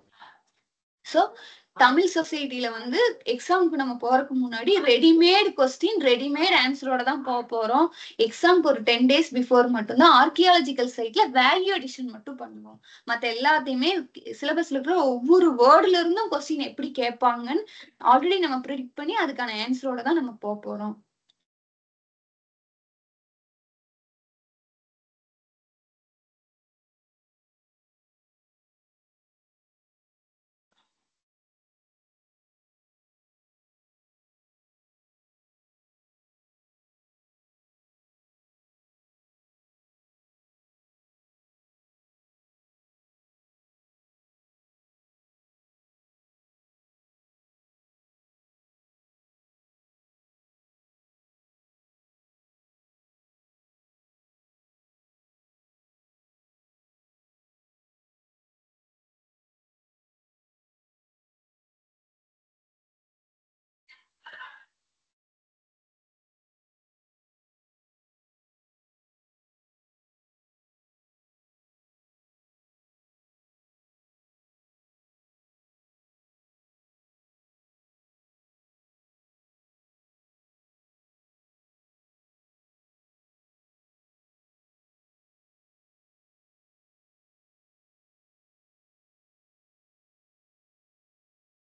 [SPEAKER 2] சோ தமிழ் சொசைட்டில வந்து எக்ஸாமுக்கு நம்ம போறதுக்கு முன்னாடி ரெடிமேட் கொஸ்டின் ரெடிமேட் ஆன்சரோட தான் போக போறோம் எக்ஸாம்க்கு ஒரு டென் டேஸ் பிஃபோர் மட்டும்தான் ஆர்கியாலஜிக்கல் சைட்ல வேல்யூ அடிஷன் மட்டும் பண்ணுவோம் மத்த எல்லாத்தையுமே சிலபஸ்ல இருக்கிற ஒவ்வொரு வேர்ட்ல இருந்தும் கொஸ்டின் எப்படி கேட்பாங்கன்னு ஆல்ரெடி நம்ம ப்ரிடிக் பண்ணி அதுக்கான ஆன்சரோட தான் நம்ம போக போறோம்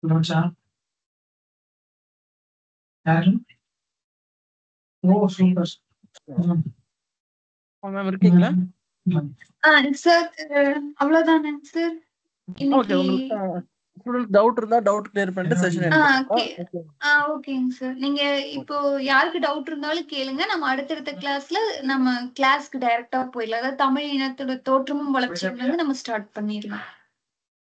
[SPEAKER 1] லோச்சா யாரு ஓ சூப்பர்
[SPEAKER 2] மேம் இருக்கீங்களா சார் சார் டவுட் இருந்தா டவுட் ஓகேங்க சார் நீங்க இப்போ யாருக்கு டவுட் இருந்தாலும் கேளுங்க நம்ம அடுத்தடுத்த கிளாஸ்ல நம்ம கிளாஸ்க்கு போயிடலாம் அதாவது தமிழ் இனத்தோட தோற்றமும் வளர்ச்சியும் நம்ம ஸ்டார்ட் பண்ணிடலாம்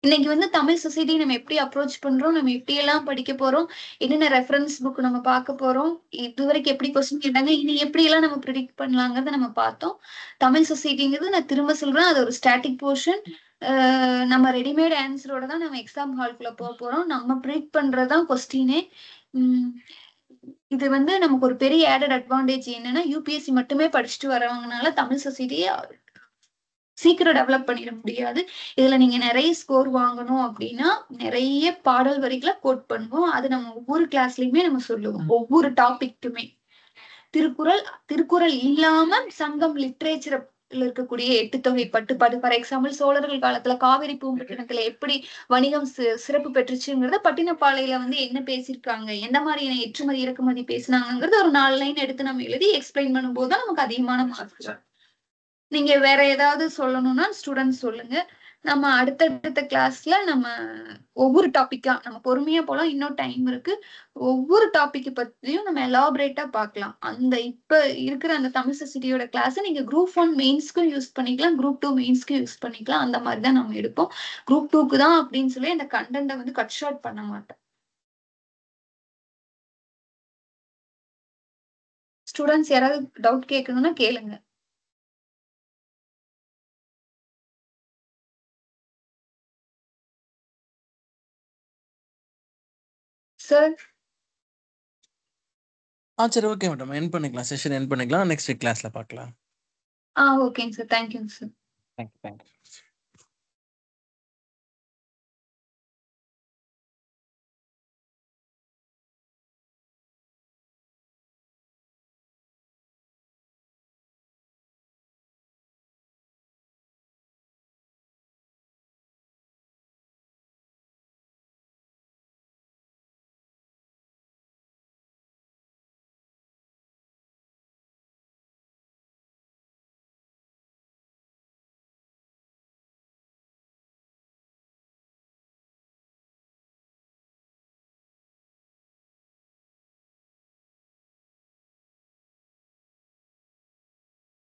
[SPEAKER 2] இன்னைக்கு வந்து தமிழ் சொசைட்டி நம்ம எப்படி அப்ரோச் பண்றோம் நம்ம எப்படி எல்லாம் படிக்க போறோம் என்னென்ன ரெஃபரன்ஸ் புக் நம்ம பார்க்க போறோம் இது வரைக்கும் எப்படி கொஸ்டின் கேட்டாங்க இனி எப்படி எல்லாம் நம்ம ப்ரிடிக்ட் பண்ணலாங்கிறத நம்ம பார்த்தோம் தமிழ் சொசைட்டிங்கிறது நான் திரும்ப சொல்றேன் அது ஒரு ஸ்டாட்டிக் போர்ஷன் நம்ம ரெடிமேட் ஆன்சரோட தான் நம்ம எக்ஸாம் ஹால்குள்ள போக போறோம் நம்ம ப்ரிடிக்ட் பண்றதுதான் கொஸ்டினே இது வந்து நமக்கு ஒரு பெரிய ஆடட் அட்வான்டேஜ் என்னன்னா யூபிஎஸ்சி மட்டுமே படிச்சுட்டு வரவங்கனால தமிழ் சொசைட்டியே சீக்கிரம் டெவலப் பண்ணிட முடியாது இதுல நீங்க நிறைய ஸ்கோர் வாங்கணும் அப்படின்னா நிறைய பாடல் வரிகளை கோட் பண்ணுவோம் அது நம்ம ஒவ்வொரு கிளாஸ்லயுமே நம்ம சொல்லுவோம் ஒவ்வொரு டாபிக்குமே திருக்குறள் திருக்குறள் இல்லாம சங்கம் லிட்ரேச்சர் இருக்கக்கூடிய எட்டு தொகை பட்டுப்பாடு ஃபார் எக்ஸாம்பிள் சோழர்கள் காலத்துல காவிரி பூம்பட்டினத்துல எப்படி வணிகம் சிறப்பு பெற்றுச்சுங்கிறத பட்டினப்பாளையில வந்து என்ன பேசியிருக்காங்க எந்த மாதிரியான ஏற்றுமதி இறக்குமதி பேசினாங்கிறது ஒரு நாலு லைன் எடுத்து நம்ம எழுதி எக்ஸ்பிளைன் பண்ணும்போது தான் நமக்கு அதிகமான மார்க் நீங்க வேற ஏதாவது சொல்லணும்னா ஸ்டூடெண்ட்ஸ் சொல்லுங்க நம்ம அடுத்தடுத்த கிளாஸ்ல நம்ம ஒவ்வொரு டாபிக்கா நம்ம பொறுமையா போலாம் இன்னும் டைம் இருக்கு ஒவ்வொரு டாபிக் பத்தியும் நம்ம எலாபரேட்டா பார்க்கலாம் அந்த இப்ப இருக்கிற அந்த தமிழ் சசிட்டியோட கிளாஸ் நீங்க குரூப் ஒன் மெயின்ஸ்க்கும் யூஸ் பண்ணிக்கலாம் குரூப் டூ மெயின்ஸ்க்கும் யூஸ் பண்ணிக்கலாம் அந்த மாதிரி தான் நம்ம எடுப்போம் குரூப் டூக்கு தான் அப்படின்னு சொல்லி அந்த கண்டென்ட்டை வந்து கட் ஷார்ட் பண்ண மாட்டோம்
[SPEAKER 1] ஸ்டூடெண்ட்ஸ் யாராவது டவுட் கேட்கணும்னா கேளுங்க
[SPEAKER 2] சார் ஆ சரி ஓகே மேடம் என் பண்ணிக்கலாம் செஷன் என் பண்ணிக்கலாம் நெக்ஸ்ட் வீக் கிளாஸ்ல பார்க்கலாம் ஆ ஓகேங்க சார் தேங்க்யூங்க சார் தேங்க்யூ தேங்க்யூ